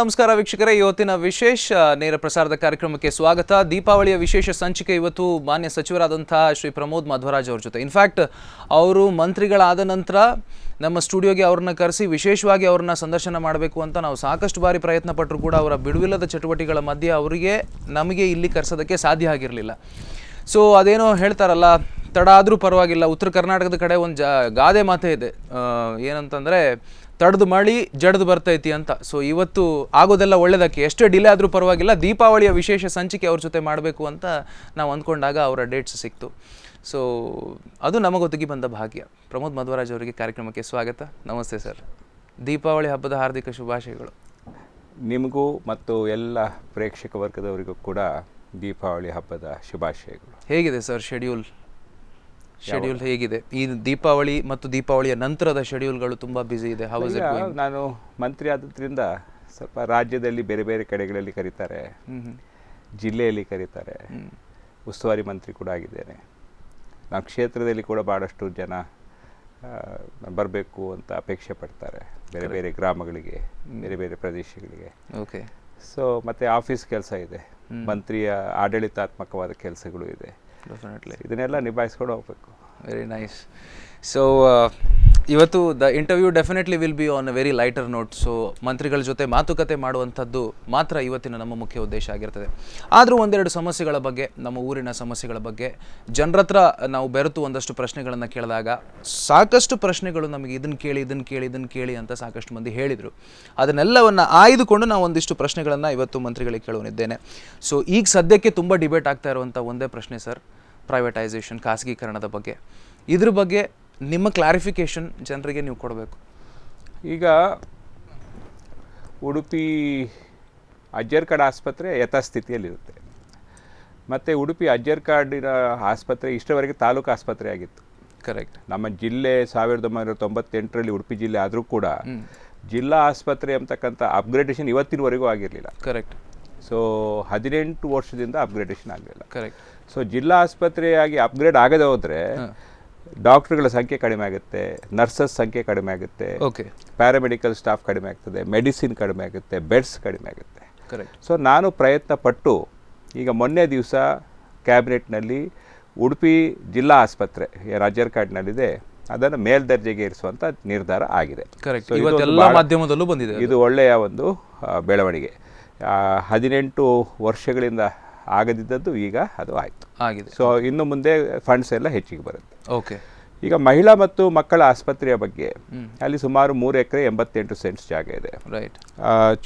ನಮಸ್ಕಾರ ವೀಕ್ಷಕರೇ ಇವತ್ತಿನ ವಿಶೇಷ ನೇರ ಪ್ರಸಾರದ ಕಾರ್ಯಕ್ರಮಕ್ಕೆ ಸ್ವಾಗತ ದೀಪಾವಳಿಯ ವಿಶೇಷ ಸಂಚಿಕೆ ಇವತ್ತು ಮಾನ್ಯ ಸಚಿವರಾದಂಥ ಶ್ರೀ ಪ್ರಮೋದ್ ಮಧ್ವರಾಜ್ ಅವ್ರ ಜೊತೆ ಇನ್ಫ್ಯಾಕ್ಟ್ ಅವರು ಮಂತ್ರಿಗಳಾದ ನಂತರ ನಮ್ಮ ಸ್ಟುಡಿಯೋಗೆ ಅವ್ರನ್ನ ಕರೆಸಿ ವಿಶೇಷವಾಗಿ ಅವ್ರನ್ನ ಸಂದರ್ಶನ ಮಾಡಬೇಕು ಅಂತ ನಾವು ಸಾಕಷ್ಟು ಬಾರಿ ಪ್ರಯತ್ನ ಪಟ್ಟರು ಕೂಡ ಅವರ ಬಿಡುವಿಲ್ಲದ ಚಟುವಟಿಕೆಗಳ ಮಧ್ಯೆ ಅವರಿಗೆ ನಮಗೆ ಇಲ್ಲಿ ಕರೆಸೋದಕ್ಕೆ ಸಾಧ್ಯ ಆಗಿರಲಿಲ್ಲ ಸೊ ಅದೇನೋ ಹೇಳ್ತಾರಲ್ಲ ತಡ ಆದರೂ ಪರವಾಗಿಲ್ಲ ಉತ್ತರ ಕರ್ನಾಟಕದ ಕಡೆ ಒಂದು ಜಾ ಗಾದೆ ಮಾತೇ ಇದೆ ಏನಂತಂದರೆ ತಡೆದು ಮಳಿ ಜಡ್ದು ಬರ್ತೈತಿ ಅಂತ ಸೊ ಇವತ್ತು ಆಗೋದೆಲ್ಲ ಒಳ್ಳೇದಕ್ಕೆ ಎಷ್ಟೇ ಡಿಲೇ ಆದರೂ ಪರವಾಗಿಲ್ಲ ದೀಪಾವಳಿಯ ವಿಶೇಷ ಸಂಚಿಕೆ ಅವ್ರ ಜೊತೆ ಮಾಡಬೇಕು ಅಂತ ನಾವು ಅಂದ್ಕೊಂಡಾಗ ಅವರ ಡೇಟ್ಸ್ ಸಿಕ್ತು ಸೊ ಅದು ನಮಗೊತ್ತಿಗೆ ಬಂದ ಭಾಗ್ಯ ಪ್ರಮೋದ್ ಮಧ್ವರಾಜ್ ಅವರಿಗೆ ಕಾರ್ಯಕ್ರಮಕ್ಕೆ ಸ್ವಾಗತ ನಮಸ್ತೆ ಸರ್ ದೀಪಾವಳಿ ಹಬ್ಬದ ಹಾರ್ದಿಕ ಶುಭಾಶಯಗಳು ನಿಮಗೂ ಮತ್ತು ಎಲ್ಲ ಪ್ರೇಕ್ಷಕ ವರ್ಗದವರಿಗೂ ಕೂಡ ದೀಪಾವಳಿ ಹಬ್ಬದ ಶುಭಾಶಯಗಳು ಹೇಗಿದೆ ಸರ್ ಶೆಡ್ಯೂಲ್ ಶೆಡ್ಯೂಲ್ ಹೇಗಿದೆ ಈ ದೀಪಾವಳಿ ಮತ್ತು ದೀಪಾವಳಿಯ ನಂತರದ ಶೆಡ್ಯೂಲ್ಗಳು ತುಂಬ ಬ್ಯುಸಿ ಇದೆ ಹೌಸ್ ನಾನು ಮಂತ್ರಿ ಆದದ್ರಿಂದ ಸ್ವಲ್ಪ ರಾಜ್ಯದಲ್ಲಿ ಬೇರೆ ಬೇರೆ ಕಡೆಗಳಲ್ಲಿ ಕರೀತಾರೆ ಜಿಲ್ಲೆಯಲ್ಲಿ ಕರೀತಾರೆ ಉಸ್ತುವಾರಿ ಮಂತ್ರಿ ಕೂಡ ಆಗಿದ್ದೇನೆ ನಮ್ಮ ಕ್ಷೇತ್ರದಲ್ಲಿ ಕೂಡ ಭಾಳಷ್ಟು ಜನ ಬರಬೇಕು ಅಂತ ಅಪೇಕ್ಷೆ ಪಡ್ತಾರೆ ಬೇರೆ ಬೇರೆ ಗ್ರಾಮಗಳಿಗೆ ಬೇರೆ ಬೇರೆ ಪ್ರದೇಶಗಳಿಗೆ ಓಕೆ ಸೊ ಮತ್ತೆ ಆಫೀಸ್ ಕೆಲಸ ಇದೆ ಮಂತ್ರಿಯ ಆಡಳಿತಾತ್ಮಕವಾದ ಕೆಲಸಗಳು ಇದೆ ಡೆಫಿನೆಟ್ಲಿ ಇದನ್ನೆಲ್ಲ ನಿಭಾಯಿಸ್ಕೊಂಡು ಹೋಗ್ಬೇಕು ವೆರಿ ನೈಸ್ ಸೊ ಇವತ್ತು the interview definitely will be on very lighter note so ಮಂತ್ರಿಗಳ ಜೊತೆ ಮಾತುಕತೆ ಮಾಡುವಂಥದ್ದು ಮಾತ್ರ ಇವತ್ತಿನ ನಮ್ಮ ಮುಖ್ಯ ಉದ್ದೇಶ ಆಗಿರ್ತದೆ ಆದರೂ ಒಂದೆರಡು ಸಮಸ್ಯೆಗಳ ಬಗ್ಗೆ ನಮ್ಮ ಊರಿನ ಸಮಸ್ಯೆಗಳ ಬಗ್ಗೆ ಜನರತ್ರ ನಾವು ಬೆರೆತು ಒಂದಷ್ಟು ಪ್ರಶ್ನೆಗಳನ್ನು ಕೇಳಿದಾಗ ಸಾಕಷ್ಟು ಪ್ರಶ್ನೆಗಳು ನಮಗೆ ಇದನ್ನು ಕೇಳಿ ಇದನ್ನು ಕೇಳಿ ಇದನ್ನು ಕೇಳಿ ಅಂತ ಸಾಕಷ್ಟು ಮಂದಿ ಹೇಳಿದರು ಅದನ್ನೆಲ್ಲವನ್ನು ಆಯ್ದುಕೊಂಡು ನಾವು ಒಂದಿಷ್ಟು ಪ್ರಶ್ನೆಗಳನ್ನು ಇವತ್ತು ಮಂತ್ರಿಗಳಿಗೆ ಕೇಳೋನಿದ್ದೇನೆ ಸೊ ಈಗ ಸದ್ಯಕ್ಕೆ ತುಂಬ ಡಿಬೇಟ್ ಆಗ್ತಾ ಇರುವಂಥ ಒಂದೇ ಪ್ರಶ್ನೆ ಸರ್ ಪ್ರೈವೇಟೈಸೇಷನ್ ಖಾಸಗೀಕರಣದ ಬಗ್ಗೆ ಇದ್ರ ಬಗ್ಗೆ ನಿಮ್ಮ ಕ್ಲಾರಿಫಿಕೇಶನ್ ಜನರಿಗೆ ನೀವು ಕೊಡಬೇಕು ಈಗ ಉಡುಪಿ ಅಜ್ಜರ್ಕಾಡ್ ಆಸ್ಪತ್ರೆ ಯಥಾಸ್ಥಿತಿಯಲ್ಲಿರುತ್ತೆ ಮತ್ತು ಉಡುಪಿ ಅಜ್ಜರ್ಕಾಡಿನ ಆಸ್ಪತ್ರೆ ಇಷ್ಟವರೆಗೆ ತಾಲೂಕು ಆಸ್ಪತ್ರೆ ಆಗಿತ್ತು ಕರೆಕ್ಟ್ ನಮ್ಮ ಜಿಲ್ಲೆ ಸಾವಿರದ ಒಂಬೈನೂರ ತೊಂಬತ್ತೆಂಟರಲ್ಲಿ ಉಡುಪಿ ಜಿಲ್ಲೆ ಆದರೂ ಕೂಡ ಜಿಲ್ಲಾ ಆಸ್ಪತ್ರೆ ಅಂತಕ್ಕಂಥ ಅಪ್ಗ್ರೇಡೇಷನ್ ಇವತ್ತಿನವರೆಗೂ ಆಗಿರಲಿಲ್ಲ ಕರೆಕ್ಟ್ ಸೊ ಹದಿನೆಂಟು ವರ್ಷದಿಂದ ಅಪ್ಗ್ರೇಡೇಷನ್ ಆಗಲಿಲ್ಲ ಕರೆಕ್ಟ್ ಸೊ ಜಿಲ್ಲಾ ಆಸ್ಪತ್ರೆಯಾಗಿ ಅಪ್ಗ್ರೇಡ್ ಆಗದೆ ಹೋದರೆ ಡಾಕ್ಟರ್ಗಳ ಸಂಖ್ಯೆ ಕಡಿಮೆ ಆಗುತ್ತೆ ನರ್ಸಸ್ ಸಂಖ್ಯೆ ಕಡಿಮೆ ಆಗುತ್ತೆ ಓಕೆ ಪ್ಯಾರಾಮೆಡಿಕಲ್ ಸ್ಟಾಫ್ ಕಡಿಮೆ ಆಗ್ತದೆ ಮೆಡಿಸಿನ್ ಕಡಿಮೆ ಆಗುತ್ತೆ ಬೆಡ್ಸ್ ಕಡಿಮೆ ಆಗುತ್ತೆ ಕರೆಕ್ಟ್ ಸೊ ನಾನು ಪ್ರಯತ್ನ ಪಟ್ಟು ಈಗ ಮೊನ್ನೆ ದಿವಸ ಕ್ಯಾಬಿನೆಟ್ನಲ್ಲಿ ಉಡುಪಿ ಜಿಲ್ಲಾ ಆಸ್ಪತ್ರೆ ರಾಜರ್ ಕಾರ್ಡ್ನಲ್ಲಿದೆ ಅದನ್ನು ಮೇಲ್ದರ್ಜೆಗೆ ಇರಿಸುವಂಥ ನಿರ್ಧಾರ ಆಗಿದೆ ಮಾಧ್ಯಮದಲ್ಲೂ ಬಂದಿದೆ ಇದು ಒಳ್ಳೆಯ ಒಂದು ಬೆಳವಣಿಗೆ ಹದಿನೆಂಟು ವರ್ಷಗಳಿಂದ ಆಗದಿದ್ದದ್ದು ಈಗ ಅದು ಆಯಿತು ಆಗಿದೆ ಸೊ ಇನ್ನು ಮುಂದೆ ಫಂಡ್ಸ್ ಎಲ್ಲ ಹೆಚ್ಚಿಗೆ ಬರುತ್ತೆ ಓಕೆ ಈಗ ಮಹಿಳಾ ಮತ್ತು ಮಕ್ಕಳ ಆಸ್ಪತ್ರೆಯ ಬಗ್ಗೆ ಅಲ್ಲಿ ಸುಮಾರು ಮೂರು ಎಕರೆ ಎಂಬತ್ತೆಂಟು ಸೆಂಟ್ಸ್ ಜಾಗ ಇದೆ ರೈಟ್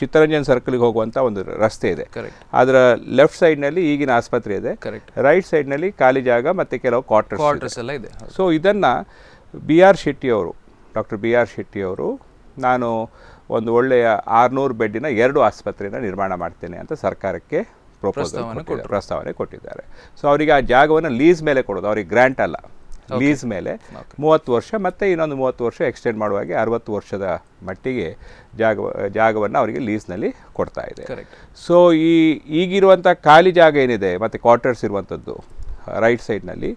ಚಿತ್ತರಂಜನ್ ಸರ್ಕಲ್ಗೆ ಹೋಗುವಂಥ ಒಂದು ರಸ್ತೆ ಇದೆ ಕರೆಕ್ಟ್ ಅದರ ಲೆಫ್ಟ್ ಸೈಡ್ನಲ್ಲಿ ಈಗಿನ ಆಸ್ಪತ್ರೆ ಇದೆ ಕರೆಕ್ಟ್ ರೈಟ್ ಸೈಡ್ನಲ್ಲಿ ಖಾಲಿ ಜಾಗ ಮತ್ತು ಕೆಲವು ಕ್ವಾರ್ಟರ್ಸ್ ಎಲ್ಲ ಇದೆ ಸೊ ಇದನ್ನು ಬಿ ಆರ್ ಅವರು ಡಾಕ್ಟರ್ ಬಿ ಆರ್ ಅವರು ನಾನು ಒಂದು ಒಳ್ಳೆಯ ಆರುನೂರು ಬೆಡ್ಡಿನ ಎರಡು ಆಸ್ಪತ್ರೆಯನ್ನು ನಿರ್ಮಾಣ ಮಾಡ್ತೇನೆ ಅಂತ ಸರ್ಕಾರಕ್ಕೆ ಪ್ರೊಪೋಸಲ್ ಪ್ರಸ್ತಾವನೆ ಕೊಟ್ಟಿದ್ದಾರೆ ಸೊ ಅವರಿಗೆ ಆ ಜಾಗವನ್ನು ಲೀಸ್ ಮೇಲೆ ಕೊಡೋದು ಅವ್ರಿಗೆ ಗ್ರ್ಯಾಂಟ್ ಅಲ್ಲ ಲೀಸ್ ಮೇಲೆ ಮೂವತ್ತು ವರ್ಷ ಮತ್ತೆ ಇನ್ನೊಂದು ಮೂವತ್ತು ವರ್ಷ ಎಕ್ಸ್ಟೆಂಡ್ ಮಾಡುವಾಗೆ ಅರವತ್ತು ವರ್ಷದ ಮಟ್ಟಿಗೆ ಜಾಗ ಜಾಗವನ್ನು ಅವರಿಗೆ ಲೀಸ್ನಲ್ಲಿ ಕೊಡ್ತಾ ಇದೆ ಸೊ ಈ ಈಗಿರುವಂಥ ಖಾಲಿ ಜಾಗ ಏನಿದೆ ಮತ್ತು ಕ್ವಾರ್ಟರ್ಸ್ ಇರುವಂಥದ್ದು ರೈಟ್ ಸೈಡ್ನಲ್ಲಿ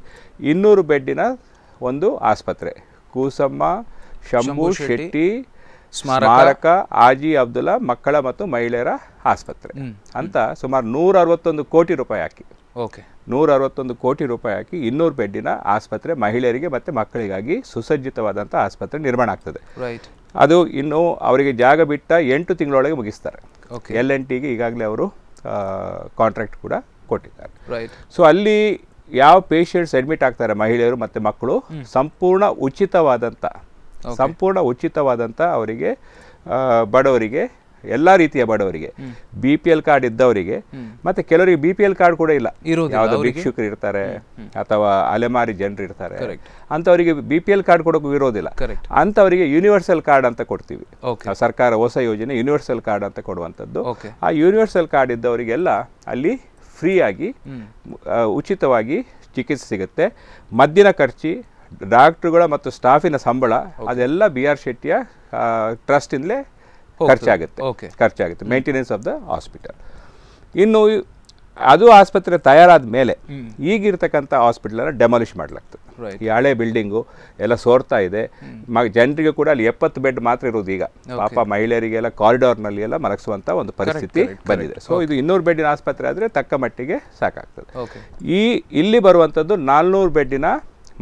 ಇನ್ನೂರು ಬೆಡ್ಡಿನ ಒಂದು ಆಸ್ಪತ್ರೆ ಕೂಸಮ್ಮ ಶಂಭು ಶೆಟ್ಟಿ ಸ್ಮಾರಕ ಆಜಿ ಅಬ್ದುಲ್ಲಾ ಮಕ್ಕಳ ಮತ್ತು ಮಹಿಳೆಯರ ಆಸ್ಪತ್ರೆ ಅಂತ ಸುಮಾರು ನೂರ ಅರವತ್ತೊಂದು ಕೋಟಿ ರೂಪಾಯಿ ಹಾಕಿ ಓಕೆ ನೂರ ಅರವತ್ತೊಂದು ಕೋಟಿ ರೂಪಾಯಿ ಹಾಕಿ ಇನ್ನೂರು ಬೆಡ್ಡಿನ ಆಸ್ಪತ್ರೆ ಮಹಿಳೆಯರಿಗೆ ಮತ್ತು ಮಕ್ಕಳಿಗಾಗಿ ಸುಸಜ್ಜಿತವಾದಂಥ ಆಸ್ಪತ್ರೆ ನಿರ್ಮಾಣ ಆಗ್ತದೆ ರೈಟ್ ಅದು ಇನ್ನು ಅವರಿಗೆ ಜಾಗ ಬಿಟ್ಟ ಎಂಟು ತಿಂಗಳೊಳಗೆ ಮುಗಿಸ್ತಾರೆ ಎಲ್ ಎನ್ ಟಿಗೆ ಈಗಾಗಲೇ ಅವರು ಕಾಂಟ್ರಾಕ್ಟ್ ಕೂಡ ಕೊಟ್ಟಿದ್ದಾರೆ ರೈಟ್ ಸೊ ಅಲ್ಲಿ ಯಾವ ಪೇಷಂಟ್ಸ್ ಅಡ್ಮಿಟ್ ಆಗ್ತಾರೆ ಮಹಿಳೆಯರು ಮತ್ತು ಮಕ್ಕಳು ಸಂಪೂರ್ಣ ಉಚಿತವಾದಂಥ ಸಂಪೂರ್ಣ ಉಚಿತವಾದಂಥ ಅವರಿಗೆ ಬಡವರಿಗೆ ಎಲ್ಲ ರೀತಿಯ ಬಡವರಿಗೆ ಬಿ ಪಿ ಎಲ್ ಕಾರ್ಡ್ ಇದ್ದವರಿಗೆ ಮತ್ತೆ ಕೆಲವರಿಗೆ ಬಿ ಪಿ ಎಲ್ ಕಾರ್ಡ್ ಕೂಡ ಇಲ್ಲ ಯಾವುದೋ ಭಿಕ್ಷುಕರು ಇರ್ತಾರೆ ಅಥವಾ ಅಲೆಮಾರಿ ಜನರು ಇರ್ತಾರೆ ಅಂತವರಿಗೆ ಬಿ ಪಿ ಎಲ್ ಕಾರ್ಡ್ ಕೊಡೋಕ್ಕೂ ಇರೋದಿಲ್ಲ ಅಂತವರಿಗೆ ಯೂನಿವರ್ಸಲ್ ಕಾರ್ಡ್ ಅಂತ ಕೊಡ್ತೀವಿ ಸರ್ಕಾರ ಹೊಸ ಯೋಜನೆ ಯೂನಿವರ್ಸಲ್ ಕಾರ್ಡ್ ಅಂತ ಕೊಡುವಂಥದ್ದು ಆ ಯೂನಿವರ್ಸಲ್ ಕಾರ್ಡ್ ಇದ್ದವರಿಗೆಲ್ಲ ಅಲ್ಲಿ ಫ್ರೀಯಾಗಿ ಉಚಿತವಾಗಿ ಚಿಕಿತ್ಸೆ ಸಿಗುತ್ತೆ ಮದ್ದಿನ ಖರ್ಚು ಡಾಕ್ಟ್ರುಗಳ ಮತ್ತು ಸ್ಟಾಫಿನ ಸಂಬಳ ಅದೆಲ್ಲ ಬಿ ಆರ್ ಶೆಟ್ಟಿಯ ಟ್ರಸ್ಟಿಂದಲೇ ಖರ್ಚಾಗುತ್ತೆ ಖರ್ಚಾಗುತ್ತೆ ಮೇಂಟೆನೆನ್ಸ್ ಆಫ್ ದ ಹಾಸ್ಪಿಟಲ್ ಇನ್ನು ಅದು ಆಸ್ಪತ್ರೆ ತಯಾರಾದ ಮೇಲೆ ಈಗಿರ್ತಕ್ಕಂಥ ಹಾಸ್ಪಿಟ್ಲನ್ನು ಡೆಮಾಲಿಷ್ ಮಾಡಲಾಗ್ತದೆ ಈ ಹಳೆ ಬಿಲ್ಡಿಂಗು ಎಲ್ಲ ಸೋರ್ತಾ ಇದೆ ಮ ಜನರಿಗೆ ಕೂಡ ಅಲ್ಲಿ ಎಪ್ಪತ್ತು ಬೆಡ್ ಮಾತ್ರ ಇರೋದು ಈಗ ಪಾಪ ಮಹಿಳೆಯರಿಗೆಲ್ಲ ಕಾರಿಡಾರ್ನಲ್ಲಿ ಎಲ್ಲ ಮಲಗಿಸುವಂಥ ಒಂದು ಪರಿಸ್ಥಿತಿ ಬಂದಿದೆ ಸೊ ಇದು ಇನ್ನೂರು ಬೆಡ್ಡಿನ ಆಸ್ಪತ್ರೆ ಆದರೆ ತಕ್ಕ ಮಟ್ಟಿಗೆ ಸಾಕಾಗ್ತದೆ ಈ ಇಲ್ಲಿ ಬರುವಂಥದ್ದು ನಾಲ್ನೂರು ಬೆಡ್ಡಿನ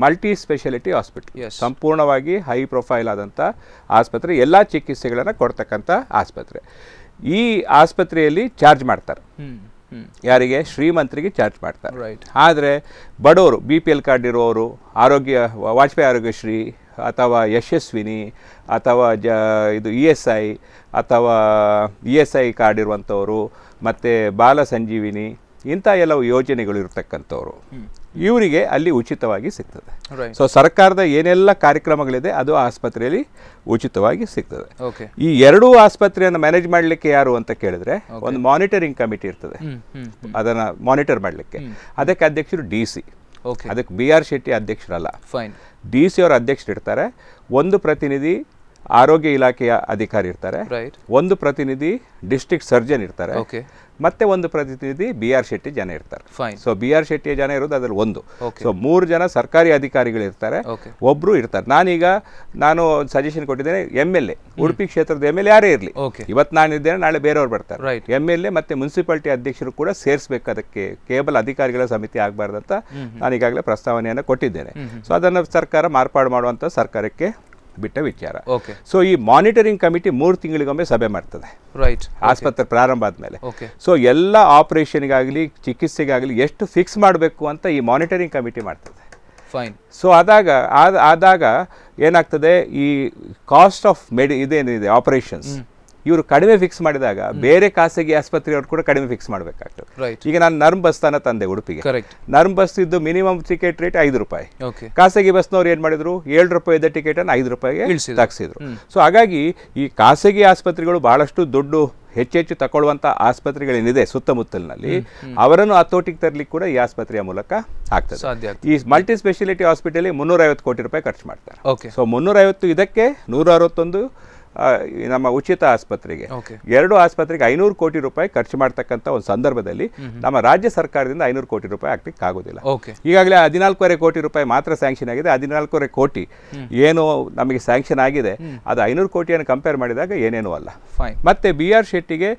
ಮಲ್ಟಿ ಸ್ಪೆಷಾಲಿಟಿ ಹಾಸ್ಪಿಟಲ್ ಸಂಪೂರ್ಣವಾಗಿ ಹೈ ಪ್ರೊಫೈಲ್ ಆದಂಥ ಆಸ್ಪತ್ರೆ ಎಲ್ಲ ಚಿಕಿತ್ಸೆಗಳನ್ನು ಕೊಡ್ತಕ್ಕಂಥ ಆಸ್ಪತ್ರೆ ಈ ಆಸ್ಪತ್ರೆಯಲ್ಲಿ ಚಾರ್ಜ್ ಮಾಡ್ತಾರೆ ಯಾರಿಗೆ ಶ್ರೀಮಂತರಿಗೆ ಚಾರ್ಜ್ ಮಾಡ್ತಾರೆ ಆದರೆ ಬಡವರು ಬಿ ಪಿ ಎಲ್ ಕಾರ್ಡ್ ಇರುವವರು ಆರೋಗ್ಯ ವಾಜಪೇಯಿ ಆರೋಗ್ಯಶ್ರೀ ಅಥವಾ ಯಶಸ್ವಿನಿ ಅಥವಾ ಜ ಇದು ಇ ಎಸ್ ಐ ಅಥವಾ E e S I card ಇರುವಂಥವರು ಮತ್ತು ಬಾಲ ಸಂಜೀವಿನಿ ಇಂಥ ಎಲ್ಲ ಯೋಜನೆಗಳು ಇರತಕ್ಕಂಥವ್ರು ಇವರಿಗೆ ಅಲ್ಲಿ ಉಚಿತವಾಗಿ ಸಿಗ್ತದೆ ಸೊ ಸರ್ಕಾರದ ಏನೆಲ್ಲ ಕಾರ್ಯಕ್ರಮಗಳಿದೆ ಅದು ಆಸ್ಪತ್ರೆಯಲ್ಲಿ ಉಚಿತವಾಗಿ ಸಿಗ್ತದೆ ಈ ಎರಡೂ ಆಸ್ಪತ್ರೆಯನ್ನು ಮ್ಯಾನೇಜ್ ಮಾಡಲಿಕ್ಕೆ ಯಾರು ಅಂತ ಕೇಳಿದ್ರೆ ಒಂದು ಮಾನಿಟರಿಂಗ್ ಕಮಿಟಿ ಇರ್ತದೆ ಅದನ್ನು ಮಾನಿಟರ್ ಮಾಡಲಿಕ್ಕೆ ಅದಕ್ಕೆ ಅಧ್ಯಕ್ಷರು ಡಿ ಸಿ ಅದಕ್ಕೆ ಬಿ ಆರ್ ಶೆಟ್ಟಿ ಅಧ್ಯಕ್ಷರಲ್ಲ ಡಿ ಸಿ ಅವರು ಇರ್ತಾರೆ ಒಂದು ಪ್ರತಿನಿಧಿ ಆರೋಗ್ಯ ಇಲಾಖೆಯ ಅಧಿಕಾರಿ ಇರ್ತಾರೆ ಒಂದು ಪ್ರತಿನಿಧಿ ಡಿಸ್ಟ್ರಿಕ್ಟ್ ಸರ್ಜನ್ ಇರ್ತಾರೆ ಮತ್ತೆ ಒಂದು ಪ್ರತಿನಿಧಿ ಬಿ ಆರ್ ಶೆಟ್ಟಿ ಜನ ಇರ್ತಾರೆ ಸೊ ಬಿ ಆರ್ ಶೆಟ್ಟಿಯ ಜನ ಇರೋದು ಅದರಲ್ಲಿ ಒಂದು ಸೊ ಮೂರು ಜನ ಸರ್ಕಾರಿ ಅಧಿಕಾರಿಗಳು ಇರ್ತಾರೆ ಒಬ್ಬರು ಇರ್ತಾರೆ ನಾನೀಗ ನಾನು ಸಜೆಷನ್ ಕೊಟ್ಟಿದ್ದೇನೆ ಎಮ್ ಎಲ್ ಎ ಉಡುಪಿ ಕ್ಷೇತ್ರದ ಎಮ್ ಎಲ್ ಎ ಯಾರೇ ಇರಲಿ ಇವತ್ತು ನಾನಿದ್ದೇನೆ ನಾಳೆ ಬೇರೆಯವ್ರು ಬರ್ತಾರೆ ಎಮ್ ಎಲ್ ಎ ಮತ್ತೆ ಮುನ್ಸಿಪಾಲಿಟಿ ಅಧ್ಯಕ್ಷರು ಕೂಡ ಸೇರಿಸಬೇಕು ಅದಕ್ಕೆ ಕೇಬಲ್ ಅಧಿಕಾರಿಗಳ ಸಮಿತಿ ಆಗಬಾರ್ದಂತ ನಾನು ಈಗಾಗಲೇ ಪ್ರಸ್ತಾವನೆಯನ್ನು ಕೊಟ್ಟಿದ್ದೇನೆ ಸೊ ಅದನ್ನು ಸರ್ಕಾರ ಮಾರ್ಪಾಡು ಮಾಡುವಂಥ ಸರ್ಕಾರಕ್ಕೆ ಬಿಟ್ಟ ವಿಚಾರ ಸೊ ಈ ಮಾನಿಟರಿಂಗ್ ಕಮಿಟಿ ಮೂರು ತಿಂಗಳಿಗೊಮ್ಮೆ ಸಭೆ ಮಾಡ್ತದೆ ರೈಟ್ ಆಸ್ಪತ್ರೆ ಪ್ರಾರಂಭ ಆದ್ಮೇಲೆ ಸೊ ಎಲ್ಲ ಆಪರೇಷನ್ಗಾಗಲಿ ಚಿಕಿತ್ಸೆಗಾಗಲಿ ಎಷ್ಟು ಫಿಕ್ಸ್ ಮಾಡಬೇಕು ಅಂತ ಈ ಮಾನಿಟರಿಂಗ್ ಕಮಿಟಿ ಮಾಡ್ತದೆ ಫೈನ್ ಸೊ ಆದಾಗ ಆದಾಗ ಏನಾಗ್ತದೆ ಈ ಕಾಸ್ಟ್ ಆಫ್ ಮೆಡಿ ಇದೇನಿದೆ ಆಪರೇಷನ್ಸ್ ಇವರು ಕಡಿಮೆ ಫಿಕ್ಸ್ ಮಾಡಿದಾಗ ಬೇರೆ ಖಾಸಗಿ ಆಸ್ಪತ್ರೆಯವರು ಕೂಡ ಕಡಿಮೆ ಫಿಕ್ಸ್ ಮಾಡಬೇಕಾಗ್ತದೆ ಈಗ ನಾನು ನರ್ಮ್ ಬಸ್ ತಾನ ತಂದೆ ಉಡುಪಿಗೆ ನರ್ಮ್ ಬಸ್ ಇದ್ದು ಮಿನಿಮಮ್ ಟಿಕೆಟ್ ರೇಟ್ ಐದು ರೂಪಾಯಿ ಖಾಸಗಿ ಬಸ್ನವ್ರು ಏನ್ ಮಾಡಿದ್ರು ಏಳು ರೂಪಾಯಿ ಇದ್ದ ಟಿಕೆಟ್ ಅನ್ನು ಐದು ರೂಪಾಯಿಗೆ ತಾಗಿಸಿದ್ರು ಸೊ ಹಾಗಾಗಿ ಈ ಖಾಸಗಿ ಆಸ್ಪತ್ರೆಗಳು ಬಹಳಷ್ಟು ದೊಡ್ಡ ಹೆಚ್ಚೆಚ್ಚು ತಗೊಳ್ಳುವಂಥ ಆಸ್ಪತ್ರೆಗಳೇನಿದೆ ಸುತ್ತಮುತ್ತಲಿನಲ್ಲಿ ಅವರನ್ನು ಹತ್ತೋಟಿಗೆ ತರಲಿಕ್ಕೆ ಕೂಡ ಈ ಆಸ್ಪತ್ರೆಯ ಮೂಲಕ ಆಗ್ತದೆ ಈ ಮಲ್ಟಿ ಸ್ಪೆಷಾಲಿಟಿ ಹಾಸ್ಪಿಟಲ್ ಐವತ್ತು ಕೋಟಿ ರೂಪಾಯಿ ಖರ್ಚು ಮಾಡ್ತಾರೆ ಸೊ ಮುನ್ನೂರೈವತ್ತು ಇದಕ್ಕೆ ನೂರ ಅರವತ್ತೊಂದು ನಮ್ಮ ಉಚಿತ ಆಸ್ಪತ್ರೆಗೆ ಎರಡು ಆಸ್ಪತ್ರೆಗೆ ಐನೂರು ಕೋಟಿ ರೂಪಾಯಿ ಖರ್ಚು ಮಾಡ್ತಕ್ಕಂಥ ಒಂದು ಸಂದರ್ಭದಲ್ಲಿ ನಮ್ಮ ರಾಜ್ಯ ಸರ್ಕಾರದಿಂದ ಐನೂರು ಕೋಟಿ ರೂಪಾಯಿ ಆಗ್ಲಿಕ್ಕೆ ಆಗೋದಿಲ್ಲ ಈಗಾಗಲೇ ಹದಿನಾಲ್ಕೂವರೆ ಕೋಟಿ ರೂಪಾಯಿ ಮಾತ್ರ ಸ್ಯಾಂಕ್ಷನ್ ಆಗಿದೆ ಹದಿನಾಲ್ಕೂವರೆ ಕೋಟಿ ಏನು ನಮಗೆ ಸ್ಯಾಂಕ್ಷನ್ ಆಗಿದೆ ಅದು ಐನೂರು ಕೋಟಿಯನ್ನು ಕಂಪೇರ್ ಮಾಡಿದಾಗ ಏನೇನೂ ಅಲ್ಲ ಮತ್ತೆ ಬಿ ಆರ್ ಶೆಟ್ಟಿಗೆ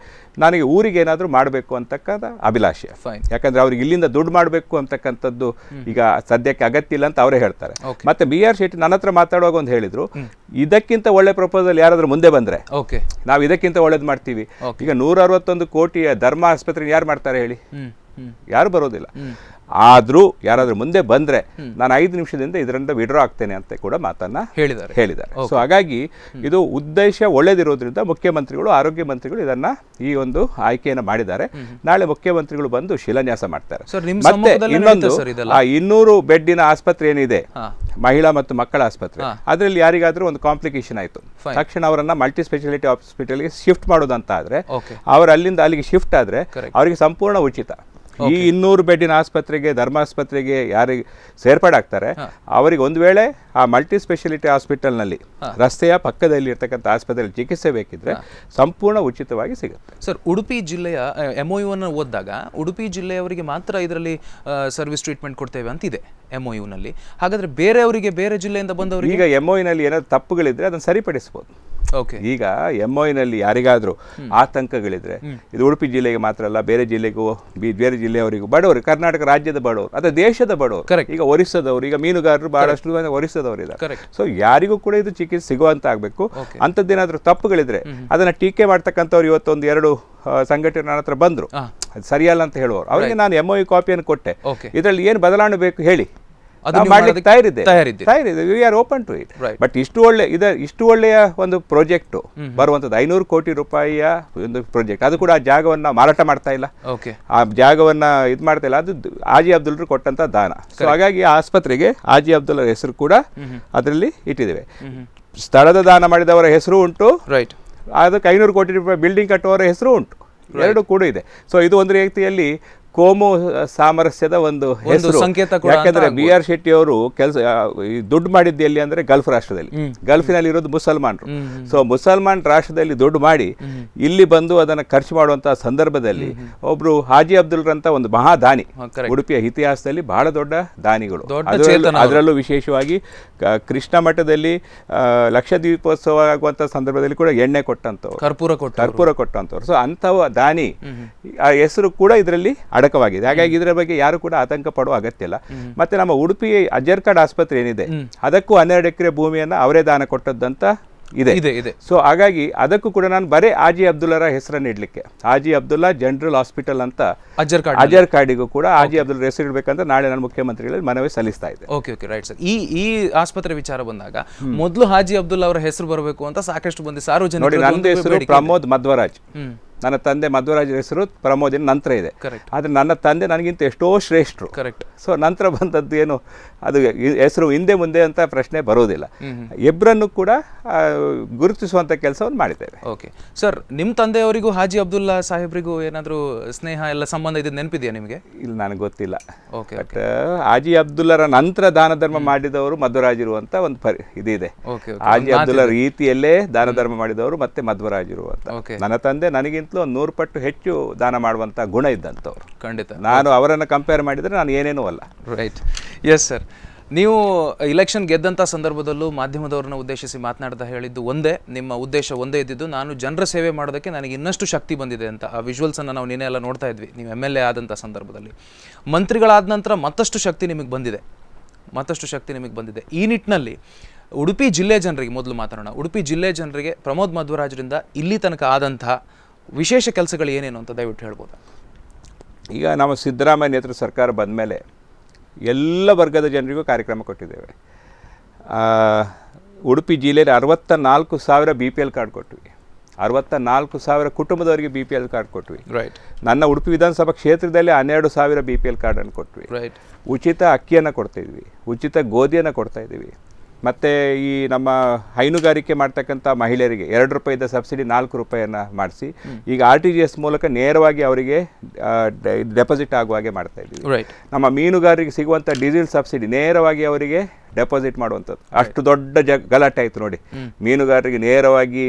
ನನಗೆ ಊರಿಗೆ ಏನಾದರೂ ಮಾಡಬೇಕು ಅಂತಕ್ಕಂಥ ಅಭಿಲಾಷೆ ಯಾಕಂದರೆ ಅವ್ರಿಗೆ ಇಲ್ಲಿಂದ ದುಡ್ಡು ಮಾಡಬೇಕು ಅಂತಕ್ಕಂಥದ್ದು ಈಗ ಸದ್ಯಕ್ಕೆ ಅಗತ್ಯ ಇಲ್ಲ ಅಂತ ಅವರೇ ಹೇಳ್ತಾರೆ ಮತ್ತೆ ಬಿ ಆರ್ ಶೆಟ್ಟಿ ನನ್ನ ಹತ್ರ ಮಾತಾಡುವಾಗ ಒಂದು ಹೇಳಿದ್ರು ಇದಕ್ಕಿಂತ ಒಳ್ಳೆ ಪ್ರಪೋಸಲ್ ಯಾರಾದರೂ ಮುಂದೆ ಬಂದರೆ ಓಕೆ ನಾವು ಇದಕ್ಕಿಂತ ಒಳ್ಳೇದು ಮಾಡ್ತೀವಿ ಈಗ ನೂರ ಅರವತ್ತೊಂದು ಕೋಟಿಯ ಧರ್ಮ ಆಸ್ಪತ್ರೆ ಯಾರು ಮಾಡ್ತಾರೆ ಹೇಳಿ ಯಾರು ಬರೋದಿಲ್ಲ ಆದರೂ ಯಾರಾದರೂ ಮುಂದೆ ಬಂದರೆ ನಾನು ಐದು ನಿಮಿಷದಿಂದ ಇದರಿಂದ ವಿಡ್ರಾ ಆಗ್ತೇನೆ ಅಂತ ಕೂಡ ಮಾತನ್ನ ಹೇಳಿದ್ದಾರೆ ಹೇಳಿದ್ದಾರೆ ಸೊ ಹಾಗಾಗಿ ಇದು ಉದ್ದೇಶ ಒಳ್ಳೇದಿರೋದ್ರಿಂದ ಮುಖ್ಯಮಂತ್ರಿಗಳು ಆರೋಗ್ಯ ಮಂತ್ರಿಗಳು ಇದನ್ನ ಈ ಒಂದು ಆಯ್ಕೆಯನ್ನು ಮಾಡಿದ್ದಾರೆ ನಾಳೆ ಮುಖ್ಯಮಂತ್ರಿಗಳು ಬಂದು ಶಿಲಾನ್ಯಾಸ ಮಾಡ್ತಾರೆ ಮತ್ತೆ ಇನ್ನೊಂದು ಆ ಇನ್ನೂರು ಬೆಡ್ಡಿನ ಆಸ್ಪತ್ರೆ ಏನಿದೆ ಮಹಿಳಾ ಮತ್ತು ಮಕ್ಕಳ ಆಸ್ಪತ್ರೆ ಅದರಲ್ಲಿ ಯಾರಿಗಾದ್ರೂ ಒಂದು ಕಾಂಪ್ಲಿಕೇಶನ್ ಆಯಿತು ತಕ್ಷಣ ಅವರನ್ನ ಮಲ್ಟಿ ಸ್ಪೆಷಾಲಿಟಿ ಹಾಸ್ಪಿಟಲ್ಗೆ ಶಿಫ್ಟ್ ಮಾಡೋದಂತ ಆದರೆ ಅವರು ಅಲ್ಲಿಂದ ಅಲ್ಲಿಗೆ ಶಿಫ್ಟ್ ಆದ್ರೆ ಅವರಿಗೆ ಸಂಪೂರ್ಣ ಉಚಿತ ಈ ಇನ್ನೂರು ಬೆಡ್ಡಿನ ಆಸ್ಪತ್ರೆಗೆ ಧರ್ಮಾಸ್ಪತ್ರೆಗೆ ಯಾರಿಗೆ ಸೇರ್ಪಾಡಾಗ್ತಾರೆ ಅವರಿಗೆ ಒಂದು ವೇಳೆ ಆ ಮಲ್ಟಿ ಸ್ಪೆಷಾಲಿಟಿ ಹಾಸ್ಪಿಟಲ್ನಲ್ಲಿ ರಸ್ತೆಯ ಪಕ್ಕದಲ್ಲಿ ಇರ್ತಕ್ಕಂಥ ಆಸ್ಪತ್ರೆಯಲ್ಲಿ ಚಿಕಿತ್ಸೆ ಬೇಕಿದ್ರೆ ಸಂಪೂರ್ಣ ಉಚಿತವಾಗಿ ಸಿಗುತ್ತೆ ಸರ್ ಉಡುಪಿ ಜಿಲ್ಲೆಯ ಎಮ್ ಅನ್ನು ಓದಿದಾಗ ಉಡುಪಿ ಜಿಲ್ಲೆಯವರಿಗೆ ಮಾತ್ರ ಇದರಲ್ಲಿ ಸರ್ವಿಸ್ ಟ್ರೀಟ್ಮೆಂಟ್ ಕೊಡ್ತೇವೆ ಅಂತಿದೆ ಎಮ್ ಯುನಲ್ಲಿ ಹಾಗಾದರೆ ಬೇರೆಯವರಿಗೆ ಬೇರೆ ಜಿಲ್ಲೆಯಿಂದ ಬಂದವರು ಈಗ ಎಮ್ ಯುನಲ್ಲಿ ಏನಾದರೂ ತಪ್ಪುಗಳಿದ್ರೆ ಅದನ್ನು ಸರಿಪಡಿಸ್ಬೋದು ಈಗ ಎಂ ನಲ್ಲಿ ಯಾರಿಗಾದ್ರೂ ಆತಂಕಗಳಿದ್ರೆ ಇದು ಉಡುಪಿ ಜಿಲ್ಲೆಗೆ ಮಾತ್ರ ಅಲ್ಲ ಬೇರೆ ಜಿಲ್ಲೆಗೂ ಬೇರೆ ಜಿಲ್ಲೆಯವರಿಗೂ ಬಡವರು ಕರ್ನಾಟಕ ರಾಜ್ಯದ ಬಡವರು ಅಥವಾ ದೇಶದ ಬಡವರು ಈಗ ಒರಿಸದವರು ಈಗ ಮೀನುಗಾರರು ಬಹಳಷ್ಟು ಒರಿಸದವರು ಇದ್ದಾರೆ ಸೊ ಯಾರಿಗೂ ಕೂಡ ಇದು ಚಿಕಿತ್ಸೆ ಸಿಗುವಂತ ಆಗ್ಬೇಕು ಅಂತದ್ದೇನಾದ್ರೂ ತಪ್ಪುಗಳಿದ್ರೆ ಅದನ್ನ ಟೀಕೆ ಮಾಡ್ತಕ್ಕಂಥವ್ರು ಇವತ್ತೊಂದು ಎರಡು ಸಂಘಟನೆ ನನ್ನ ಹತ್ರ ಬಂದ್ರು ಅದು ಸರಿಯಲ್ಲ ಅಂತ ಹೇಳುವವರು ಅವರಿಗೆ ನಾನು ಎಂ ಕಾಪಿಯನ್ನು ಕೊಟ್ಟೆ ಇದರಲ್ಲಿ ಏನು ಬದಲಾವಣೆ ಬೇಕು ಹೇಳಿ ವಿ ಆರ್ ಓಪನ್ ಬಟ್ ಇಷ್ಟು ಒಳ್ಳೆ ಇದ ಇಷ್ಟು ಒಳ್ಳೆಯ ಒಂದು ಪ್ರಾಜೆಕ್ಟ್ ಬರುವಂತದ್ದು ಐನೂರು ಕೋಟಿ ರೂಪಾಯಿಯ ಒಂದು ಪ್ರಾಜೆಕ್ಟ್ ಅದು ಕೂಡ ಆ ಜಾಗವನ್ನ ಮಾರಾಟ ಮಾಡ್ತಾ ಇಲ್ಲ ಆ ಜಾಗವನ್ನ ಇದು ಮಾಡ್ತಾ ಇಲ್ಲ ಅದು ಆಜಿ ಅಬ್ದುಲ್ ಕೊಟ್ಟಂತ ದಾನ ಸೊ ಹಾಗಾಗಿ ಆಸ್ಪತ್ರೆಗೆ ಆಜಿ ಅಬ್ದುಲ್ ಹೆಸರು ಕೂಡ ಅದರಲ್ಲಿ ಇಟ್ಟಿದ್ದೇವೆ ಸ್ಥಳದ ದಾನ ಮಾಡಿದವರ ಹೆಸರು ಉಂಟು ರೈಟ್ ಅದಕ್ಕೆ ಐನೂರು ಕೋಟಿ ರೂಪಾಯಿ ಬಿಲ್ಡಿಂಗ್ ಕಟ್ಟುವವರ ಹೆಸರು ಉಂಟು ಎರಡು ಕೂಡ ಇದೆ ಸೊ ಇದು ಒಂದು ರೀತಿಯಲ್ಲಿ ಕೋಮು ಸಾಮರಸ್ಯದ ಒಂದು ಹೆಸರು ಸಂಕೇತ ಯಾಕಂದ್ರೆ ಬಿ ಆರ್ ಶೆಟ್ಟಿ ಅವರು ಕೆಲಸ ದುಡ್ಡು ಮಾಡಿದ್ದು ಎಲ್ಲಿ ಅಂದ್ರೆ ಗಲ್ಫ್ ರಾಷ್ಟ್ರದಲ್ಲಿ ಗಲ್ಫಿನಲ್ಲಿ ಇರೋದು ಮುಸಲ್ಮಾನರು ಸೊ ಮುಸಲ್ಮಾನ್ ರಾಷ್ಟ್ರದಲ್ಲಿ ದುಡ್ಡು ಮಾಡಿ ಇಲ್ಲಿ ಬಂದು ಅದನ್ನು ಖರ್ಚು ಮಾಡುವಂತಹ ಸಂದರ್ಭದಲ್ಲಿ ಒಬ್ರು ಹಾಜಿ ರಂತ ಒಂದು ಮಹಾ ದಾನಿ ಉಡುಪಿಯ ಇತಿಹಾಸದಲ್ಲಿ ಬಹಳ ದೊಡ್ಡ ದಾನಿಗಳು ಅದರಲ್ಲೂ ವಿಶೇಷವಾಗಿ ಕೃಷ್ಣ ಮಠದಲ್ಲಿ ಲಕ್ಷದ್ವೀಪೋತ್ಸವ ಆಗುವಂತಹ ಸಂದರ್ಭದಲ್ಲಿ ಕೂಡ ಎಣ್ಣೆ ಕೊಟ್ಟಂತವ್ರು ಕರ್ಪೂರ ಕೊಟ್ಟಂತವ್ರು ಸೊ ಅಂತವ ದಾನಿ ಆ ಹೆಸರು ಕೂಡ ಇದರಲ್ಲಿ ಅಡಕವಾಗಿದೆ ಹಾಗಾಗಿ ಇದರ ಬಗ್ಗೆ ಯಾರು ಕೂಡ ಆತಂಕ ಪಡುವ ಅಗತ್ಯ ಇಲ್ಲ ಮತ್ತೆ ನಮ್ಮ ಉಡುಪಿ ಅಜರ್ಕಡ್ ಆಸ್ಪತ್ರೆ ಏನಿದೆ ಅದಕ್ಕೂ ಹನ್ನೆರಡು ಎಕರೆ ಭೂಮಿಯನ್ನು ಅವರೇ ದಾನ ಕೊಟ್ಟದ್ದಂತ ಇದೆ ಇದೆ ಇದೆ ಸೊ ಹಾಗಾಗಿ ಅದಕ್ಕೂ ಕೂಡ ನಾನು ಬರೇ ಆಜಿ ಅಬ್ದುಲ್ಲರ ಹೆಸರನ್ನು ಇಡ್ಲಿಕ್ಕೆ ಆಜಿ ಅಬ್ದುಲ್ಲಾ ಜನರಲ್ ಹಾಸ್ಪಿಟಲ್ ಅಂತ ಅಜರ್ ಕಾರ್ಡ್ ಅಜರ್ ಕಾರ್ಡಿಗೂ ಕೂಡ ಆಜಿ ಅಬ್ದುಲ್ ಹೆಸರು ಇಡಬೇಕಂತ ನಾಳೆ ನಾನು ಮುಖ್ಯಮಂತ್ರಿಗಳಲ್ಲಿ ಮನವಿ ಸಲ್ಲಿಸ್ತಾ ಇದ್ದೆ ಓಕೆ ಓಕೆ ರೈಟ್ ಸರ್ ಈ ಈ ಆಸ್ಪತ್ರೆ ವಿಚಾರ ಬಂದಾಗ ಮೊದಲು ಹಾಜಿ ಅಬ್ದುಲ್ಲಾ ಅವರ ಹೆಸರು ಬರಬೇಕು ಅಂತ ಸಾಕಷ್ಟು ಬಂದಿ ಸಾರ್ವಜನಿಕ ಹೆಸರು ಪ್ರಮೋದ್ ಮಧ್ವರಾಜ್ ನನ್ನ ತಂದೆ ಮಧ್ವರಾಜರ ಹೆಸರು ಪ್ರಮೋದಿನ ನಂತರ ಇದೆ ಆದರೆ ನನ್ನ ತಂದೆ ನನಗಿಂತ ಎಷ್ಟೋ ಶ್ರೇಷ್ಠರು ಕರೆಕ್ಟ್ ಸೊ ನಂತರ ಬಂದದ್ದು ಏನು ಅದು ಹೆಸರು ಹಿಂದೆ ಮುಂದೆ ಅಂತ ಪ್ರಶ್ನೆ ಬರೋದಿಲ್ಲ ಇಬ್ಬರನ್ನು ಕೂಡ ಗುರುತಿಸುವಂಥ ಕೆಲಸವನ್ನು ಮಾಡಿದ್ದೇವೆ ಓಕೆ ಸರ್ ನಿಮ್ಮ ತಂದೆಯವರಿಗೂ ಹಾಜಿ ಅಬ್ದುಲ್ಲಾ ಸಾಹೇಬ್ರಿಗೂ ಏನಾದರೂ ಸ್ನೇಹ ಎಲ್ಲ ಸಂಬಂಧ ಇದ್ದು ನೆನಪಿದೆಯಾ ನಿಮಗೆ ಇಲ್ಲಿ ನನಗೆ ಗೊತ್ತಿಲ್ಲ ಓಕೆ ಬಟ್ ಹಾಜಿ ಅಬ್ದುಲ್ಲರ ನಂತರ ದಾನ ಧರ್ಮ ಮಾಡಿದವರು ಮಧ್ವರಾಜರು ಅಂತ ಒಂದು ಪರಿ ಇದಿದೆ ಹಾಜಿ ಅಬ್ದುಲ್ಲರ ರೀತಿಯಲ್ಲೇ ದಾನ ಧರ್ಮ ಮಾಡಿದವರು ಮತ್ತೆ ಮಧ್ವರಾಜರು ಅಂತ ನನ್ನ ತಂದೆ ನನಗಿಂತ ನನಗಿಂತಲೂ ನೂರು ಪಟ್ಟು ಹೆಚ್ಚು ದಾನ ಮಾಡುವಂಥ ಗುಣ ಇದ್ದಂಥವ್ರು ಖಂಡಿತ ನಾನು ಅವರನ್ನು ಕಂಪೇರ್ ಮಾಡಿದರೆ ನಾನು ಏನೇನೂ ಅಲ್ಲ ರೈಟ್ ಎಸ್ ಸರ್ ನೀವು ಇಲೆಕ್ಷನ್ ಗೆದ್ದಂಥ ಸಂದರ್ಭದಲ್ಲೂ ಮಾಧ್ಯಮದವ್ರನ್ನ ಉದ್ದೇಶಿಸಿ ಮಾತನಾಡ್ತಾ ಹೇಳಿದ್ದು ಒಂದೇ ನಿಮ್ಮ ಉದ್ದೇಶ ಒಂದೇ ಇದ್ದಿದ್ದು ನಾನು ಜನರ ಸೇವೆ ಮಾಡೋದಕ್ಕೆ ನನಗೆ ಇನ್ನಷ್ಟು ಶಕ್ತಿ ಬಂದಿದೆ ಅಂತ ಆ ವಿಜುವಲ್ಸನ್ನು ನಾವು ನಿನ್ನೆ ಎಲ್ಲ ನೋಡ್ತಾ ಇದ್ವಿ ನೀವು ಎಮ್ ಎಲ್ ಎ ಆದಂಥ ಸಂದರ್ಭದಲ್ಲಿ ಮಂತ್ರಿಗಳಾದ ನಂತರ ಮತ್ತಷ್ಟು ಶಕ್ತಿ ನಿಮಗೆ ಬಂದಿದೆ ಮತ್ತಷ್ಟು ಶಕ್ತಿ ನಿಮಗೆ ಬಂದಿದೆ ಈ ನಿಟ್ಟಿನಲ್ಲಿ ಉಡುಪಿ ಜಿಲ್ಲೆ ಜನರಿಗೆ ಮೊದಲು ಮಾತಾಡೋಣ ಉಡುಪಿ ಜಿಲ್ಲೆ ಜನರಿಗೆ ಪ್ರಮೋದ್ ಮಧ್ವರಾಜರಿಂದ ಇಲ್ಲಿ ತನಕ ಆದಂಥ ವಿಶೇಷ ಕೆಲಸಗಳು ಏನೇನು ಅಂತ ದಯವಿಟ್ಟು ಹೇಳ್ಬೋದು ಈಗ ನಾವು ಸಿದ್ದರಾಮಯ್ಯ ನೇತೃತ್ವ ಸರ್ಕಾರ ಬಂದ ಮೇಲೆ ಎಲ್ಲ ವರ್ಗದ ಜನರಿಗೂ ಕಾರ್ಯಕ್ರಮ ಕೊಟ್ಟಿದ್ದೇವೆ ಉಡುಪಿ ಜಿಲ್ಲೆಯಲ್ಲಿ ಅರವತ್ತ ನಾಲ್ಕು ಸಾವಿರ ಬಿ ಪಿ ಎಲ್ ಕಾರ್ಡ್ ಕೊಟ್ವಿ ಅರವತ್ತ ನಾಲ್ಕು ಸಾವಿರ ಕುಟುಂಬದವರಿಗೆ ಬಿ ಪಿ ಎಲ್ ಕಾರ್ಡ್ ಕೊಟ್ವಿ ರೈಟ್ ನನ್ನ ಉಡುಪಿ ವಿಧಾನಸಭಾ ಕ್ಷೇತ್ರದಲ್ಲಿ ಹನ್ನೆರಡು ಸಾವಿರ ಬಿ ಪಿ ಎಲ್ ಕಾರ್ಡನ್ನು ಕೊಟ್ವಿ ರೈಟ್ ಉಚಿತ ಅಕ್ಕಿಯನ್ನು ಕೊಡ್ತಾಯಿದ್ವಿ ಉಚಿತ ಗೋಧಿಯನ್ನು ಕೊಡ್ತಾಯಿದ್ದೀವಿ ಮತ್ತು ಈ ನಮ್ಮ ಹೈನುಗಾರಿಕೆ ಮಾಡ್ತಕ್ಕಂಥ ಮಹಿಳೆಯರಿಗೆ ಎರಡು ರೂಪಾಯಿದ ಸಬ್ಸಿಡಿ ನಾಲ್ಕು ರೂಪಾಯಿಯನ್ನು ಮಾಡಿಸಿ ಈಗ ಆರ್ ಟಿ ಜಿ ಎಸ್ ಮೂಲಕ ನೇರವಾಗಿ ಅವರಿಗೆ ಡೆಪಾಸಿಟ್ ಆಗುವ ಹಾಗೆ ಮಾಡ್ತಾ ಇದ್ದೀವಿ ನಮ್ಮ ಮೀನುಗಾರರಿಗೆ ಸಿಗುವಂಥ ಡೀಸೆಲ್ ಸಬ್ಸಿಡಿ ನೇರವಾಗಿ ಅವರಿಗೆ ಡೆಪಾಸಿಟ್ ಮಾಡುವಂಥದ್ದು ಅಷ್ಟು ದೊಡ್ಡ ಜ ಗಲಾಟೆ ಆಯಿತು ನೋಡಿ ಮೀನುಗಾರರಿಗೆ ನೇರವಾಗಿ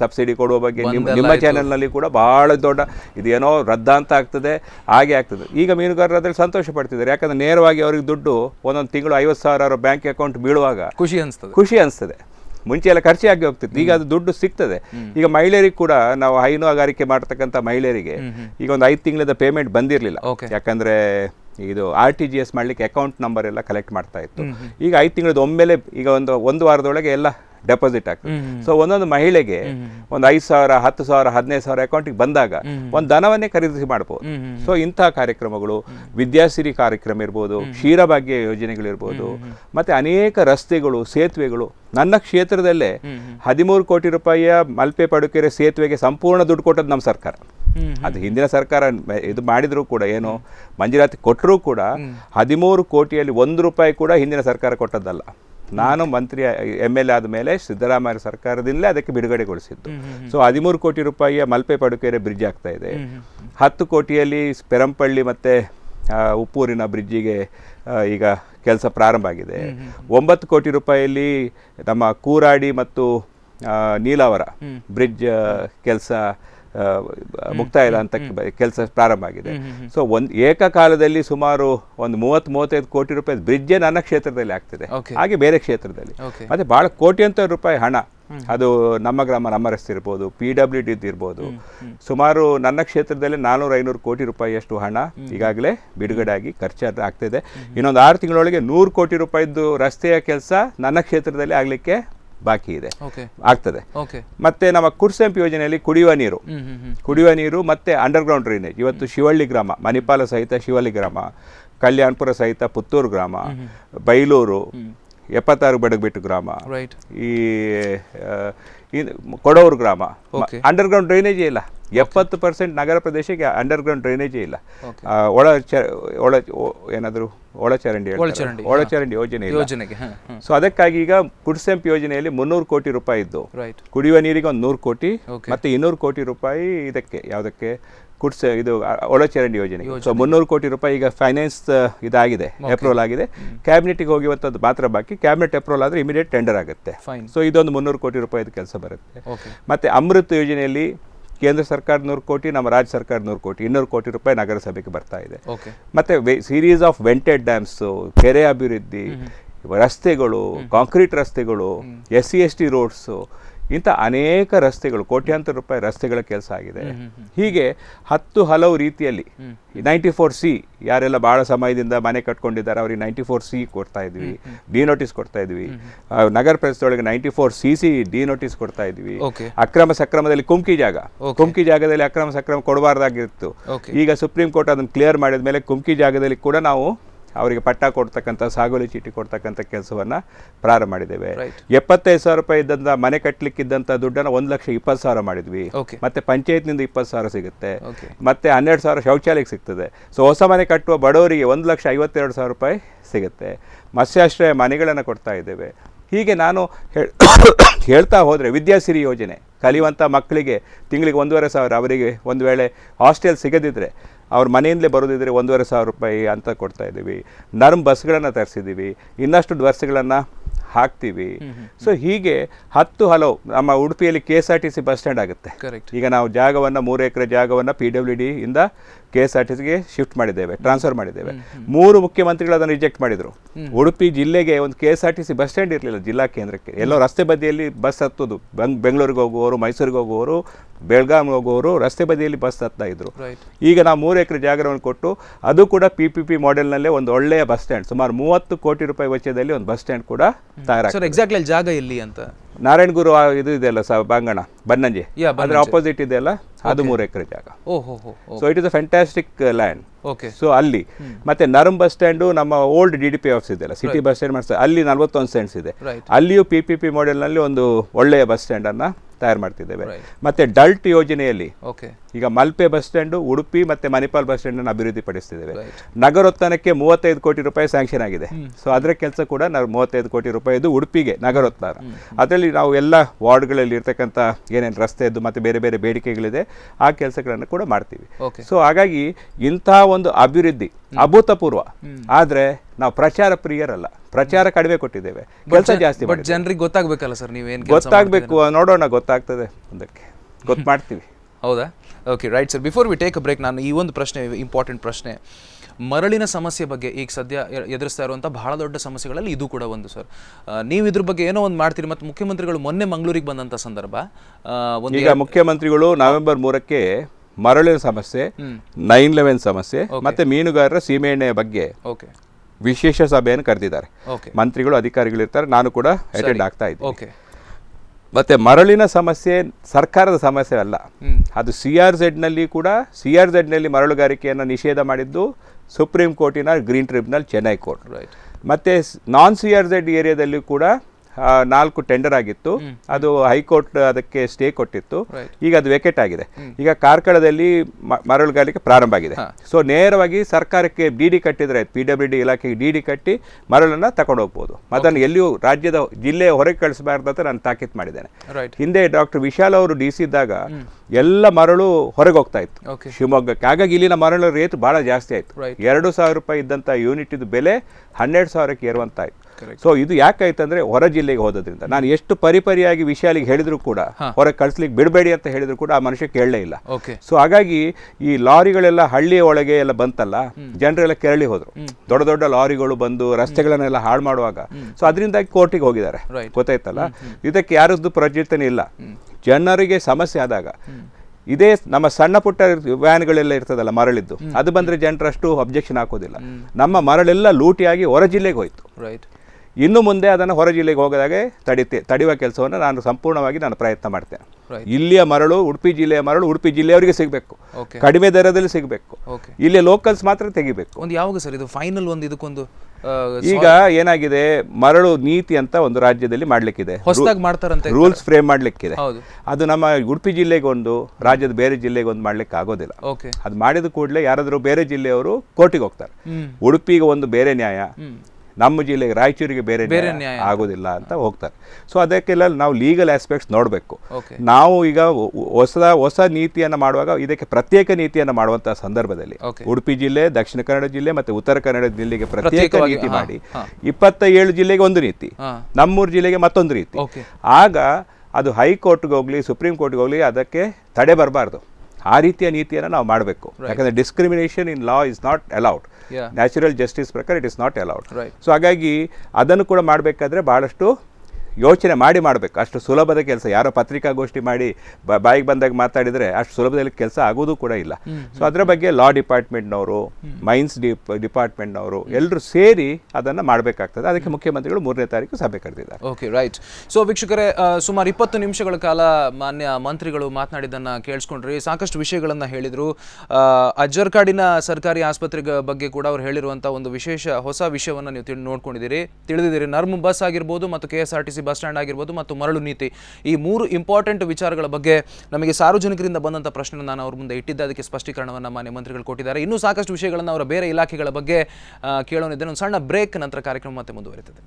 ಸಬ್ಸಿಡಿ ಕೊಡುವ ಬಗ್ಗೆ ನಿಮ್ಮ ನಿಮ್ಮ ಚಾನೆಲ್ನಲ್ಲಿ ಕೂಡ ಭಾಳ ದೊಡ್ಡ ಇದೇನೋ ರದ್ದಾಂತ ಆಗ್ತದೆ ಹಾಗೆ ಆಗ್ತದೆ ಈಗ ಮೀನುಗಾರರು ಅದರಲ್ಲಿ ಸಂತೋಷ ಪಡ್ತಿದ್ದಾರೆ ಯಾಕಂದ್ರೆ ನೇರವಾಗಿ ಅವ್ರಿಗೆ ದುಡ್ಡು ಒಂದೊಂದು ತಿಂಗಳು ಐವತ್ತು ಸಾವಿರ ಬ್ಯಾಂಕ್ ಅಕೌಂಟ್ ಬೀಳುವಾಗ ಖುಷಿ ಅನಿಸ್ತದೆ ಖುಷಿ ಅನಿಸ್ತದೆ ಮುಂಚೆ ಎಲ್ಲ ಆಗಿ ಹೋಗ್ತಿತ್ತು ಈಗ ಅದು ದುಡ್ಡು ಸಿಗ್ತದೆ ಈಗ ಮಹಿಳೆಯರಿಗೆ ಕೂಡ ನಾವು ಹೈನುಗಾರಿಕೆ ಮಾಡ್ತಕ್ಕಂಥ ಮಹಿಳೆಯರಿಗೆ ಈಗ ಒಂದು ಐದು ತಿಂಗಳಿಂದ ಪೇಮೆಂಟ್ ಬಂದಿರಲಿಲ್ಲ ಯಾಕಂದರೆ ಇದು ಆರ್ ಟಿ ಜಿ ಎಸ್ ಮಾಡಲಿಕ್ಕೆ ಅಕೌಂಟ್ ನಂಬರ್ ಎಲ್ಲ ಕಲೆಕ್ಟ್ ಮಾಡ್ತಾ ಇತ್ತು ಈಗ ಐದು ತಿಂಗಳದ್ದು ಒಮ್ಮೆಲೆ ಈಗ ಒಂದು ಒಂದು ವಾರದೊಳಗೆ ಎಲ್ಲ ಡೆಪಾಸಿಟ್ ಆಗ್ತದೆ ಸೊ ಒಂದೊಂದು ಮಹಿಳೆಗೆ ಒಂದು ಐದು ಸಾವಿರ ಹತ್ತು ಸಾವಿರ ಹದಿನೈದು ಸಾವಿರ ಅಕೌಂಟಿಗೆ ಬಂದಾಗ ಒಂದು ಧನವನ್ನೇ ಖರೀದಿಸಿ ಮಾಡ್ಬೋದು ಸೊ ಇಂತಹ ಕಾರ್ಯಕ್ರಮಗಳು ವಿದ್ಯಾಸಿರಿ ಕಾರ್ಯಕ್ರಮ ಇರ್ಬೋದು ಕ್ಷೀರಭಾಗ್ಯ ಯೋಜನೆಗಳಿರ್ಬೋದು ಮತ್ತೆ ಅನೇಕ ರಸ್ತೆಗಳು ಸೇತುವೆಗಳು ನನ್ನ ಕ್ಷೇತ್ರದಲ್ಲೇ ಹದಿಮೂರು ಕೋಟಿ ರೂಪಾಯಿಯ ಮಲ್ಪೆ ಪಡುಕೆರೆ ಸೇತುವೆಗೆ ಸಂಪೂರ್ಣ ದುಡ್ಡು ಕೊಟ್ಟದ್ದು ನಮ್ಮ ಸರ್ಕಾರ ಅದು ಹಿಂದಿನ ಸರ್ಕಾರ ಇದು ಮಾಡಿದ್ರು ಕೂಡ ಏನು ಮಂಜೂರಾತಿ ಕೊಟ್ಟರೂ ಕೂಡ ಹದಿಮೂರು ಕೋಟಿಯಲ್ಲಿ ಒಂದು ರೂಪಾಯಿ ಕೂಡ ಹಿಂದಿನ ಸರ್ಕಾರ ಕೊಟ್ಟದ್ದಲ್ಲ ನಾನು ಮಂತ್ರಿ ಎಮ್ ಎಲ್ ಎ ಆದಮೇಲೆ ಸಿದ್ದರಾಮಯ್ಯ ಸರ್ಕಾರದಿಂದಲೇ ಅದಕ್ಕೆ ಬಿಡುಗಡೆಗೊಳಿಸಿದ್ದು ಸೊ ಹದಿಮೂರು ಕೋಟಿ ರೂಪಾಯಿಯ ಮಲ್ಪೆ ಪಡುಕೆರೆ ಬ್ರಿಡ್ಜ್ ಆಗ್ತಾ ಇದೆ ಹತ್ತು ಕೋಟಿಯಲ್ಲಿ ಪೆರಂಪಳ್ಳಿ ಮತ್ತು ಉಪ್ಪೂರಿನ ಬ್ರಿಡ್ಜಿಗೆ ಈಗ ಕೆಲಸ ಪ್ರಾರಂಭ ಆಗಿದೆ ಒಂಬತ್ತು ಕೋಟಿ ರೂಪಾಯಿಯಲ್ಲಿ ನಮ್ಮ ಕೂರಾಡಿ ಮತ್ತು ನೀಲಾವರ ಬ್ರಿಡ್ಜ್ ಕೆಲಸ ಮುಕ್ತಾಯ ಇಲ್ಲ ಅಂತ ಕೆಲಸ ಪ್ರಾರಂಭ ಆಗಿದೆ ಸೊ ಒಂದು ಏಕಕಾಲದಲ್ಲಿ ಸುಮಾರು ಒಂದು ಮೂವತ್ತು ಮೂವತ್ತೈದು ಕೋಟಿ ರೂಪಾಯಿ ಬ್ರಿಡ್ಜೆ ನನ್ನ ಕ್ಷೇತ್ರದಲ್ಲಿ ಆಗ್ತಿದೆ ಹಾಗೆ ಬೇರೆ ಕ್ಷೇತ್ರದಲ್ಲಿ ಮತ್ತೆ ಬಹಳ ಕೋಟ್ಯಂತರ ರೂಪಾಯಿ ಹಣ ಅದು ನಮ್ಮ ಗ್ರಾಮ ನಮ್ಮ ರಸ್ತೆ ಇರ್ಬೋದು ಪಿ ಡಬ್ಲ್ಯೂ ಡಿ ಇರ್ಬೋದು ಸುಮಾರು ನನ್ನ ಕ್ಷೇತ್ರದಲ್ಲಿ ನಾನೂರ ಐನೂರು ಕೋಟಿ ರೂಪಾಯಿಯಷ್ಟು ಹಣ ಈಗಾಗಲೇ ಬಿಡುಗಡೆ ಆಗಿ ಆಗ್ತಾ ಆಗ್ತಿದೆ ಇನ್ನೊಂದು ಆರು ತಿಂಗಳೊಳಗೆ ನೂರು ಕೋಟಿ ರೂಪಾಯಿದು ರಸ್ತೆಯ ಕೆಲಸ ನನ್ನ ಕ್ಷೇತ್ರದಲ್ಲಿ ಆಗಲಿಕ್ಕೆ ಬಾಕಿ ಇದೆ ಆಗ್ತದೆ ಮತ್ತೆ ನಮ್ಮ ಕುರ್ಸೆಂಪ್ ಯೋಜನೆಯಲ್ಲಿ ಕುಡಿಯುವ ನೀರು ಕುಡಿಯುವ ನೀರು ಮತ್ತೆ ಅಂಡರ್ಗ್ರೌಂಡ್ ಡ್ರೈನೇಜ್ ಇವತ್ತು ಶಿವಳ್ಳಿ ಗ್ರಾಮ ಮಣಿಪಾಲ ಸಹಿತ ಶಿವಳ್ಳಿ ಗ್ರಾಮ ಕಲ್ಯಾಣಪುರ ಸಹಿತ ಪುತ್ತೂರು ಗ್ರಾಮ ಬೈಲೂರು ಎಪ್ಪತ್ತಾರು ಬೆಡಗ್ಬಿಟ್ಟು ಗ್ರಾಮ ಈ ಕೊಡವರು ಗ್ರಾಮ ಗ್ರೌಂಡ್ ಡ್ರೈನೇಜ್ ಇಲ್ಲ ಎಪ್ಪತ್ತು ಪರ್ಸೆಂಟ್ ನಗರ ಪ್ರದೇಶಕ್ಕೆ ಅಂಡರ್ ಗ್ರೌಂಡ್ ಡ್ರೈನೇಜೇ ಇಲ್ಲ ಒಳ ಚ ಒಳ ಏನಾದರೂ ಒಳಚರಂಡಿ ಒಳಚರಂಡಿ ಯೋಜನೆ ಯೋಜನೆಗೆ ಸೊ ಅದಕ್ಕಾಗಿ ಈಗ ಕುಡ್ಸೆಂಪ್ ಯೋಜನೆಯಲ್ಲಿ ಮುನ್ನೂರು ಕೋಟಿ ರೂಪಾಯಿ ಇದ್ದು ಕುಡಿಯುವ ನೀರಿಗೆ ಒಂದು ನೂರು ಕೋಟಿ ಮತ್ತೆ ಇನ್ನೂರು ಕೋಟಿ ರೂಪಾಯಿ ಇದಕ್ಕೆ ಯಾವುದಕ್ಕೆ ಕುಡ್ಸೆ ಇದು ಒಳಚರಂಡಿ ಯೋಜನೆ ಸೊ ಮುನ್ನೂರು ಕೋಟಿ ರೂಪಾಯಿ ಈಗ ಫೈನಾನ್ಸ್ ಇದಾಗಿದೆ ಅಪ್ರೂವಲ್ ಆಗಿದೆ ಕ್ಯಾಬಿನೆಟ್ಗೆ ಹೋಗಿವಂಥದ್ದು ಮಾತ್ರ ಬಾಕಿ ಕ್ಯಾಬಿನೆಟ್ ಅಪ್ರೂವಲ್ ಆದರೆ ಇಮಿಡಿಯೇಟ್ ಟೆಂಡರ್ ಆಗುತ್ತೆ ಸೊ ಇದೊಂದು ಮುನ್ನೂರು ಕೋಟಿ ರೂಪಾಯಿ ಕೆಲಸ ಬರುತ್ತೆ ಮತ್ತೆ ಅಮೃತ್ ಯೋಜನೆಯಲ್ಲಿ ಕೇಂದ್ರ ಸರ್ಕಾರ ನೂರು ಕೋಟಿ ನಮ್ಮ ರಾಜ್ಯ ಸರ್ಕಾರ ನೂರು ಕೋಟಿ ಇನ್ನೂರು ಕೋಟಿ ರೂಪಾಯಿ ನಗರಸಭೆಗೆ ಬರ್ತಾ ಇದೆ ಮತ್ತೆ ಸೀರೀಸ್ ಆಫ್ ವೆಂಟೆಡ್ ಡ್ಯಾಮ್ಸ್ ಕೆರೆ ಅಭಿವೃದ್ಧಿ ರಸ್ತೆಗಳು ಕಾಂಕ್ರೀಟ್ ರಸ್ತೆಗಳು S C S T roads ಇಂಥ ಅನೇಕ ರಸ್ತೆಗಳು ಕೋಟ್ಯಾಂತರ ರೂಪಾಯಿ ರಸ್ತೆಗಳ ಕೆಲಸ ಆಗಿದೆ ಹೀಗೆ ಹತ್ತು ಹಲವು ರೀತಿಯಲ್ಲಿ ನೈಂಟಿ ಫೋರ್ ಸಿ ಯಾರೆಲ್ಲ ಭಾಳ ಸಮಯದಿಂದ ಮನೆ ಕಟ್ಕೊಂಡಿದ್ದಾರೆ ಅವ್ರಿಗೆ ನೈಂಟಿ ಫೋರ್ ಸಿ ಕೊಡ್ತಾ ಇದ್ವಿ ಡಿ ನೋಟಿಸ್ ಕೊಡ್ತಾ ಇದ್ವಿ ನಗರ ಪ್ರದೇಶದೊಳಗೆ ninety four C C D notice ಕೊಡ್ತಾ ಇದ್ವಿ ಅಕ್ರಮ ಸಕ್ರಮದಲ್ಲಿ ಕುಮ್ಕಿ ಜಾಗ ಕುಮ್ಕಿ ಜಾಗದಲ್ಲಿ ಅಕ್ರಮ ಸಕ್ರಮ ಕೊಡಬಾರ್ದಾಗಿತ್ತು ಈಗ ಸುಪ್ರೀಂ ಕೋರ್ಟ್ ಅದನ್ನು ಕ್ಲಿಯರ್ ಮಾಡಿದ ಮೇಲೆ ಕುಮ್ಕಿ ಜಾಗದಲ್ಲಿ ಕೂಡ ನಾವು ಅವರಿಗೆ ಪಟ್ಟ ಕೊಡ್ತಕ್ಕಂಥ ಸಾಗುವಳಿ ಚೀಟಿ ಕೊಡ್ತಕ್ಕಂಥ ಕೆಲಸವನ್ನು ಪ್ರಾರಂಭ ಮಾಡಿದ್ದೇವೆ ಎಪ್ಪತ್ತೈದು ಸಾವಿರ ರೂಪಾಯಿ ಇದ್ದಂಥ ಮನೆ ಕಟ್ಟಲಿಕ್ಕಿದ್ದಂಥ ದುಡ್ಡನ್ನು ಒಂದು ಲಕ್ಷ ಇಪ್ಪತ್ತು ಸಾವಿರ ಮಾಡಿದ್ವಿ ಮತ್ತೆ ಪಂಚಾಯತ್ನಿಂದ ಇಪ್ಪತ್ತು ಸಾವಿರ ಸಿಗುತ್ತೆ ಮತ್ತೆ ಹನ್ನೆರಡು ಸಾವಿರ ಶೌಚಾಲಯಕ್ಕೆ ಸಿಗ್ತದೆ ಸೊ ಹೊಸ ಮನೆ ಕಟ್ಟುವ ಬಡವರಿಗೆ ಒಂದು ಲಕ್ಷ ಐವತ್ತೆರಡು ಸಾವಿರ ರೂಪಾಯಿ ಸಿಗುತ್ತೆ ಮತ್ಸ್ಯಾಶ್ರಯ ಮನೆಗಳನ್ನು ಕೊಡ್ತಾ ಇದ್ದೇವೆ ಹೀಗೆ ನಾನು ಹೇಳ್ತಾ ಹೋದರೆ ವಿದ್ಯಾಸಿರಿ ಯೋಜನೆ ಕಲಿಯುವಂಥ ಮಕ್ಕಳಿಗೆ ತಿಂಗಳಿಗೆ ಒಂದೂವರೆ ಸಾವಿರ ಅವರಿಗೆ ಒಂದು ವೇಳೆ ಹಾಸ್ಟೆಲ್ ಸಿಗದಿದ್ದರೆ ಅವ್ರ ಮನೆಯಿಂದಲೇ ಬರೋದಿದ್ರೆ ಒಂದೂವರೆ ಸಾವಿರ ರೂಪಾಯಿ ಅಂತ ಕೊಡ್ತಾ ಇದ್ದೀವಿ ನರ್ಮ್ ಬಸ್ಗಳನ್ನು ತರಿಸಿದ್ದೀವಿ ಇನ್ನಷ್ಟು ಬಸ್ಗಳನ್ನು ಹಾಕ್ತೀವಿ ಸೊ ಹೀಗೆ ಹತ್ತು ಹಲವು ನಮ್ಮ ಉಡುಪಿಯಲ್ಲಿ K S R T C bus stand ಆಗುತ್ತೆ ಈಗ ನಾವು ಜಾಗವನ್ನು ಮೂರು ಎಕರೆ ಜಾಗವನ್ನು ಪಿ ಡಬ್ಲ್ಯೂ ಡಿ ಇಂದ ಕೆ ಎಸ್ ಆರ್ ಟಿ ಸಿಗೆ ಶಿಫ್ಟ್ ಮಾಡಿದ್ದೇವೆ ಟ್ರಾನ್ಸ್ಫರ್ ಮಾಡಿದ್ದೇವೆ ಮೂರು ಮುಖ್ಯಮಂತ್ರಿಗಳು ಅದನ್ನು ರಿಜೆಕ್ಟ್ ಮಾಡಿದರು ಉಡುಪಿ ಜಿಲ್ಲೆಗೆ ಒಂದು K S R T C bus stand ಇರಲಿಲ್ಲ ಜಿಲ್ಲಾ ಕೇಂದ್ರಕ್ಕೆ ಎಲ್ಲೋ ರಸ್ತೆ ಬದಿಯಲ್ಲಿ ಬಸ್ ಹತ್ತೋದು ಬೆಂಗಳೂರಿಗೆ ಹೋಗುವವರು ಮೈಸೂರಿಗೆ ಹೋಗುವವರು ಬೆಳಗಾಂಗೆ ಹೋಗುವವರು ರಸ್ತೆ ಬದಿಯಲ್ಲಿ ಬಸ್ ಹತ್ತಾ ಇದ್ರು ಈಗ ನಾವು ಮೂರು ಎಕರೆ ಜಾಗರವನ್ನು ಕೊಟ್ಟು ಅದು ಕೂಡ ಪಿ ಪಿ ಪಿ ಮಾಡೆಲ್ನಲ್ಲೇ ಒಂದು ಒಳ್ಳೆಯ ಬಸ್ ಸ್ಟ್ಯಾಂಡ್ ಸುಮಾರು ಮೂವತ್ತು ಕೋಟಿ ರೂಪಾಯಿ ವೆಚ್ಚದಲ್ಲಿ ಒಂದು ಬಸ್ ಸ್ಟ್ಯಾಂಡ್ ಕೂಡ ತಯಾರಾಗ್ತದೆ ಜಾಗ ಇಲ್ಲಿ ಅಂತ ನಾರಾಯಣ ಗುರು ಇದು ಇದೆ ಅಲ್ಲ ಬಾಂಗಣ ಬನ್ನಂಜೆ ಅದರ ಆಪೋಸಿಟ್ ಇದೆಯಲ್ಲ ಅದು ಮೂರು ಎಕರೆ ಜಾಗ so it is a fantastic land okay so ಅಲ್ಲಿ ಮತ್ತೆ ನರಮ್ ಬಸ್ ಸ್ಟ್ಯಾಂಡ್ ನಮ್ಮ old D D P office city bus stand ಮಾಡ್ತಾರೆ ಅಲ್ಲಿ ನಲ್ವತ್ತೊಂದು ಸೆಂಟ್ಸ್ ಇದೆ ಅಲ್ಲಿಯೂ ಪಿ ಪಿ ಪಿ ಮಾಡೆಲ್ನಲ್ಲಿ ಒಂದು ಒಳ್ಳೆಯ ಬಸ್ ಅನ್ನ ತಯಾರು ಮಾಡ್ತಿದ್ದೇವೆ ಮತ್ತೆ ಡಲ್ಟ್ ಯೋಜನೆಯಲ್ಲಿ ಈಗ ಮಲ್ಪೆ ಬಸ್ ಸ್ಟ್ಯಾಂಡು ಉಡುಪಿ ಮತ್ತೆ ಮಣಿಪಾಲ್ ಬಸ್ ಅನ್ನು ಅಭಿವೃದ್ಧಿ ಪಡಿಸ್ತಿದ್ದೇವೆ ನಗರೋತ್ಥಾನಕ್ಕೆ ಮೂವತ್ತೈದು ಕೋಟಿ ರೂಪಾಯಿ ಸ್ಯಾಂಕ್ಷನ್ ಆಗಿದೆ ಸೊ ಅದರ ಕೆಲಸ ಕೂಡ ನಾವು ಮೂವತ್ತೈದು ಕೋಟಿ ಇದು ಉಡುಪಿಗೆ ನಗರೋತ್ಥಾನ ಅದರಲ್ಲಿ ನಾವು ಎಲ್ಲ ವಾರ್ಡ್ಗಳಲ್ಲಿ ಇರ್ತಕ್ಕಂಥ ಏನೇನು ರಸ್ತೆದ್ದು ಮತ್ತೆ ಬೇರೆ ಬೇರೆ ಬೇಡಿಕೆಗಳಿದೆ ಆ ಕೆಲಸಗಳನ್ನು ಕೂಡ ಮಾಡ್ತೀವಿ ಸೊ ಹಾಗಾಗಿ ಇಂತಹ ಒಂದು ಅಭಿವೃದ್ಧಿ ಅಭೂತಪೂರ್ವ ಆದರೆ ನಾವು ಪ್ರಚಾರ ಪ್ರಿಯರಲ್ಲ ಪ್ರಚಾರ ಕಡಿಮೆ ಕೊಟ್ಟಿದ್ದೇವೆ ಕೆಲಸ ಜಾಸ್ತಿ ಬಟ್ ಜನರಿಗೆ ಗೊತ್ತಾಗಬೇಕಲ್ಲ ಸರ್ ನೀವೇನು ಗೊತ್ತಾಗಬೇಕು ನೋಡೋಣ ಗೊತ್ತಾಗ್ತದೆ ಅದಕ್ಕೆ ಗೊತ್ತು ಮಾಡ್ತೀವಿ ಹೌದಾ okay right sir before we take a break ನಾನು ಈ ಒಂದು ಪ್ರಶ್ನೆ ಇಂಪಾರ್ಟೆಂಟ್ ಪ್ರಶ್ನೆ ಮರಳಿನ ಸಮಸ್ಯೆ ಬಗ್ಗೆ ಈಗ ಸದ್ಯ ಎದುರಿಸ್ತಾ ಇರುವಂಥ ಬಹಳ ದೊಡ್ಡ ಸಮಸ್ಯೆಗಳಲ್ಲಿ ಇದು ಕೂಡ ಒಂದು ಸರ್ ನೀವು ಇದ್ರ ಬಗ್ಗೆ ಏನೋ ಒಂದು ಮಾಡ್ತೀರಿ ಮತ್ತು ಮುಖ್ಯಮಂತ್ರಿಗಳು ಮೊನ್ನೆ ಮಂಗಳೂರಿಗೆ ಬಂದಂಥ ಸಂದರ್ಭ ಈಗ ಮುಖ್ಯಮಂತ್ರಿಗಳು ನವೆಂಬರ್ ಮೂರಕ್ಕೆ ಮರಳಿನ ಸಮಸ್ಯೆ ನೈನ್ ಲೆವೆನ್ ಸಮಸ್ಯೆ ಮತ್ತೆ ಮೀನುಗಾರರ ಸೀಮೆಎಣ್ಣೆಯ ಬಗ್ಗೆ ಓಕೆ ವಿಶೇಷ ಸಭೆಯನ್ನು ಕರೆದಿದ್ದಾರೆ ಮಂತ್ರಿಗಳು ಅಧಿಕಾರಿಗಳು ಇರ್ತಾರೆ ನಾನು ಕೂಡ ಅಟೆಂಡ್ ಆಗ್ತಾ ಇದ್ದೆ ಮತ್ತೆ ಮರಳಿನ ಸಮಸ್ಯೆ ಸರ್ಕಾರದ ಸಮಸ್ಯೆ ಅಲ್ಲ ಅದು ಸಿ ಆರ್ ಝೆಡ್ನಲ್ಲಿ ಕೂಡ ಸಿ ಆರ್ ಝೆಡ್ನಲ್ಲಿ ಮರಳುಗಾರಿಕೆಯನ್ನು ನಿಷೇಧ ಮಾಡಿದ್ದು ಸುಪ್ರೀಂ ಕೋರ್ಟಿನ ಗ್ರೀನ್ ಟ್ರಿಬ್ಯುನಲ್ ಚೆನ್ನೈ ಕೋರ್ಟ್ ಮತ್ತೆ ನಾನ್ ಸಿ ಆರ್ ಝೆಡ್ ಏರಿಯಾದಲ್ಲಿ ಕೂಡ ನಾಲ್ಕು ಟೆಂಡರ್ ಆಗಿತ್ತು ಅದು ಹೈಕೋರ್ಟ್ ಅದಕ್ಕೆ ಸ್ಟೇ ಕೊಟ್ಟಿತ್ತು ಈಗ ಅದು ವೇಕೆಟ್ ಆಗಿದೆ ಈಗ ಕಾರ್ಕಳದಲ್ಲಿ ಮರಳುಗಾರಿಕೆ ಪ್ರಾರಂಭ ಆಗಿದೆ ಸೊ ನೇರವಾಗಿ ಸರ್ಕಾರಕ್ಕೆ ಡಿ ಡಿ ಕಟ್ಟಿದ್ರೆ ಪಿ ಡಬ್ಲ್ಯೂ ಡಿ ಇಲಾಖೆಗೆ ಡಿ ಡಿ ಕಟ್ಟಿ ಮರಳನ್ನು ತಗೊಂಡು ಹೋಗ್ಬೋದು ಅದನ್ನು ಎಲ್ಲಿಯೂ ರಾಜ್ಯದ ಜಿಲ್ಲೆಯ ಹೊರಗೆ ಕಳಿಸಬಾರ್ದು ಅಂತ ನಾನು ತಾಕೀತ್ ಮಾಡಿದ್ದೇನೆ ಹಿಂದೆ ಡಾಕ್ಟರ್ ವಿಶಾಲ್ ಅವರು ಡಿ ಸಿ ಇದ್ದಾಗ ಎಲ್ಲ ಮರಳು ಹೊರಗೆ ಹೋಗ್ತಾ ಇತ್ತು ಶಿವಮೊಗ್ಗಕ್ಕೆ ಹಾಗಾಗಿ ಇಲ್ಲಿನ ಮರಳು ರೇಟ್ ಬಹಳ ಜಾಸ್ತಿ ಆಯಿತು ಎರಡು ಸಾವಿರ ರೂಪಾಯಿ ಇದ್ದಂಥ ಯೂನಿಟ್ ಬೆಲೆ ಹನ್ನೆರಡು ಸಾವಿರಕ್ಕೆ ಇರುವಂತಾಯ್ತು ಸೊ ಇದು ಯಾಕಾಯ್ತಂದ್ರೆ ಹೊರ ಜಿಲ್ಲೆಗೆ ಹೋದ್ರಿಂದ ನಾನು ಎಷ್ಟು ಪರಿಪರಿಯಾಗಿ ವಿಷಯ ಹೇಳಿದ್ರು ಕೂಡ ಹೊರಗೆ ಕಳಿಸ್ಲಿಕ್ಕೆ ಬಿಡಬೇಡಿ ಅಂತ ಹೇಳಿದ್ರು ಕೂಡ ಆ ಮನುಷ್ಯ ಕೇಳಲೇ ಇಲ್ಲ ಸೊ ಹಾಗಾಗಿ ಈ ಲಾರಿಗಳೆಲ್ಲ ಹಳ್ಳಿಯ ಒಳಗೆ ಎಲ್ಲ ಬಂತಲ್ಲ ಜನರೆಲ್ಲ ಕೆರಳಿ ಹೋದ್ರು ದೊಡ್ಡ ದೊಡ್ಡ ಲಾರಿಗಳು ಬಂದು ರಸ್ತೆಗಳನ್ನೆಲ್ಲ ಹಾಳು ಮಾಡುವಾಗ ಸೊ ಅದರಿಂದಾಗಿ ಕೋರ್ಟಿಗೆ ಹೋಗಿದ್ದಾರೆ ಗೊತ್ತಾಯ್ತಲ್ಲ ಇದಕ್ಕೆ ಯಾರದ್ದು ಪ್ರಚೋದನೆ ಇಲ್ಲ ಜನರಿಗೆ ಸಮಸ್ಯೆ ಆದಾಗ ಇದೇ ನಮ್ಮ ಸಣ್ಣ ಪುಟ್ಟ ವ್ಯಾನ್ಗಳೆಲ್ಲ ಇರ್ತದಲ್ಲ ಮರಳಿದ್ದು ಅದು ಬಂದ್ರೆ ಜನರಷ್ಟು ಅಬ್ಜೆಕ್ಷನ್ ಹಾಕೋದಿಲ್ಲ ನಮ್ಮ ಮರಳೆಲ್ಲ ಲೂಟಿಯಾಗಿ ಹೊರ ಜಿಲ್ಲೆಗೆ ಹೋಯ್ತು ರೈಟ್ ಇನ್ನು ಮುಂದೆ ಅದನ್ನು ಹೊರ ಜಿಲ್ಲೆಗೆ ಹೋಗದಾಗೆ ತಡಿತೆ ತಡೆಯುವ ಕೆಲಸವನ್ನು ನಾನು ಸಂಪೂರ್ಣವಾಗಿ ನಾನು ಪ್ರಯತ್ನ ಮಾಡ್ತೇನೆ ಇಲ್ಲಿಯ ಮರಳು ಉಡುಪಿ ಜಿಲ್ಲೆಯ ಮರಳು ಉಡುಪಿ ಜಿಲ್ಲೆಯವರಿಗೆ ಸಿಗಬೇಕು ಕಡಿಮೆ ದರದಲ್ಲಿ ಸಿಗಬೇಕು ಇಲ್ಲಿ ಲೋಕಲ್ಸ್ ಮಾತ್ರ ತೆಗಿಬೇಕು ಒಂದು ಯಾವಾಗ ಸರ್ ಇದು ಫೈನಲ್ ಒಂದು ಇದಕ್ಕೊಂದು ಈಗ ಏನಾಗಿದೆ ಮರಳು ನೀತಿ ಅಂತ ಒಂದು ರಾಜ್ಯದಲ್ಲಿ ಮಾಡ್ಲಿಕ್ಕಿದೆ ರೂಲ್ಸ್ ಫ್ರೇಮ್ ಮಾಡ್ಲಿಕ್ಕಿದೆ ಅದು ನಮ್ಮ ಉಡುಪಿ ಜಿಲ್ಲೆಗೆ ಒಂದು ರಾಜ್ಯದ ಬೇರೆ ಜಿಲ್ಲೆಗೆ ಒಂದು ಮಾಡ್ಲಿಕ್ಕೆ ಆಗೋದಿಲ್ಲ ಅದು ಮಾಡಿದ ಕೂಡಲೇ ಯಾರಾದರೂ ಬೇರೆ ಜಿಲ್ಲೆಯವರು ಕೋರ್ಟಿಗೆ ಹೋಗ್ತಾರೆ ಉಡುಪಿಗೆ ಒಂದು ಬೇರೆ ನ್ಯಾಯ ನಮ್ಮ ಜಿಲ್ಲೆಗೆ ರಾಯಚೂರಿಗೆ ಬೇರೆ ಬೇರೆ ಆಗೋದಿಲ್ಲ ಅಂತ ಹೋಗ್ತಾರೆ ಸೊ ಅದಕ್ಕೆಲ್ಲ ನಾವು ಲೀಗಲ್ ಆಸ್ಪೆಕ್ಟ್ಸ್ ನೋಡಬೇಕು ನಾವು ಈಗ ಹೊಸ ಹೊಸ ನೀತಿಯನ್ನು ಮಾಡುವಾಗ ಇದಕ್ಕೆ ಪ್ರತ್ಯೇಕ ನೀತಿಯನ್ನು ಮಾಡುವಂತಹ ಸಂದರ್ಭದಲ್ಲಿ ಉಡುಪಿ ಜಿಲ್ಲೆ ದಕ್ಷಿಣ ಕನ್ನಡ ಜಿಲ್ಲೆ ಮತ್ತೆ ಉತ್ತರ ಕನ್ನಡ ಜಿಲ್ಲೆಗೆ ಪ್ರತ್ಯೇಕ ನೀತಿ ಮಾಡಿ ಇಪ್ಪತ್ತ ಏಳು ಜಿಲ್ಲೆಗೆ ಒಂದು ನೀತಿ ನಮ್ಮೂರು ಜಿಲ್ಲೆಗೆ ಮತ್ತೊಂದು ರೀತಿ ಆಗ ಅದು ಹೈಕೋರ್ಟ್ಗೆ ಹೋಗ್ಲಿ ಸುಪ್ರೀಂ ಕೋರ್ಟ್ಗೆ ಹೋಗ್ಲಿ ಅದಕ್ಕೆ ತಡೆ ಬರಬಾರ್ದು ಆ ರೀತಿಯ ನೀತಿಯನ್ನು ನಾವು ಮಾಡಬೇಕು ಯಾಕಂದರೆ discrimination in law is not allowed natural justice ಪ್ರಕಾರ it is not allowed so ಹಾಗಾಗಿ ಅದನ್ನು ಕೂಡ ಮಾಡಬೇಕಾದ್ರೆ ಬಹಳಷ್ಟು ಯೋಚನೆ ಮಾಡಿ ಮಾಡಬೇಕು ಅಷ್ಟು ಸುಲಭದ ಕೆಲಸ ಯಾರೋ ಪತ್ರಿಕಾಗೋಷ್ಠಿ ಮಾಡಿ ಬಾಯಿಗೆ ಬಂದಾಗ ಮಾತಾಡಿದರೆ ಅಷ್ಟು ಸುಲಭದಲ್ಲಿ ಕೆಲಸ ಆಗೋದು ಕೂಡ ಇಲ್ಲ ಸೊ ಅದರ ಬಗ್ಗೆ ಲಾ ಡಿಪಾರ್ಟ್ಮೆಂಟ್ನವರು ಮೈನ್ಸ್ ಡಿಪ್ ಡಿಪಾರ್ಟ್ಮೆಂಟ್ನವರು ಎಲ್ಲರೂ ಸೇರಿ ಅದನ್ನು ಮಾಡಬೇಕಾಗ್ತದೆ ಅದಕ್ಕೆ ಮುಖ್ಯಮಂತ್ರಿಗಳು ಮೂರನೇ ತಾರೀಕು ಸಭೆ ಕರೆದಿದ್ದಾರೆ ಓಕೆ ರೈಟ್ ಸೊ ವೀಕ್ಷಕರೇ ಸುಮಾರು ಇಪ್ಪತ್ತು ನಿಮಿಷಗಳ ಕಾಲ ಮಾನ್ಯ ಮಂತ್ರಿಗಳು ಮಾತನಾಡಿದ್ದನ್ನು ಕೇಳಿಸ್ಕೊಂಡ್ರಿ ಸಾಕಷ್ಟು ವಿಷಯಗಳನ್ನು ಹೇಳಿದರು ಅಜ್ಜರ್ಕಾಡಿನ ಸರ್ಕಾರಿ ಆಸ್ಪತ್ರೆಗೆ ಬಗ್ಗೆ ಕೂಡ ಅವರು ಹೇಳಿರುವಂಥ ಒಂದು ವಿಶೇಷ ಹೊಸ ವಿಷಯವನ್ನು ನೀವು ತಿಳಿ ನೋಡ್ಕೊಂಡಿದ್ದೀರಿ ತಿಳಿದಿದ್ದೀರಿ ನರ್ಮ್ ಬಸ್ ಆಗಿರ್ಬೋದು ಮತ್ತು K S R T C bus stand ಆಗಿರ್ಬೋದು ಮತ್ತು ಮರಳು ನೀತಿ ಈ ಮೂರು ಇಂಪಾರ್ಟೆಂಟ್ ವಿಚಾರಗಳ ಬಗ್ಗೆ ನಮಗೆ ಸಾರ್ವಜನಿಕರಿಂದ ಬಂದಂಥ ಪ್ರಶ್ನೆ ನಾನು ಅವ್ರ ಮುಂದೆ ಇಟ್ಟಿದ್ದೆ ಅದಕ್ಕೆ ಸ್ಪಷ್ಟೀಕರಣವನ್ನು ಮಾನ್ಯ ಮಂತ್ರಿಗಳು ಕೊಟ್ಟಿದ್ದಾರೆ ಇನ್ನೂ ಸಾಕಷ್ಟು ವಿಷಯಗಳನ್ನು ಅವರ ಬೇರೆ ಇಲಾಖೆಗಳ ಬಗ್ಗೆ ಕೇಳೋನಿದ್ದೇನೆ ಒಂದು ಸಣ್ಣ ಬ್ರೇಕ್ ನಂತರ ಕಾರ್ಯಕ್ರಮ ಮತ್ತೆ ಮುಂದುವರಿತದೆ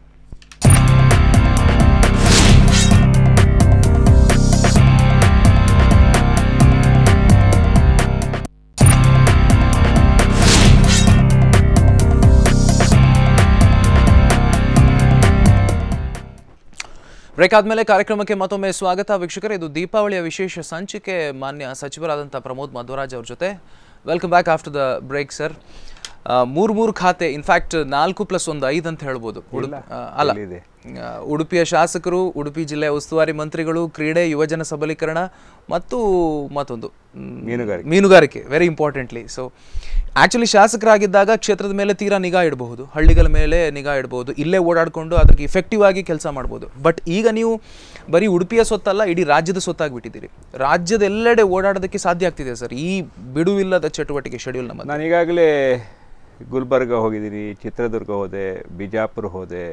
ಬ್ರೇಕ್ ಆದಮೇಲೆ ಕಾರ್ಯಕ್ರಮಕ್ಕೆ ಮತ್ತೊಮ್ಮೆ ಸ್ವಾಗತ ವೀಕ್ಷಕರೇ ಇದು ದೀಪಾವಳಿಯ ವಿಶೇಷ ಸಂಚಿಕೆ ಮಾನ್ಯ ಸಚಿವರಾದಂಥ ಪ್ರಮೋದ್ ಮಧ್ವರಾಜ್ ಅವ್ರ ಜೊತೆ welcome back after the break sir ಮೂರು ಮೂರು ಖಾತೆ ಇನ್ಫ್ಯಾಕ್ಟ್ ನಾಲ್ಕು ಪ್ಲಸ್ ಒಂದು ಐದು ಅಂತ ಹೇಳ್ಬೋದು ಅಲ್ಲ ಉಡುಪಿಯ ಶಾಸಕರು ಉಡುಪಿ ಜಿಲ್ಲೆಯ ಉಸ್ತುವಾರಿ ಮಂತ್ರಿಗಳು ಕ್ರೀಡೆ ಯುವಜನ ಸಬಲೀಕರಣ ಮತ್ತು ಮತ್ತೊಂದು ಮೀನುಗಾರಿಕೆ ಮೀನುಗಾರಿಕೆ ವೆರಿ ಇಂಪಾರ್ಟೆಂಟ್ಲಿ ಸೊ ಆ್ಯಕ್ಚುಲಿ ಶಾಸಕರಾಗಿದ್ದಾಗ ಕ್ಷೇತ್ರದ ಮೇಲೆ ತೀರಾ ನಿಗಾ ಇಡಬಹುದು ಹಳ್ಳಿಗಳ ಮೇಲೆ ನಿಗಾ ಇಡಬಹುದು ಇಲ್ಲೇ ಓಡಾಡಿಕೊಂಡು ಅದಕ್ಕೆ ಇಫೆಕ್ಟಿವ್ ಆಗಿ ಕೆಲಸ ಮಾಡ್ಬೋದು ಬಟ್ ಈಗ ನೀವು ಬರೀ ಉಡುಪಿಯ ಸೊತ್ತಲ್ಲ ಇಡೀ ರಾಜ್ಯದ ಸೊತ್ತಾಗಿಬಿಟ್ಟಿದ್ದೀರಿ ರಾಜ್ಯದ ಎಲ್ಲೆಡೆ ಓಡಾಡೋದಕ್ಕೆ ಸಾಧ್ಯ ಆಗ್ತಿದೆ ಸರ್ ಈ ಬಿಡುವಿಲ್ಲದ ಚಟುವಟಿಕೆ ಶೆಡ್ಯೂಲ್ ನಮ್ಮ ನಾನು ಈಗಾಗಲೇ ಗುಲ್ಬರ್ಗ ಹೋಗಿದ್ದೀನಿ ಚಿತ್ರದುರ್ಗ ಹೋದೆ ಬಿಜಾಪುರ ಹೋದೆ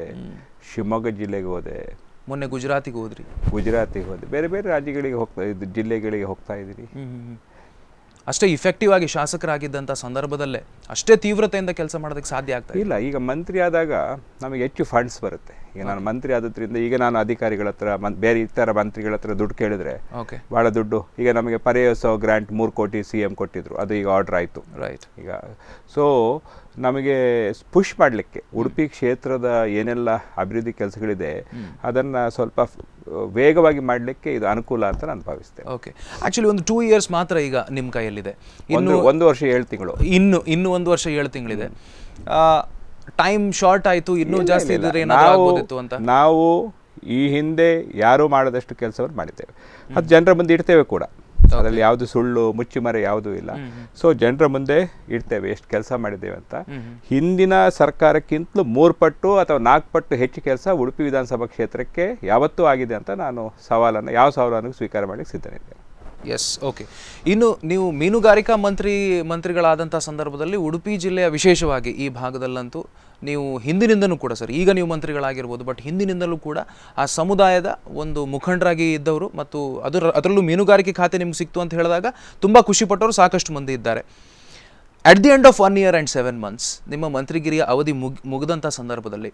ಶಿವಮೊಗ್ಗ ಜಿಲ್ಲೆಗೆ ಹೋದೆ ಮೊನ್ನೆ ಗುಜರಾತಿಗೆ ಹೋದ್ರಿ ಗುಜರಾತಿಗೆ ಹೋದೆ ಬೇರೆ ಬೇರೆ ರಾಜ್ಯಗಳಿಗೆ ಹೋಗ್ತಾ ಇದ್ದ ಜಿಲ್ಲೆಗಳಿಗೆ ಹೋಗ್ತಾ ಇದ್ದೀರಿ ಅಷ್ಟೇ ಇಫೆಕ್ಟಿವ್ ಆಗಿ ಶಾಸಕರಾಗಿದ್ದಂಥ ಸಂದರ್ಭದಲ್ಲೇ ಅಷ್ಟೇ ತೀವ್ರತೆಯಿಂದ ಕೆಲಸ ಮಾಡೋದಕ್ಕೆ ಸಾಧ್ಯ ಆಗ್ತದೆ ಇಲ್ಲ ಈಗ ಮಂತ್ರಿ ಆದಾಗ ನಮಗೆ ಹೆಚ್ಚು ಫಂಡ್ಸ್ ಬರುತ್ತೆ ಈಗ ನಾನು ಮಂತ್ರಿ ಆದ್ರಿಂದ ಈಗ ನಾನು ಅಧಿಕಾರಿಗಳ ಹತ್ರ ಬೇರೆ ಇತರ ಮಂತ್ರಿಗಳ ಹತ್ರ ದುಡ್ಡು ಕೇಳಿದ್ರೆ ಭಾಳ ದುಡ್ಡು ಈಗ ನಮಗೆ ಪರ್ಯಾಯ ಗ್ರಾಂಟ್ ಮೂರು ಕೋಟಿ ಸಿ ಎಂ ಕೊಟ್ಟಿದ್ರು ಅದು ಈಗ ಆರ್ಡರ್ ಆಯಿತು ರೈಟ್ ಈಗ ಸೊ ನಮಗೆ ಪುಷ್ ಮಾಡಲಿಕ್ಕೆ ಉಡುಪಿ ಕ್ಷೇತ್ರದ ಏನೆಲ್ಲ ಅಭಿವೃದ್ಧಿ ಕೆಲಸಗಳಿದೆ ಅದನ್ನು ಸ್ವಲ್ಪ ವೇಗವಾಗಿ ಮಾಡಲಿಕ್ಕೆ ಇದು ಅನುಕೂಲ ಅಂತ ನಾನು ಭಾವಿಸ್ತೇನೆ ಓಕೆ ಆ್ಯಕ್ಚುಲಿ ಒಂದು ಟೂ ಇಯರ್ಸ್ ಮಾತ್ರ ಈಗ ನಿಮ್ಮ ಕೈಯಲ್ಲಿದೆ ಇನ್ನು ಒಂದು ವರ್ಷ ಏಳು ತಿಂಗಳು ಇನ್ನು ಇನ್ನು ಒಂದು ವರ್ಷ ಏಳು ತಿಂಗಳಿದೆ ಟೈಮ್ ಶಾರ್ಟ್ ಆಯಿತು ಇನ್ನೂ ಜಾಸ್ತಿ ಇದ್ದರೆ ಅಂತ ನಾವು ಈ ಹಿಂದೆ ಯಾರು ಮಾಡದಷ್ಟು ಕೆಲಸವನ್ನು ಮಾಡಿದ್ದೇವೆ ಅದು ಜನರ ಮುಂದೆ ಇಡ್ತೇವೆ ಕೂಡ ಅದರಲ್ಲಿ ಯಾವುದು ಸುಳ್ಳು ಮುಚ್ಚಿ ಮರೆ ಯಾವುದೂ ಇಲ್ಲ ಸೊ ಜನರ ಮುಂದೆ ಇಡ್ತೇವೆ ಎಷ್ಟು ಕೆಲಸ ಮಾಡಿದ್ದೇವೆ ಅಂತ ಹಿಂದಿನ ಸರ್ಕಾರಕ್ಕಿಂತಲೂ ಮೂರು ಪಟ್ಟು ಅಥವಾ ನಾಲ್ಕು ಪಟ್ಟು ಹೆಚ್ಚು ಕೆಲಸ ಉಡುಪಿ ವಿಧಾನಸಭಾ ಕ್ಷೇತ್ರಕ್ಕೆ ಯಾವತ್ತೂ ಆಗಿದೆ ಅಂತ ನಾನು ಸವಾಲನ್ನು ಯಾವ ಸವಾಲನ್ನು ಸ್ವೀಕಾರ ಮಾಡಲಿಕ್ಕೆ ಸಿದ್ಧನಿದ್ದೇನೆ ಎಸ್ ಓಕೆ ಇನ್ನು ನೀವು ಮೀನುಗಾರಿಕಾ ಮಂತ್ರಿ ಮಂತ್ರಿಗಳಾದಂಥ ಸಂದರ್ಭದಲ್ಲಿ ಉಡುಪಿ ಜಿಲ್ಲೆಯ ವಿಶೇಷವಾಗಿ ಈ ಭಾಗದಲ್ಲಂತೂ ನೀವು ಹಿಂದಿನಿಂದಲೂ ಕೂಡ ಸರ್ ಈಗ ನೀವು ಮಂತ್ರಿಗಳಾಗಿರ್ಬೋದು ಬಟ್ ಹಿಂದಿನಿಂದಲೂ ಕೂಡ ಆ ಸಮುದಾಯದ ಒಂದು ಮುಖಂಡರಾಗಿ ಇದ್ದವರು ಮತ್ತು ಅದರ ಅದರಲ್ಲೂ ಮೀನುಗಾರಿಕೆ ಖಾತೆ ನಿಮ್ಗೆ ಸಿಕ್ತು ಅಂತ ಹೇಳಿದಾಗ ತುಂಬ ಖುಷಿಪಟ್ಟವರು ಸಾಕಷ್ಟು ಮಂದಿ ಇದ್ದಾರೆ at the end of one year and seven months ನಿಮ್ಮ ಮಂತ್ರಿಗಿರಿಯ ಅವಧಿ ಮುಗ್ ಮುಗಿದಂಥ ಸಂದರ್ಭದಲ್ಲಿ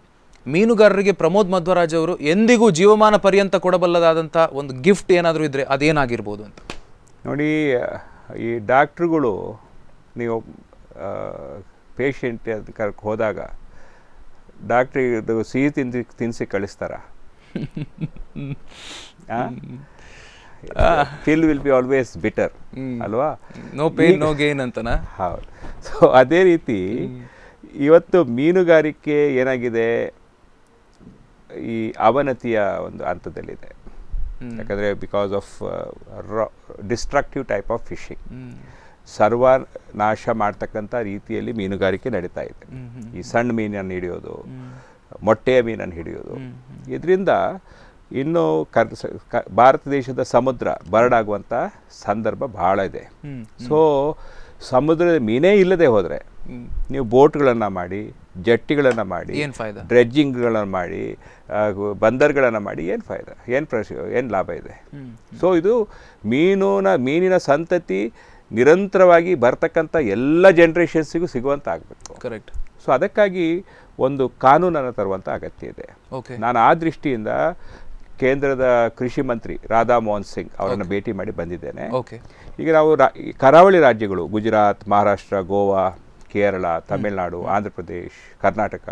ಮೀನುಗಾರರಿಗೆ ಪ್ರಮೋದ್ ಮಧ್ವರಾಜ್ ಅವರು ಎಂದಿಗೂ ಜೀವಮಾನ ಪರ್ಯಂತ ಕೊಡಬಲ್ಲದಾದಂಥ ಒಂದು ಗಿಫ್ಟ್ ಏನಾದರೂ ಇದ್ದರೆ ಅದೇನಾಗಿರ್ಬೋದು ಅಂತ ನೋಡಿ ಈ ಡಾಕ್ಟ್ರುಗಳು ನೀವು ಪೇಷಂಟ್ ಕರ್ಕ ಹೋದಾಗ ಡಾಕ್ಟ್ರಿಗೆ ಸಿಹಿ ತಿನ್ಸಿ ಕಳಿಸ್ತಾರ feel will be always bitter ಅಲ್ವಾ ನೋ ಪೇನ್ ನೋ ಗೇನ್ ಅಂತನ ಹೌದು ಸೊ ಅದೇ ರೀತಿ ಇವತ್ತು ಮೀನುಗಾರಿಕೆ ಏನಾಗಿದೆ ಈ ಅವನತಿಯ ಒಂದು ಹಂತದಲ್ಲಿದೆ ಯಾಕಂದರೆ because of destructive type of fishing ಸರ್ವರ್ ನಾಶ ಮಾಡ್ತಕ್ಕಂಥ ರೀತಿಯಲ್ಲಿ ಮೀನುಗಾರಿಕೆ ನಡೀತಾ ಇದೆ ಈ ಸಣ್ಣ ಮೀನನ್ನು ಹಿಡಿಯೋದು ಮೊಟ್ಟೆಯ ಮೀನನ್ನು ಹಿಡಿಯೋದು ಇದರಿಂದ ಇನ್ನು ಕರ್ ಭಾರತ ದೇಶದ ಸಮುದ್ರ ಬರಡಾಗುವಂಥ ಸಂದರ್ಭ ಭಾಳ ಇದೆ ಸೊ ಸಮುದ್ರದ ಮೀನೇ ಇಲ್ಲದೆ ಹೋದರೆ ನೀವು ಬೋಟ್ಗಳನ್ನು ಮಾಡಿ ಜಟ್ಟಿಗಳನ್ನು ಮಾಡಿ ಏನು ಫಾಯ್ದ ಡ್ರೆಜ್ಜಿಂಗ್ಗಳನ್ನು ಮಾಡಿ ಬಂದರ್ಗಳನ್ನು ಮಾಡಿ ಏನು ಫಾಯ್ದಾ ಏನು ಪ್ರಶ್ ಏನು ಲಾಭ ಇದೆ ಸೊ ಇದು ಮೀನಿನ ಮೀನಿನ ಸಂತತಿ ನಿರಂತರವಾಗಿ ಬರ್ತಕ್ಕಂಥ ಎಲ್ಲ ಜನ್ರೇಷನ್ಸಿಗೂ ಸಿಗುವಂಥ ಆಗಬೇಕು ಕರೆಕ್ಟ್ ಸೊ ಅದಕ್ಕಾಗಿ ಒಂದು ಕಾನೂನನ್ನು ತರುವಂಥ ಅಗತ್ಯ ಇದೆ ಓಕೆ ನಾನು ಆ ದೃಷ್ಟಿಯಿಂದ ಕೇಂದ್ರದ ಕೃಷಿ ಮಂತ್ರಿ ರಾಧಾ ಮೋಹನ್ ಸಿಂಗ್ ಅವರನ್ನು ಭೇಟಿ ಮಾಡಿ ಬಂದಿದ್ದೇನೆ ಓಕೆ ಈಗ ನಾವು ಕರಾವಳಿ ರಾಜ್ಯಗಳು ಗುಜರಾತ್ ಮಹಾರಾಷ್ಟ್ರ ಗೋವಾ ಕೇರಳ ತಮಿಳುನಾಡು ಆಂಧ್ರ ಪ್ರದೇಶ್ ಕರ್ನಾಟಕ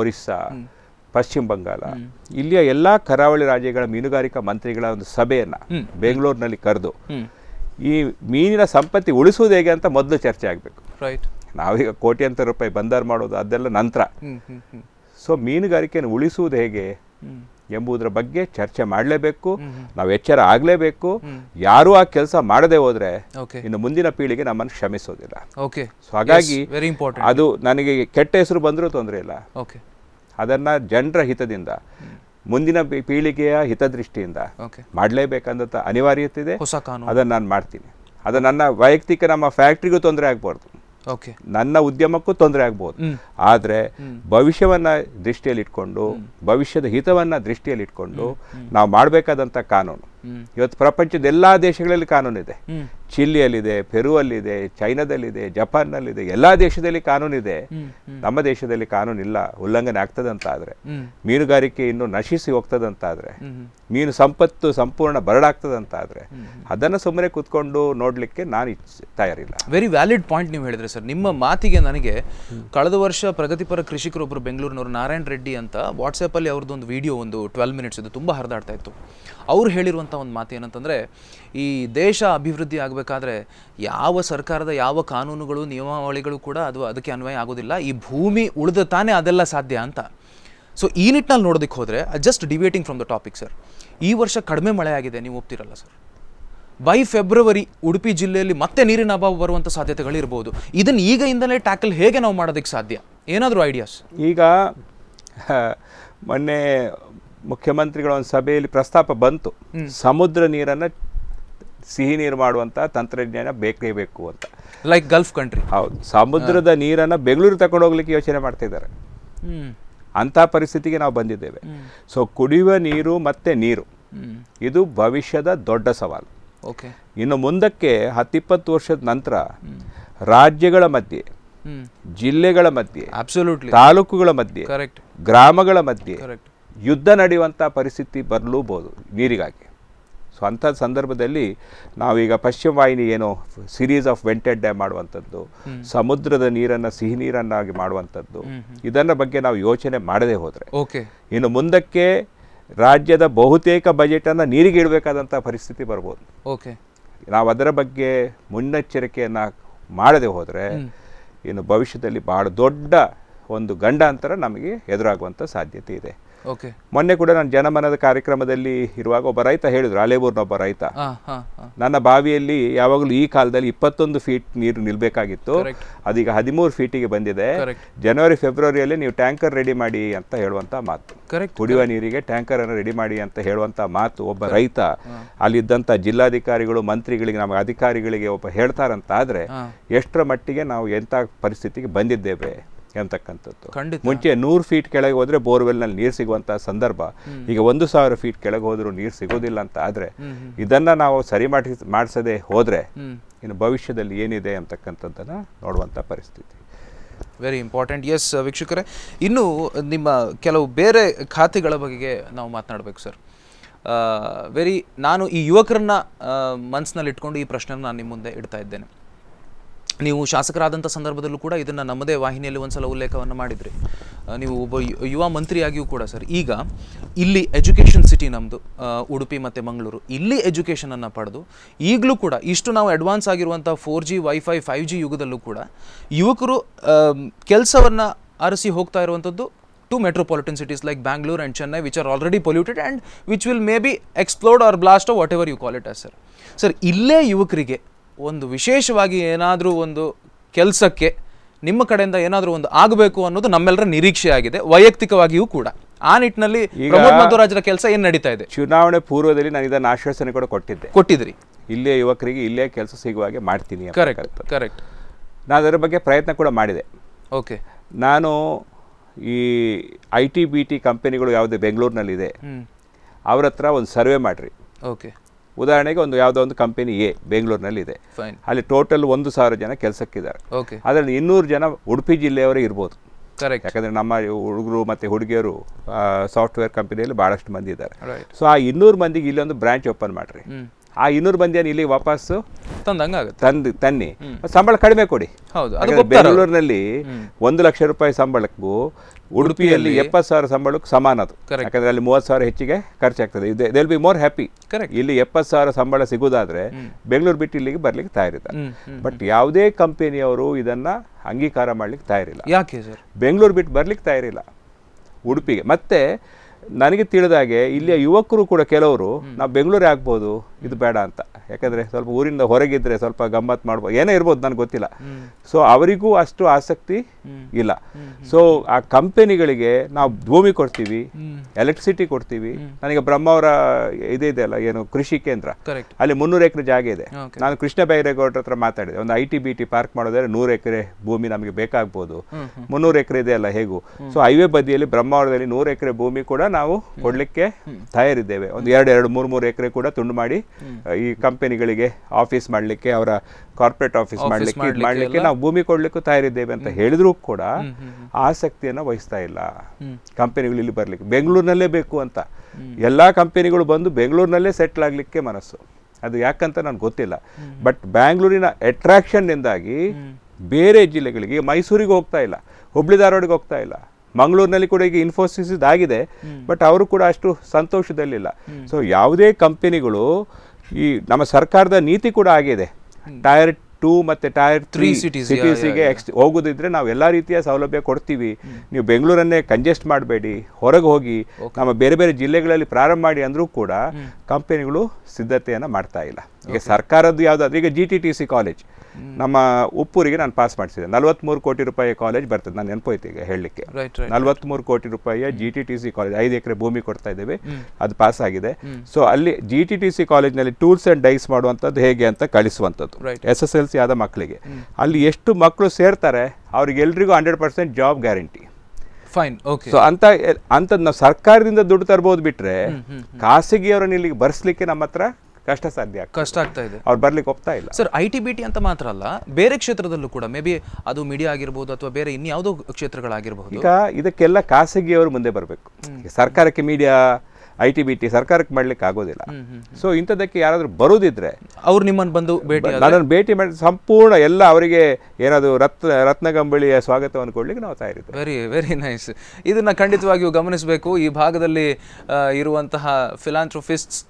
ಒರಿಸ್ಸಾ ಪಶ್ಚಿಮ ಬಂಗಾಳ ಇಲ್ಲಿಯ ಎಲ್ಲ ಕರಾವಳಿ ರಾಜ್ಯಗಳ ಮೀನುಗಾರಿಕಾ ಮಂತ್ರಿಗಳ ಒಂದು ಸಭೆಯನ್ನ ಬೆಂಗಳೂರಿನಲ್ಲಿ ಕರೆದು ಈ ಮೀನಿನ ಸಂಪತ್ತಿ ಉಳಿಸುವುದು ಹೇಗೆ ಅಂತ ಮೊದಲು ಚರ್ಚೆ ಆಗಬೇಕು ರೈಟ್ ನಾವೀಗ ಕೋಟ್ಯಂತರ ರೂಪಾಯಿ ಬಂದಾರು ಮಾಡೋದು ಅದೆಲ್ಲ ನಂತರ ಸೊ ಮೀನುಗಾರಿಕೆಯನ್ನು ಉಳಿಸುವುದು ಹೇಗೆ ಎಂಬುದರ ಬಗ್ಗೆ ಚರ್ಚೆ ಮಾಡಲೇಬೇಕು ನಾವು ಎಚ್ಚರ ಆಗಲೇಬೇಕು ಯಾರು ಆ ಕೆಲಸ ಮಾಡದೆ ಹೋದ್ರೆ ಇನ್ನು ಮುಂದಿನ ಪೀಳಿಗೆ ನಮ್ಮನ್ನು ಕ್ಷಮಿಸೋದಿಲ್ಲ ಹಾಗಾಗಿ ಅದು ನನಗೆ ಕೆಟ್ಟ ಹೆಸರು ಬಂದರೂ ತೊಂದರೆ ಇಲ್ಲ ಅದನ್ನ ಜನರ ಹಿತದಿಂದ ಮುಂದಿನ ಪೀಳಿಗೆಯ ಹಿತದೃಷ್ಟಿಯಿಂದ ಮಾಡಲೇಬೇಕಂದ ಅನಿವಾರ್ಯತೆ ಇದೆ ಅದನ್ನ ನಾನು ಮಾಡ್ತೀನಿ ಅದು ನನ್ನ ವೈಯಕ್ತಿಕ ನಮ್ಮ ಫ್ಯಾಕ್ಟ್ರಿಗೂ ತೊಂದರೆ ಆಗ್ಬಾರ್ದು ನನ್ನ ಉದ್ಯಮಕ್ಕೂ ತೊಂದರೆ ಆಗ್ಬೋದು ಆದರೆ ಭವಿಷ್ಯವನ್ನ ದೃಷ್ಟಿಯಲ್ಲಿ ಇಟ್ಕೊಂಡು ಭವಿಷ್ಯದ ಹಿತವನ್ನ ದೃಷ್ಟಿಯಲ್ಲಿ ಇಟ್ಕೊಂಡು ನಾವು ಮಾಡಬೇಕಾದಂತ ಕಾನೂನು ಇವತ್ತು ಪ್ರಪಂಚದ ಎಲ್ಲ ದೇಶಗಳಲ್ಲಿ ಕಾನೂನಿದೆ ಚಿಲಿಯಲ್ಲಿದೆ ಪೆರುವಲ್ಲಿದೆ ಚೈನಾದಲ್ಲಿದೆ ಜಪಾನ್ನಲ್ಲಿದೆ ಎಲ್ಲ ದೇಶದಲ್ಲಿ ಕಾನೂನಿದೆ ನಮ್ಮ ದೇಶದಲ್ಲಿ ಕಾನೂನಿಲ್ಲ ಉಲ್ಲಂಘನೆ ಆದ್ರೆ ಮೀನುಗಾರಿಕೆ ಇನ್ನು ನಶಿಸಿ ಆದ್ರೆ ಮೀನು ಸಂಪತ್ತು ಸಂಪೂರ್ಣ ಬರಡಾಗ್ತದಂತಾದರೆ ಅದನ್ನ ಸುಮ್ಮನೆ ಕೂತ್ಕೊಂಡು ನೋಡಲಿಕ್ಕೆ ನಾನು ತಯಾರಿಲ್ಲ ವೆರಿ ವ್ಯಾಲಿಡ್ ಪಾಯಿಂಟ್ ನೀವು ಹೇಳಿದ್ರೆ ಸರ್ ನಿಮ್ಮ ಮಾತಿಗೆ ನನಗೆ ಕಳೆದ ವರ್ಷ ಪ್ರಗತಿಪರ ಕೃಷಿಕರೊಬ್ಬರು ಬೆಂಗಳೂರಿನವರು ನಾರಾಯಣ ರೆಡ್ಡಿ ಅಂತ ಅಲ್ಲಿ ಅವ್ರದ್ದು ಒಂದು ವಿಡಿಯೋ ಒಂದು ಟ್ವೆಲ್ ಮಿನಿಟ್ಸ್ ಇದು ತುಂಬಾ ಹರಿದಾಡ್ತಾ ಇತ್ತು ಅವ್ರು ಹೇಳಿರುವಂಥ ಒಂದು ಮಾತು ಏನಂತಂದರೆ ಈ ದೇಶ ಅಭಿವೃದ್ಧಿ ಆಗಬೇಕಾದ್ರೆ ಯಾವ ಸರ್ಕಾರದ ಯಾವ ಕಾನೂನುಗಳು ನಿಯಮಾವಳಿಗಳು ಕೂಡ ಅದು ಅದಕ್ಕೆ ಅನ್ವಯ ಆಗೋದಿಲ್ಲ ಈ ಭೂಮಿ ಉಳಿದ ತಾನೇ ಅದೆಲ್ಲ ಸಾಧ್ಯ ಅಂತ ಸೊ ಈ ನಿಟ್ಟಿನಲ್ಲಿ ನೋಡೋದಕ್ಕೆ ಹೋದರೆ just debating from the topic sir ಈ ವರ್ಷ ಕಡಿಮೆ ಮಳೆ ಆಗಿದೆ ನೀವು ಒಪ್ತಿರಲ್ಲ ಸರ್ ಬೈ ಫೆಬ್ರವರಿ ಉಡುಪಿ ಜಿಲ್ಲೆಯಲ್ಲಿ ಮತ್ತೆ ನೀರಿನ ಅಭಾವ ಬರುವಂಥ ಇರ್ಬೋದು ಇದನ್ನು ಈಗ ಇಂದಲೇ ಟ್ಯಾಕಲ್ ಹೇಗೆ ನಾವು ಮಾಡೋದಕ್ಕೆ ಸಾಧ್ಯ ಏನಾದರೂ ಐಡಿಯಾಸ್ ಈಗ ಮೊನ್ನೆ ಮುಖ್ಯಮಂತ್ರಿಗಳ ಒಂದು ಸಭೆಯಲ್ಲಿ ಪ್ರಸ್ತಾಪ ಬಂತು ಸಮುದ್ರ ನೀರನ್ನು ಸಿಹಿ ನೀರು ಮಾಡುವಂಥ ತಂತ್ರಜ್ಞಾನ ಬೇಕೇ ಬೇಕು ಅಂತ ಲೈಕ್ ಗಲ್ಫ್ ಕಂಟ್ರಿ ಹೌದು ಸಮುದ್ರದ ನೀರನ್ನು ಬೆಂಗಳೂರು ತಗೊಂಡು ಹೋಗ್ಲಿಕ್ಕೆ ಯೋಚನೆ ಇದ್ದಾರೆ ಅಂತ ಪರಿಸ್ಥಿತಿಗೆ ನಾವು ಬಂದಿದ್ದೇವೆ ಸೊ ಕುಡಿಯುವ ನೀರು ಮತ್ತೆ ನೀರು ಇದು ಭವಿಷ್ಯದ ದೊಡ್ಡ ಸವಾಲು ಓಕೆ ಇನ್ನು ಮುಂದಕ್ಕೆ ಹತ್ತಿಪ್ಪತ್ತು ವರ್ಷದ ನಂತರ ರಾಜ್ಯಗಳ ಮಧ್ಯೆ ಜಿಲ್ಲೆಗಳ ಮಧ್ಯೆ ತಾಲೂಕುಗಳ ಮಧ್ಯೆ ಗ್ರಾಮಗಳ ಮಧ್ಯೆ ಯುದ್ಧ ನಡೆಯುವಂಥ ಪರಿಸ್ಥಿತಿ ಬರಲೂಬೋದು ನೀರಿಗಾಗಿ ಸೊ ಅಂಥ ಸಂದರ್ಭದಲ್ಲಿ ನಾವೀಗ ಪಶ್ಚಿಮ ವಾಹಿನಿ ಏನು ಸಿರೀಸ್ ಆಫ್ ವೆಂಟೆಡ್ ಡ್ಯಾಮ್ ಮಾಡುವಂಥದ್ದು ಸಮುದ್ರದ ನೀರನ್ನು ಸಿಹಿ ನೀರನ್ನಾಗಿ ಮಾಡುವಂಥದ್ದು ಇದನ್ನ ಬಗ್ಗೆ ನಾವು ಯೋಚನೆ ಮಾಡದೇ ಹೋದರೆ ಓಕೆ ಇನ್ನು ಮುಂದಕ್ಕೆ ರಾಜ್ಯದ ಬಹುತೇಕ ಬಜೆಟನ್ನು ನೀರಿಗೆ ಇಡಬೇಕಾದಂಥ ಪರಿಸ್ಥಿತಿ ಬರ್ಬೋದು ಓಕೆ ನಾವು ಅದರ ಬಗ್ಗೆ ಮುನ್ನೆಚ್ಚರಿಕೆಯನ್ನು ಮಾಡದೆ ಹೋದರೆ ಇನ್ನು ಭವಿಷ್ಯದಲ್ಲಿ ಭಾಳ ದೊಡ್ಡ ಒಂದು ಗಂಡಾಂತರ ನಮಗೆ ಎದುರಾಗುವಂಥ ಸಾಧ್ಯತೆ ಇದೆ ಓಕೆ ಮೊನ್ನೆ ಕೂಡ ನಾನು ಜನಮನದ ಕಾರ್ಯಕ್ರಮದಲ್ಲಿ ಇರುವಾಗ ಒಬ್ಬ ರೈತ ಹೇಳಿದ್ರು ಒಬ್ಬ ರೈತ ನನ್ನ ಬಾವಿಯಲ್ಲಿ ಯಾವಾಗಲೂ ಈ ಕಾಲದಲ್ಲಿ ಇಪ್ಪತ್ತೊಂದು ಫೀಟ್ ನೀರು ನಿಲ್ಬೇಕಾಗಿತ್ತು ಅದೀಗ ಹದಿಮೂರು ಫೀಟಿಗೆ ಬಂದಿದೆ ಜನವರಿ ಫೆಬ್ರವರಿಯಲ್ಲಿ ನೀವು ಟ್ಯಾಂಕರ್ ರೆಡಿ ಮಾಡಿ ಅಂತ ಹೇಳುವಂತ ಮಾತು ಕುಡಿಯುವ ನೀರಿಗೆ ಟ್ಯಾಂಕರ್ ಅನ್ನು ರೆಡಿ ಮಾಡಿ ಅಂತ ಹೇಳುವಂತ ಮಾತು ಒಬ್ಬ ರೈತ ಅಲ್ಲಿದ್ದಂತ ಜಿಲ್ಲಾಧಿಕಾರಿಗಳು ಮಂತ್ರಿಗಳಿಗೆ ನಮ್ಗೆ ಅಧಿಕಾರಿಗಳಿಗೆ ಒಬ್ಬ ಹೇಳ್ತಾರಂತ ಆದ್ರೆ ಎಷ್ಟರ ಮಟ್ಟಿಗೆ ನಾವು ಎಂಥ ಪರಿಸ್ಥಿತಿಗೆ ಬಂದಿದ್ದೇವೆ ಅಂತಕ್ಕಂಥದ್ದು ಮುಂಚೆ ನೂರು ಫೀಟ್ ಕೆಳಗೆ ಬೋರ್ವೆಲ್ ಬೋರ್ವೆಲ್ನಲ್ಲಿ ನೀರು ಸಿಗುವಂತಹ ಸಂದರ್ಭ ಈಗ ಒಂದು ಸಾವಿರ ಫೀಟ್ ಕೆಳಗೆ ಹೋದ್ರು ನೀರು ಸಿಗೋದಿಲ್ಲ ಅಂತ ಆದ್ರೆ ಇದನ್ನ ನಾವು ಸರಿ ಮಾಡಿ ಮಾಡಿಸದೆ ಹೋದ್ರೆ ಇನ್ನು ಭವಿಷ್ಯದಲ್ಲಿ ಏನಿದೆ ಅಂತಕ್ಕಂಥದ್ದನ್ನ ನೋಡುವಂತ ಪರಿಸ್ಥಿತಿ ವೆರಿ ಇಂಪಾರ್ಟೆಂಟ್ ಎಸ್ ವೀಕ್ಷಕರೇ ಇನ್ನು ನಿಮ್ಮ ಕೆಲವು ಬೇರೆ ಖಾತೆಗಳ ಬಗೆಗೆ ನಾವು ಮಾತನಾಡಬೇಕು ಸರ್ ವೆರಿ uh, ನಾನು ಈ ಯುವಕರನ್ನ uh, ಮನಸ್ಸಿನಲ್ಲಿ ಇಟ್ಕೊಂಡು ಈ ಪ್ರಶ್ನೆನ ನಾನು ನಿಮ್ಮ ಮುಂದೆ ಇಡ್ತಾ ಇದ್ದೇನೆ ನೀವು ಶಾಸಕರಾದಂಥ ಸಂದರ್ಭದಲ್ಲೂ ಕೂಡ ಇದನ್ನು ನಮ್ಮದೇ ವಾಹಿನಿಯಲ್ಲಿ ಒಂದು ಸಲ ಉಲ್ಲೇಖವನ್ನು ಮಾಡಿದ್ರಿ ನೀವು ಒಬ್ಬ ಯುವ ಮಂತ್ರಿಯಾಗಿಯೂ ಕೂಡ ಸರ್ ಈಗ ಇಲ್ಲಿ ಎಜುಕೇಷನ್ ಸಿಟಿ ನಮ್ಮದು ಉಡುಪಿ ಮತ್ತು ಮಂಗಳೂರು ಇಲ್ಲಿ ಎಜುಕೇಷನನ್ನು ಪಡೆದು ಈಗಲೂ ಕೂಡ ಇಷ್ಟು ನಾವು ಅಡ್ವಾನ್ಸ್ ಆಗಿರುವಂಥ four G wifi five G ಯುಗದಲ್ಲೂ ಕೂಡ ಯುವಕರು ಕೆಲಸವನ್ನು ಅರಸಿ ಹೋಗ್ತಾ ಇರುವಂಥದ್ದು to metropolitan cities like Bangalore and Chennai which are already polluted and which will may be explored or blast whatever you call it sir sir ಇಲ್ಲೇ ಯುವಕರಿಗೆ ಒಂದು ವಿಶೇಷವಾಗಿ ಏನಾದರೂ ಒಂದು ಕೆಲಸಕ್ಕೆ ನಿಮ್ಮ ಕಡೆಯಿಂದ ಏನಾದರೂ ಒಂದು ಆಗಬೇಕು ಅನ್ನೋದು ನಮ್ಮೆಲ್ಲರ ನಿರೀಕ್ಷೆ ಆಗಿದೆ ವೈಯಕ್ತಿಕವಾಗಿಯೂ ಕೂಡ ಆ ನಿಟ್ಟಿನಲ್ಲಿ ಪ್ರಮೋದ್ ರಾಜರ ಕೆಲಸ ಏನು ನಡೀತಾ ಇದೆ ಚುನಾವಣೆ ಪೂರ್ವದಲ್ಲಿ ನಾನು ಇದನ್ನು ಆಶ್ವಾಸನೆ ಕೂಡ ಕೊಟ್ಟಿದ್ದೆ ಕೊಟ್ಟಿದ್ರಿ ಇಲ್ಲೇ ಯುವಕರಿಗೆ ಇಲ್ಲೇ ಕೆಲಸ ಸಿಗುವ ಹಾಗೆ ಮಾಡ್ತೀನಿ ಕರೆಕ್ಟ್ ಕರೆಕ್ಟ್ ನಾನು ಅದರ ಬಗ್ಗೆ ಪ್ರಯತ್ನ ಕೂಡ ಮಾಡಿದೆ ಓಕೆ ನಾನು ಈ ಐ ಟಿ ಬಿ ಟಿ ಕಂಪನಿಗಳು ಯಾವುದೇ ಬೆಂಗಳೂರಿನಲ್ಲಿದೆ ಅವರ ಹತ್ರ ಒಂದು ಸರ್ವೆ ಮಾಡಿರಿ ಓಕೆ ಉದಾಹರಣೆಗೆ ಒಂದು ಯಾವುದೋ ಒಂದು ಕಂಪನಿ ಎ ಬೆಂಗಳೂರಿನಲ್ಲಿ ಇದೆ ಅಲ್ಲಿ ಟೋಟಲ್ ಒಂದು ಸಾವಿರ ಜನ ಕೆಲಸಕ್ಕಿದ್ದಾರೆ ಅದರಲ್ಲಿ ಇನ್ನೂರು ಜನ ಉಡುಪಿ ಜಿಲ್ಲೆಯವರೇ ಇರ್ಬೋದು ಕರೆಕ್ಟ್ ನಮ್ಮ ಹುಡುಗರು ಮತ್ತು ಹುಡುಗಿಯರು ಸಾಫ್ಟ್ವೇರ್ ಕಂಪನಿಯಲ್ಲಿ ಭಾಳಷ್ಟು ಮಂದಿ ಇದ್ದಾರೆ ಸೊ ಆ ಇನ್ನೂರು ಮಂದಿಗೆ ಇಲ್ಲೊಂದು ಬ್ರಾಂಚ್ ಓಪನ್ ಮಾಡಿರಿ ಆ ಇನ್ನೂರು ಮಂದಿಯನ್ನು ಇಲ್ಲಿ ವಾಪಸ್ಸು ತಂದು ತನ್ನಿ ಸಂಬಳ ಕಡಿಮೆ ಕೊಡಿ ಬೆಂಗಳೂರಿನಲ್ಲಿ ಒಂದು ಲಕ್ಷ ರೂಪಾಯಿ ಸಂಬಳಕ್ಕೂ ಉಡುಪಿಯಲ್ಲಿ ಎಪ್ಪತ್ತು ಸಾವಿರ ಸಂಬಳಕ್ಕೂ ಸಮಾನ ಅದು ಯಾಕಂದ್ರೆ ಅಲ್ಲಿ ಮೂವತ್ತು ಸಾವಿರ ಹೆಚ್ಚಿಗೆ ಖರ್ಚಾಗ್ತದೆ ಇದೆ ದೇ ಬಿ ಮೋರ್ ಹ್ಯಾಪಿ ಇಲ್ಲಿ ಎಪ್ಪತ್ತು ಸಾವಿರ ಸಂಬಳ ಸಿಗೋದಾದ್ರೆ ಬೆಂಗಳೂರು ಬಿಟ್ಟು ಇಲ್ಲಿಗೆ ಬರ್ಲಿಕ್ಕೆ ತಯಾರಿಲ್ಲ ಬಟ್ ಯಾವುದೇ ಕಂಪೆನಿಯವರು ಇದನ್ನ ಅಂಗೀಕಾರ ಮಾಡ್ಲಿಕ್ಕೆ ತಯಾರಿಲ್ಲ ಯಾಕೆ ಬೆಂಗಳೂರು ಬಿಟ್ಟು ಬರ್ಲಿಕ್ಕೆ ತಯಾರಿಲ್ಲ ಉಡುಪಿಗೆ ಮತ್ತೆ ನನಗೆ ತಿಳಿದಾಗೆ ಇಲ್ಲಿಯ ಯುವಕರು ಕೂಡ ಕೆಲವರು ನಾವು ಬೆಂಗಳೂರೇ ಆಗ್ಬೋದು ಇದು ಬೇಡ ಅಂತ ಯಾಕಂದರೆ ಸ್ವಲ್ಪ ಊರಿಂದ ಹೊರಗಿದ್ರೆ ಸ್ವಲ್ಪ ಗಮ್ಮತ್ ಮಾಡ್ಬೋದು ಏನೇ ಇರ್ಬೋದು ನನಗೆ ಗೊತ್ತಿಲ್ಲ ಸೊ ಅವರಿಗೂ ಅಷ್ಟು ಆಸಕ್ತಿ ಇಲ್ಲ ಸೊ ಆ ಕಂಪೆನಿಗಳಿಗೆ ನಾವು ಭೂಮಿ ಕೊಡ್ತೀವಿ ಎಲೆಕ್ಟ್ರಿಸಿಟಿ ಕೊಡ್ತೀವಿ ನನಗೆ ಬ್ರಹ್ಮಾವರ ಇದೆ ಅಲ್ಲ ಏನು ಕೃಷಿ ಕೇಂದ್ರ ಅಲ್ಲಿ ಮುನ್ನೂರು ಎಕರೆ ಜಾಗ ಇದೆ ನಾನು ಕೃಷ್ಣ ಬೈರೇಗೌಡರ ಹತ್ರ ಮಾತಾಡಿದೆ ಒಂದು I T B T park ಮಾಡೋದಾದ್ರೆ ನೂರು ಎಕರೆ ಭೂಮಿ ನಮಗೆ ಬೇಕಾಗ್ಬೋದು ಮುನ್ನೂರು ಎಕರೆ ಇದೆ ಅಲ್ಲ ಹೇಗೂ ಸೊ ಹೈವೇ ಬದಿಯಲ್ಲಿ ಬ್ರಹ್ಮಾವರದಲ್ಲಿ ನೂರು ಎಕರೆ ಭೂಮಿ ಕೂಡ ನಾವು ಕೊಡಲಿಕ್ಕೆ ತಯಾರಿದ್ದೇವೆ ಒಂದು ಎರಡು ಎರಡು ಮೂರು ಮೂರು ಎಕರೆ ಕೂಡ ತುಂಡು ಮಾಡಿ ಈ ಕಂಪ್ ಕಂಪನಿಗಳಿಗೆ ಆಫೀಸ್ ಮಾಡಲಿಕ್ಕೆ ಅವರ ಕಾರ್ಪೊರೇಟ್ ಆಫೀಸ್ ಮಾಡಲಿಕ್ಕೆ ಮಾಡಲಿಕ್ಕೆ ನಾವು ಭೂಮಿ ಕೊಡಲಿಕ್ಕೂ ತಯಾರಿದ್ದೇವೆ ಅಂತ ಹೇಳಿದ್ರೂ ಕೂಡ ಆಸಕ್ತಿಯನ್ನು ವಹಿಸ್ತಾ ಇಲ್ಲ ಕಂಪನಿಗಳು ಇಲ್ಲಿ ಬರಲಿಕ್ಕೆ ಬೆಂಗಳೂರಿನಲ್ಲೇ ಬೇಕು ಅಂತ ಎಲ್ಲ ಕಂಪನಿಗಳು ಬಂದು ಬೆಂಗಳೂರಿನಲ್ಲೇ ಸೆಟ್ಲ್ ಆಗಲಿಕ್ಕೆ ಮನಸ್ಸು ಅದು ಯಾಕಂತ ನನಗೆ ಗೊತ್ತಿಲ್ಲ ಬಟ್ ಬ್ಯಾಂಗ್ಳೂರಿನ ನಿಂದಾಗಿ ಬೇರೆ ಜಿಲ್ಲೆಗಳಿಗೆ ಮೈಸೂರಿಗೆ ಹೋಗ್ತಾ ಇಲ್ಲ ಹುಬ್ಳಿ ಧಾರವಾಡಿಗೆ ಹೋಗ್ತಾ ಇಲ್ಲ ಮಂಗಳೂರಿನಲ್ಲಿ ಕೂಡ ಈಗ ಇನ್ಫೋಸಿಸ್ ಆಗಿದೆ ಬಟ್ ಅವರು ಕೂಡ ಅಷ್ಟು ಸಂತೋಷದಲ್ಲಿಲ್ಲ ಸೊ ಯಾವುದೇ ಕಂಪನಿಗಳು ಈ ನಮ್ಮ ಸರ್ಕಾರದ ನೀತಿ ಕೂಡ ಆಗಿದೆ ಟೈರ್ ಟೂ ಮತ್ತು ಟೈರ್ ತ್ರೀ ಸಿಟೀಸಿಗೆ ಎಕ್ಸ್ ಹೋಗೋದಿದ್ರೆ ನಾವು ಎಲ್ಲ ರೀತಿಯ ಸೌಲಭ್ಯ ಕೊಡ್ತೀವಿ ನೀವು ಬೆಂಗಳೂರನ್ನೇ ಕಂಜೆಸ್ಟ್ ಮಾಡಬೇಡಿ ಹೊರಗೆ ಹೋಗಿ ನಮ್ಮ ಬೇರೆ ಬೇರೆ ಜಿಲ್ಲೆಗಳಲ್ಲಿ ಪ್ರಾರಂಭ ಮಾಡಿ ಅಂದರೂ ಕೂಡ ಕಂಪನಿಗಳು ಸಿದ್ಧತೆಯನ್ನು ಮಾಡ್ತಾ ಇಲ್ಲ ಈಗ ಸರ್ಕಾರದ್ದು ಯಾವುದಾದ್ರೂ ಈಗ G T T C college ನಮ್ಮ ಉಪ್ಪೂರಿಗೆ ನಾನು ಪಾಸ್ ಮಾಡಿಸಿದೆ ನಲ್ವತ್ಮೂರು ಕೋಟಿ ರೂಪಾಯಿ ಕಾಲೇಜ್ ಬರ್ತದೆ ನಾನು ನೆನಪೋಯ್ತು ಈಗ ಹೇಳಲಿಕ್ಕೆ ಮೂರು ಕೋಟಿ ರೂಪಾಯಿಯ G T T C college ಐದು ಎಕರೆ ಭೂಮಿ ಕೊಡ್ತಾ ಇದ್ದೇವೆ ಅದು ಪಾಸ್ ಆಗಿದೆ ಸೊ ಅಲ್ಲಿ ಜಿ ಟಿ ಟಿ ಸಿ ಕಾಲೇಜ್ನಲ್ಲಿ ಟೂಲ್ಸ್ ಆ್ಯಂಡ್ ಡೈಸ್ ಮಾಡುವಂಥದ್ದು ಹೇಗೆ ಅಂತ ಕಳಿಸುವಂಥದ್ದು ಎಸ್ ಎಸ್ ಎಲ್ ಸಿ ಆದ ಮಕ್ಕಳಿಗೆ ಅಲ್ಲಿ ಎಷ್ಟು ಮಕ್ಕಳು ಸೇರ್ತಾರೆ ಎಲ್ರಿಗೂ hundred percent job guarantee fine okay so ಅಂತ ಅಂತ ನಾವು ಸರ್ಕಾರದಿಂದ ದುಡ್ಡು ತರ್ಬೋದು ಬಿಟ್ರೆ ಖಾಸಗಿಯವರನ್ನ ಇಲ್ಲಿಗೆ ಬರ್ಸ್ಲಿಕ್ಕೆ ನಮ್ಮ ಹತ್ರ ಕಷ್ಟ ಸಾಧ್ಯ ಕಷ್ಟ ಆಗ್ತಾ ಇದೆ ಅವ್ರು ಬರ್ಲಿಕ್ಕೆ ಒಪ್ತಾ ಇಲ್ಲ ಸರ್ ಐ ಟಿ ಅಂತ ಮಾತ್ರ ಅಲ್ಲ ಬೇರೆ ಕ್ಷೇತ್ರದಲ್ಲೂ ಕೂಡ ಮೇ ಬಿ ಅದು ಮೀಡಿಯಾ ಆಗಿರ್ಬೋದು ಅಥವಾ ಬೇರೆ ಇನ್ಯಾವುದೋ ಕ್ಷೇತ್ರಗಳಾಗಿರ್ಬೋದು ಈಗ ಇದಕ್ಕೆಲ್ಲ ಖಾಸಗಿಯವರು ಮುಂದೆ ಬರಬೇಕು ಸರ್ಕಾರಕ್ಕೆ media I T B T ಸರ್ಕಾರಕ್ಕೆ ಮಾಡ್ಲಿಕ್ಕೆ ಆಗೋದಿಲ್ಲ ಸೊ ಇಂಥದಕ್ಕೆ ಯಾರಾದರೂ ಬರೋದಿದ್ರೆ ಅವ್ರು ನಿಮ್ಮನ್ನು ಬಂದು ಭೇಟಿ ನಾನು ಭೇಟಿ ಮಾಡಿ ಸಂಪೂರ್ಣ ಎಲ್ಲ ಅವರಿಗೆ ಏನಾದರೂ ರತ್ನ ರತ್ನಗಂಬಳಿಯ ಸ್ವಾಗತವನ್ನು ಕೊಡ್ಲಿಕ್ಕೆ ನಾವು ತಯಾರಿದ್ದೆ ವೆರಿ ವೆರಿ ನೈಸ್ ಇದನ್ನ ಖಂಡಿತವಾಗಿಯೂ ಗಮನಿಸಬೇಕು ಈ ಭಾಗದಲ್ಲಿ ಇರುವಂತಹ ಫಿಲಾಂಥ್ರೋಫಿಸ್ಟ್ಸ್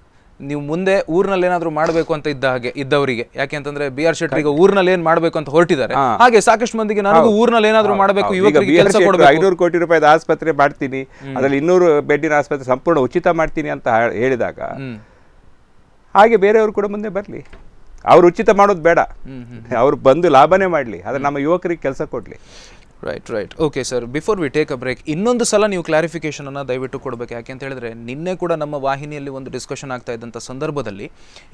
ನೀವು ಮುಂದೆ ಊರ್ನಲ್ಲಿ ಏನಾದ್ರು ಮಾಡಬೇಕು ಅಂತ ಇದ್ದ ಹಾಗೆ ಇದ್ದವರಿಗೆ ಯಾಕೆ ಅಂತಂದ್ರೆ ಬಿ ಆರ್ ಶೆಟ್ಟರ್ ಈಗ ಊರ್ನಲ್ಲಿ ಏನ್ ಮಾಡಬೇಕು ಅಂತ ಹೊರಟಿದ್ದಾರೆ ಹಾಗೆ ಸಾಕಷ್ಟು ಮಂದಿಗೆ ನನಗೂ ಊರ್ನಲ್ಲಿ ಏನಾದ್ರು ಮಾಡಬೇಕು ಐನೂರು ಕೋಟಿ ರೂಪಾಯಿ ಆಸ್ಪತ್ರೆ ಮಾಡ್ತೀನಿ ಅದರಲ್ಲಿ ಇನ್ನೂರು ಬೆಡ್ಡಿನ ಆಸ್ಪತ್ರೆ ಸಂಪೂರ್ಣ ಉಚಿತ ಮಾಡ್ತೀನಿ ಅಂತ ಹೇಳಿದಾಗ ಹಾಗೆ ಬೇರೆಯವರು ಕೂಡ ಮುಂದೆ ಬರಲಿ ಅವ್ರು ಉಚಿತ ಮಾಡೋದು ಬೇಡ ಅವ್ರು ಬಂದು ಲಾಭನೇ ಮಾಡಲಿ ಆದರೆ ನಮ್ಮ ಯುವಕರಿಗೆ ಕೆಲಸ ಕೊಡಲಿ right right okay sir before we take a break ಇನ್ನೊಂದು ಸಲ ನೀವು ಕ್ಲಾರಿಫಿಕೇಷನನ್ನು ದಯವಿಟ್ಟು ಕೊಡಬೇಕು ಯಾಕೆ ಅಂತ ಹೇಳಿದ್ರೆ ನಿನ್ನೆ ಕೂಡ ನಮ್ಮ ವಾಹಿನಿಯಲ್ಲಿ ಒಂದು ಡಿಸ್ಕಷನ್ ಆಗ್ತಾ ಇದ್ದಂಥ ಸಂದರ್ಭದಲ್ಲಿ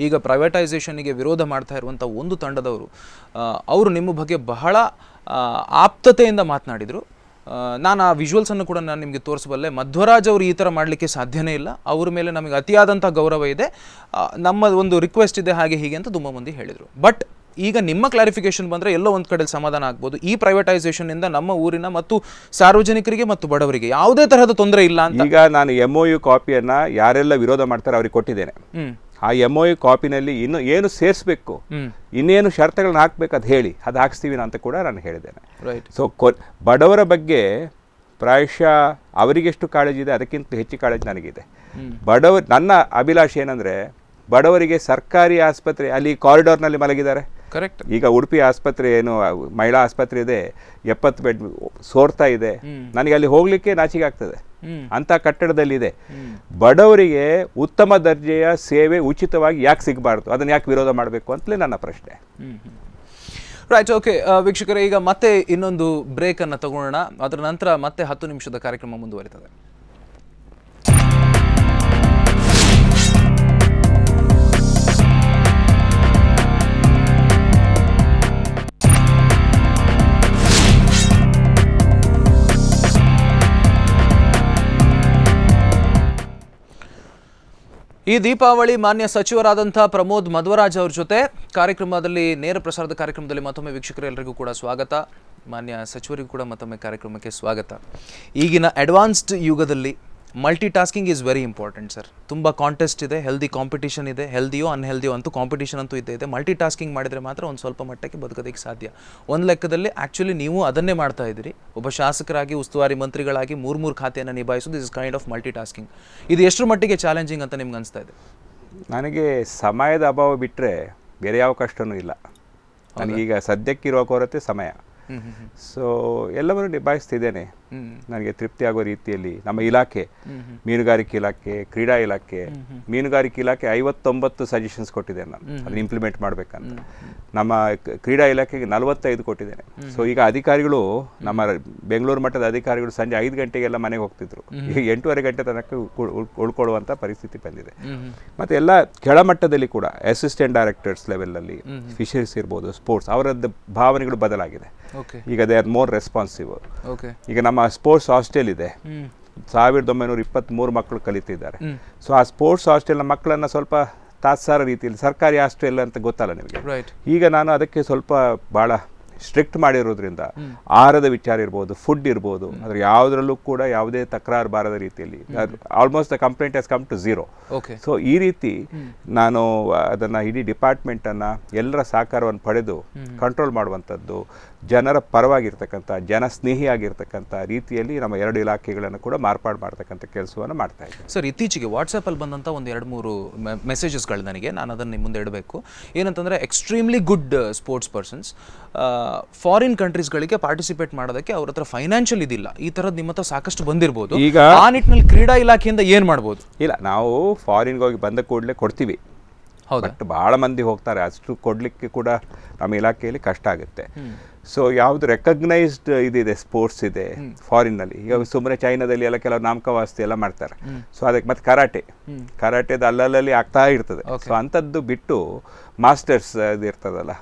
ಈಗ ಪ್ರೈವೇಟೈಸೇಷನಿಗೆ ವಿರೋಧ ಮಾಡ್ತಾ ಇರುವಂಥ ಒಂದು ತಂಡದವರು ಅವರು ನಿಮ್ಮ ಬಗ್ಗೆ ಬಹಳ ಆಪ್ತತೆಯಿಂದ ಮಾತನಾಡಿದರು ನಾನು ಆ ವಿಜುವಲ್ಸನ್ನು ಕೂಡ ನಾನು ನಿಮಗೆ ತೋರಿಸಬಲ್ಲೆ ಮಧ್ವರಾಜ್ ಅವರು ಈ ಥರ ಮಾಡಲಿಕ್ಕೆ ಸಾಧ್ಯನೇ ಇಲ್ಲ ಅವ್ರ ಮೇಲೆ ನಮಗೆ ಅತಿಯಾದಂಥ ಗೌರವ ಇದೆ ನಮ್ಮ ಒಂದು ರಿಕ್ವೆಸ್ಟ್ ಇದೆ ಹಾಗೆ ಹೀಗೆ ಅಂತ ತುಂಬ ಮಂದಿ ಹೇಳಿದರು ಬಟ್ ಈಗ ನಿಮ್ಮ ಕ್ಲಾರಿಫಿಕೇಶನ್ ಬಂದರೆ ಎಲ್ಲೋ ಒಂದು ಕಡೆಯಲ್ಲಿ ಸಮಾಧಾನ ಆಗ್ಬೋದು ಈ ಇಂದ ನಮ್ಮ ಊರಿನ ಮತ್ತು ಸಾರ್ವಜನಿಕರಿಗೆ ಮತ್ತು ಬಡವರಿಗೆ ಯಾವುದೇ ತರಹದ ತೊಂದರೆ ಇಲ್ಲ ಅಂತ ಈಗ ನಾನು ಎಮ್ ಒ ಯು ಕಾಪಿಯನ್ನು ಯಾರೆಲ್ಲ ವಿರೋಧ ಮಾಡ್ತಾರೆ ಅವ್ರಿಗೆ ಕೊಟ್ಟಿದ್ದೇನೆ ಆ ಎಮ್ ಒ ಯು ಕಾಪಿನಲ್ಲಿ ಇನ್ನು ಏನು ಸೇರಿಸಬೇಕು ಇನ್ನೇನು ಶರ್ತಗಳನ್ನ ಹಾಕ್ಬೇಕು ಅದು ಹೇಳಿ ಅದು ಹಾಕ್ಸ್ತೀವಿ ಅಂತ ಕೂಡ ನಾನು ಹೇಳಿದ್ದೇನೆ ರೈಟ್ ಸೊ ಬಡವರ ಬಗ್ಗೆ ಪ್ರಾಯಶಃ ಅವರಿಗೆಷ್ಟು ಕಾಳಜಿ ಇದೆ ಅದಕ್ಕಿಂತ ಹೆಚ್ಚು ಕಾಳಜಿ ನನಗಿದೆ ಬಡವ ನನ್ನ ಅಭಿಲಾಷೆ ಏನಂದರೆ ಬಡವರಿಗೆ ಸರ್ಕಾರಿ ಆಸ್ಪತ್ರೆ ಅಲ್ಲಿ ಕಾರಿಡಾರ್ನಲ್ಲಿ ಮಲಗಿದ್ದಾರೆ ಕರೆಕ್ಟ್ ಈಗ ಉಡುಪಿ ಆಸ್ಪತ್ರೆ ಏನು ಮಹಿಳಾ ಆಸ್ಪತ್ರೆ ಇದೆ ಎಪ್ಪತ್ತು ಬೆಡ್ ಸೋರ್ತಾ ಇದೆ ನನಗೆ ಅಲ್ಲಿ ಹೋಗ್ಲಿಕ್ಕೆ ನಾಚಿಕೆ ಆಗ್ತದೆ ಅಂತ ಕಟ್ಟಡದಲ್ಲಿ ಇದೆ ಬಡವರಿಗೆ ಉತ್ತಮ ದರ್ಜೆಯ ಸೇವೆ ಉಚಿತವಾಗಿ ಯಾಕೆ ಸಿಗಬಾರ್ದು ಅದನ್ನ ಯಾಕೆ ವಿರೋಧ ಮಾಡಬೇಕು ಅಂತಲೇ ನನ್ನ ಪ್ರಶ್ನೆ ರೈಟ್ ಓಕೆ ವೀಕ್ಷಕರೇ ಈಗ ಮತ್ತೆ ಇನ್ನೊಂದು ಬ್ರೇಕನ್ನು ತಗೊಳ್ಳೋಣ ಅದರ ನಂತರ ಮತ್ತೆ ಹತ್ತು ನಿಮಿಷದ ಕಾರ್ಯಕ್ರಮ ಮುಂದುವರಿತದೆ ಈ ದೀಪಾವಳಿ ಮಾನ್ಯ ಸಚಿವರಾದಂಥ ಪ್ರಮೋದ್ ಮಧ್ವರಾಜ್ ಅವ್ರ ಜೊತೆ ಕಾರ್ಯಕ್ರಮದಲ್ಲಿ ನೇರ ಪ್ರಸಾರದ ಕಾರ್ಯಕ್ರಮದಲ್ಲಿ ಮತ್ತೊಮ್ಮೆ ವೀಕ್ಷಕರೆಲ್ಲರಿಗೂ ಕೂಡ ಸ್ವಾಗತ ಮಾನ್ಯ ಸಚಿವರಿಗೂ ಕೂಡ ಮತ್ತೊಮ್ಮೆ ಕಾರ್ಯಕ್ರಮಕ್ಕೆ ಸ್ವಾಗತ ಈಗಿನ ಅಡ್ವಾನ್ಸ್ಡ್ ಯುಗದಲ್ಲಿ multitasking is very important sir ತುಂಬ ಕಾಂಟೆಸ್ಟ್ ಇದೆ ಹೆಲ್ದಿ ಕಾಂಪಿಟೇಷನ್ ಇದೆ ಹೆಲ್ದಿಯೋ ಅನ್ಹೆಲ್ದಿಯೋ ಅಂತೂ ಕಾಂಪಿಟೇಷನ್ ಅಂತೂ ಇದ್ದೇ ಇದೆ ಮಲ್ಟಿಟಾಸ್ಕಿಂಗ್ ಮಾಡಿದರೆ ಮಾತ್ರ ಒಂದು ಸ್ವಲ್ಪ ಮಟ್ಟಕ್ಕೆ ಬದುಕೋದಕ್ಕೆ ಸಾಧ್ಯ ಒಂದು ಲೆಕ್ಕದಲ್ಲಿ ಆ್ಯಕ್ಚುಲಿ ನೀವು ಅದನ್ನೇ ಮಾಡ್ತಾ ಇದ್ದೀರಿ ಒಬ್ಬ ಶಾಸಕರಾಗಿ ಉಸ್ತುವಾರಿ ಮಂತ್ರಿಗಳಾಗಿ ಮೂರು ಮೂರು ಖಾತೆಯನ್ನು ನಿಭಾಯಿಸೋದು ಇಸ್ ಕೈಂಡ್ ಆಫ್ ಟಾಸ್ಕಿಂಗ್ ಇದು ಎಷ್ಟರ ಮಟ್ಟಿಗೆ ಚಾಲೆಂಜಿಂಗ್ ಅಂತ ನಿಮ್ಗೆ ಅನಿಸ್ತಾ ಇದೆ ನನಗೆ ಸಮಯದ ಅಭಾವ ಬಿಟ್ಟರೆ ಬೇರೆ ಯಾವ ಕಷ್ಟವೂ ಇಲ್ಲ ನನಗೀಗ ಸದ್ಯಕ್ಕಿರುವ ಕೊರತೆ ಸಮಯ ಸೊ ಎಲ್ಲವನ್ನು ನಿಭಾಯಿಸ್ತಿದ್ದೇನೆ ನನಗೆ ತೃಪ್ತಿ ಆಗೋ ರೀತಿಯಲ್ಲಿ ನಮ್ಮ ಇಲಾಖೆ ಮೀನುಗಾರಿಕೆ ಇಲಾಖೆ ಕ್ರೀಡಾ ಇಲಾಖೆ ಮೀನುಗಾರಿಕೆ ಇಲಾಖೆ ಐವತ್ತೊಂಬತ್ತು ಸಜೆಷನ್ಸ್ ಕೊಟ್ಟಿದ್ದೇನೆ ನಾನು ಅದನ್ನ ಇಂಪ್ಲಿಮೆಂಟ್ ಮಾಡಬೇಕಂತ ನಮ್ಮ ಕ್ರೀಡಾ ಇಲಾಖೆಗೆ ನಲವತ್ತೈದು ಕೊಟ್ಟಿದ್ದೇನೆ ಸೊ ಈಗ ಅಧಿಕಾರಿಗಳು ನಮ್ಮ ಬೆಂಗಳೂರು ಮಟ್ಟದ ಅಧಿಕಾರಿಗಳು ಸಂಜೆ ಐದು ಗಂಟೆಗೆಲ್ಲ ಮನೆಗೆ ಹೋಗ್ತಿದ್ರು ಈಗ ಎಂಟೂವರೆ ಗಂಟೆ ತನಕ ಉಳ್ಕೊಳ್ಳುವಂಥ ಪರಿಸ್ಥಿತಿ ಬಂದಿದೆ ಮತ್ತೆ ಎಲ್ಲ ಕೆಳಮಟ್ಟದಲ್ಲಿ ಕೂಡ ಅಸಿಸ್ಟೆಂಟ್ ಡೈರೆಕ್ಟರ್ಸ್ ಅಲ್ಲಿ ಫಿಶರೀಸ್ ಇರ್ಬೋದು ಸ್ಪೋರ್ಟ್ಸ್ ಅವರದ್ದು ಭಾವನೆಗಳು ಬದಲಾಗಿದೆ ಈಗ ದೇ ಆರ್ ಮೋರ್ ರೆಸ್ಪಾನ್ಸಿವ್ ಈಗ ನಮ್ಮ ಸ್ಪೋರ್ಟ್ಸ್ ಹಾಸ್ಟೆಲ್ ಇದೆ ಸಾವಿರದ ಒಂಬೈನೂರ ಇಪ್ಪತ್ತ್ಮೂರು ಮಕ್ಕಳು ಕಲಿತಿದ್ದಾರೆ ಸೊ ಆ ಸ್ಪೋರ್ಟ್ಸ್ ಹಾಸ್ಟೆಲ್ನ ಮಕ್ಕಳನ್ನು ಸ್ವಲ್ಪ ತಾತ್ಸಾರ ರೀತಿಯಲ್ಲಿ ಸರ್ಕಾರಿ ಹಾಸ್ಟೆಲ್ ಅಂತ ಗೊತ್ತಲ್ಲ ನಿಮಗೆ ಈಗ ನಾನು ಅದಕ್ಕೆ ಸ್ವಲ್ಪ ಭಾಳ ಸ್ಟ್ರಿಕ್ಟ್ ಮಾಡಿರೋದ್ರಿಂದ ಆಹಾರದ ವಿಚಾರ ಇರ್ಬೋದು ಫುಡ್ ಇರ್ಬೋದು ಅದ್ರ ಯಾವ್ದ್ರಲ್ಲೂ ಕೂಡ ಯಾವುದೇ ತಕರಾರು ಬಾರದ ರೀತಿಯಲ್ಲಿ almost the complaint has come to zero so ಈ ರೀತಿ ನಾನು ಅದನ್ನ ಇಡೀ ಡಿಪಾರ್ಟ್ಮೆಂಟ್ ಅನ್ನ ಎಲ್ಲರ ಸಹಕಾರವನ್ನು ಪಡೆದು ಕಂಟ್ರೋಲ್ ಮಾಡುವಂಥದ್ದು ಜನರ ಪರವಾಗಿರ್ತಕ್ಕಂಥ ಸ್ನೇಹಿಯಾಗಿರ್ತಕ್ಕಂಥ ರೀತಿಯಲ್ಲಿ ನಮ್ಮ ಎರಡು ಇಲಾಖೆಗಳನ್ನು ಕೂಡ ಮಾರ್ಪಾಡು ಮಾಡ್ತಕ್ಕಂಥ ಕೆಲಸವನ್ನು ಮಾಡ್ತಾ ಇದ್ದೀವಿ ಸರ್ ಇತ್ತೀಚೆಗೆ ಅಲ್ಲಿ ಬಂದಂತ ಒಂದು ಎರಡು ಮೂರು ಮೆಸೇಜಸ್ಗಳು ನನಗೆ ನಾನು ಅದನ್ನು ಮುಂದೆ ಇಡಬೇಕು ಏನಂತಂದ್ರೆ extremely good sports persons foreign ಗಳಿಗೆ ಪಾರ್ಟಿಸಿಪೇಟ್ ಮಾಡೋದಕ್ಕೆ ಅವ್ರ ಹತ್ರ ಫೈನಾನ್ಷಿಯಲ್ ಇದಿಲ್ಲ ಈ ತರದ್ ನಿಮ್ಮ ಹತ್ರ ಸಾಕಷ್ಟು ಬಂದಿರಬಹುದು ಈಗ ಆ ನಿಟ್ಟಿನಲ್ಲಿ ಕ್ರೀಡಾ ಇಲಾಖೆಯಿಂದ ಏನ್ ಮಾಡ್ಬೋದು ಇಲ್ಲ ನಾವು ಫಾರಿನ್ ಹೋಗಿ ಬಂದ ಕೂಡಲೇ ಕೊಡ್ತೀವಿ ಬಟ್ ಭಾಳ ಮಂದಿ ಹೋಗ್ತಾರೆ ಅಷ್ಟು ಕೊಡ್ಲಿಕ್ಕೆ ಕೂಡ ನಮ್ಮ ಇಲಾಖೆಯಲ್ಲಿ ಕಷ್ಟ ಆಗುತ್ತೆ ಸೊ ಯಾವ್ದು ರೆಕಗ್ನೈಸ್ಡ್ ಇದಿದೆ ಸ್ಪೋರ್ಟ್ಸ್ ಇದೆ ಫಾರಿನ್ ಅಲ್ಲಿ ಈಗ ಸುಮ್ಮನೆ ಚೈನಾದಲ್ಲಿ ಎಲ್ಲ ಕೆಲವು ನಾಮಕವಾಸ್ತಿ ಎಲ್ಲ ಮಾಡ್ತಾರೆ ಸೊ ಅದಕ್ಕೆ ಮತ್ತೆ ಕರಾಟೆ ಕರಾಟೆದ ಅಲ್ಲಲ್ಲಿ ಆಗ್ತಾ ಇರ್ತದೆ ಸೊ ಅಂಥದ್ದು ಬಿಟ್ಟು ಮಾಸ್ಟರ್ಸ್ ಇರ್ತದಲ್ಲ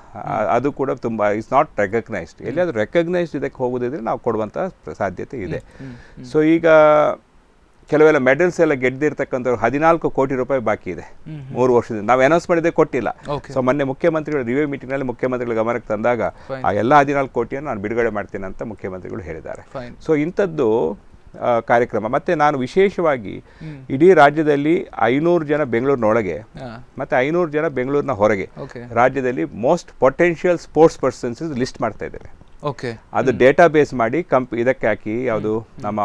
ಅದು ಕೂಡ ತುಂಬ ಇಸ್ ನಾಟ್ ರೆಕಗ್ನೈಸ್ಡ್ ಎಲ್ಲಿಯಾದರೂ ರೆಕಗ್ನೈಸ್ಡ್ ಇದಕ್ಕೆ ಹೋಗೋದಿದ್ರೆ ನಾವು ಕೊಡುವಂತ ಸಾಧ್ಯತೆ ಇದೆ ಸೊ ಈಗ ಕೆಲವೆಲ್ಲ ಮೆಡಲ್ಸ್ ಎಲ್ಲ ಗೆದ್ದಿರ್ತಕ್ಕಂಥವ್ರು ಹದಿನಾಲ್ಕು ಕೋಟಿ ರೂಪಾಯಿ ಬಾಕಿ ಇದೆ ಮೂರು ವರ್ಷದಿಂದ ನಾವು ಅನೌನ್ಸ್ ಮಾಡಿದ್ದೆ ಕೊಟ್ಟಿಲ್ಲ ಸೊ ಮೊನ್ನೆ ಮುಖ್ಯಮಂತ್ರಿಗಳು ರಿವ್ಯೂ ನಲ್ಲಿ ಮುಖ್ಯಮಂತ್ರಿಗಳ ಗಮನಕ್ಕೆ ತಂದಾಗ ಆ ಎಲ್ಲ ಹದಿನಾಲ್ಕು ಕೋಟಿಯನ್ನು ನಾನು ಬಿಡುಗಡೆ ಮಾಡ್ತೇನೆ ಅಂತ ಮುಖ್ಯಮಂತ್ರಿಗಳು ಹೇಳಿದ್ದಾರೆ ಸೊ ಇಂಥದ್ದು ಕಾರ್ಯಕ್ರಮ ಮತ್ತೆ ನಾನು ವಿಶೇಷವಾಗಿ ಇಡೀ ರಾಜ್ಯದಲ್ಲಿ ಐನೂರು ಜನ ಬೆಂಗಳೂರಿನೊಳಗೆ ಮತ್ತೆ ಐನೂರು ಜನ ಬೆಂಗಳೂರಿನ ಹೊರಗೆ ರಾಜ್ಯದಲ್ಲಿ most potential sports persons list ಮಾಡ್ತಾ ಇದ್ದೇವೆ ಓಕೆ ಅದು ಡೇಟಾ ಬೇಸ್ ಮಾಡಿ ಕಂಪ್ ಇದಕ್ಕೆ ಹಾಕಿ ಯಾವುದು ನಮ್ಮ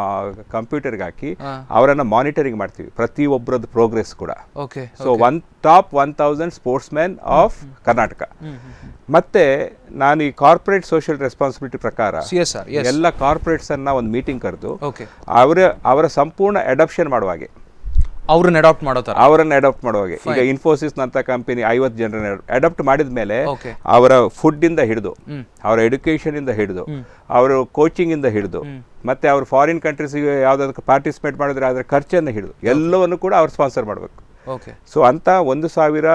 ಕಂಪ್ಯೂಟರ್ಗೆ ಹಾಕಿ ಅವರನ್ನ ಮಾನಿಟರಿಂಗ್ ಮಾಡ್ತೀವಿ ಪ್ರತಿ ಒಬ್ಬರದ್ದು ಪ್ರೋಗ್ರೆಸ್ ಕೂಡ okay so one top one thousand sports man of Karnataka ಮತ್ತೆ ನಾನು ಈ ಕಾರ್ಪೊರೇಟ್ ಸೋಷಿಯಲ್ ರೆಸ್ಪಾನ್ಸಿಬಿಲಿಟಿ ಪ್ರಕಾರ ಎಲ್ಲ ಕಾರ್ಪೊರೇಟ್ಸ್ ಅನ್ನ ಒಂದು ಮೀಟಿಂಗ್ ಕರೆದು ಅವರ ಅವರ ಸಂಪೂರ್ಣ ಅಡಾಪ್ಷನ್ ಮಾಡುವಾಗೆ ಅವ್ರನ್ನ ಅಡಾಪ್ಟ್ ಮಾಡೋ ಅವರನ್ನ ಅಡಾಪ್ಟ್ ಮಾಡೋ ಈಗ ಇನ್ಫೋಸಿಸ್ ನಂತ ಕಂಪನಿ ಐವತ್ತು ಜನರನ್ನ ಅಡಾಪ್ಟ್ ಮಾಡಿದ ಮೇಲೆ ಅವರ ಫುಡ್ ಇಂದ ಹಿಡಿದು ಅವರ ಎಡ್ಯುಕೇಶನ್ ಇಂದ ಹಿಡಿದು ಅವರ ಕೋಚಿಂಗ್ ಇಂದ ಹಿಡಿದು ಮತ್ತೆ ಅವ್ರು ಫಾರಿನ್ ಕಂಟ್ರೀಸ್ಗೆ ಯಾವ್ದಾದ್ರು ಪಾರ್ಟಿಸಿಪೇಟ್ ಮಾಡಿದ್ರೆ ಅದರ ಖರ್ಚನ್ನು ಹಿಡಿದು ಎಲ್ಲವನ್ನು ಕೂಡ ಅವ್ರು ಸ್ಪಾನ್ಸರ್ ಮಾಡಬೇಕು ಸೊ ಅಂತ ಒಂದು ಸಾವಿರ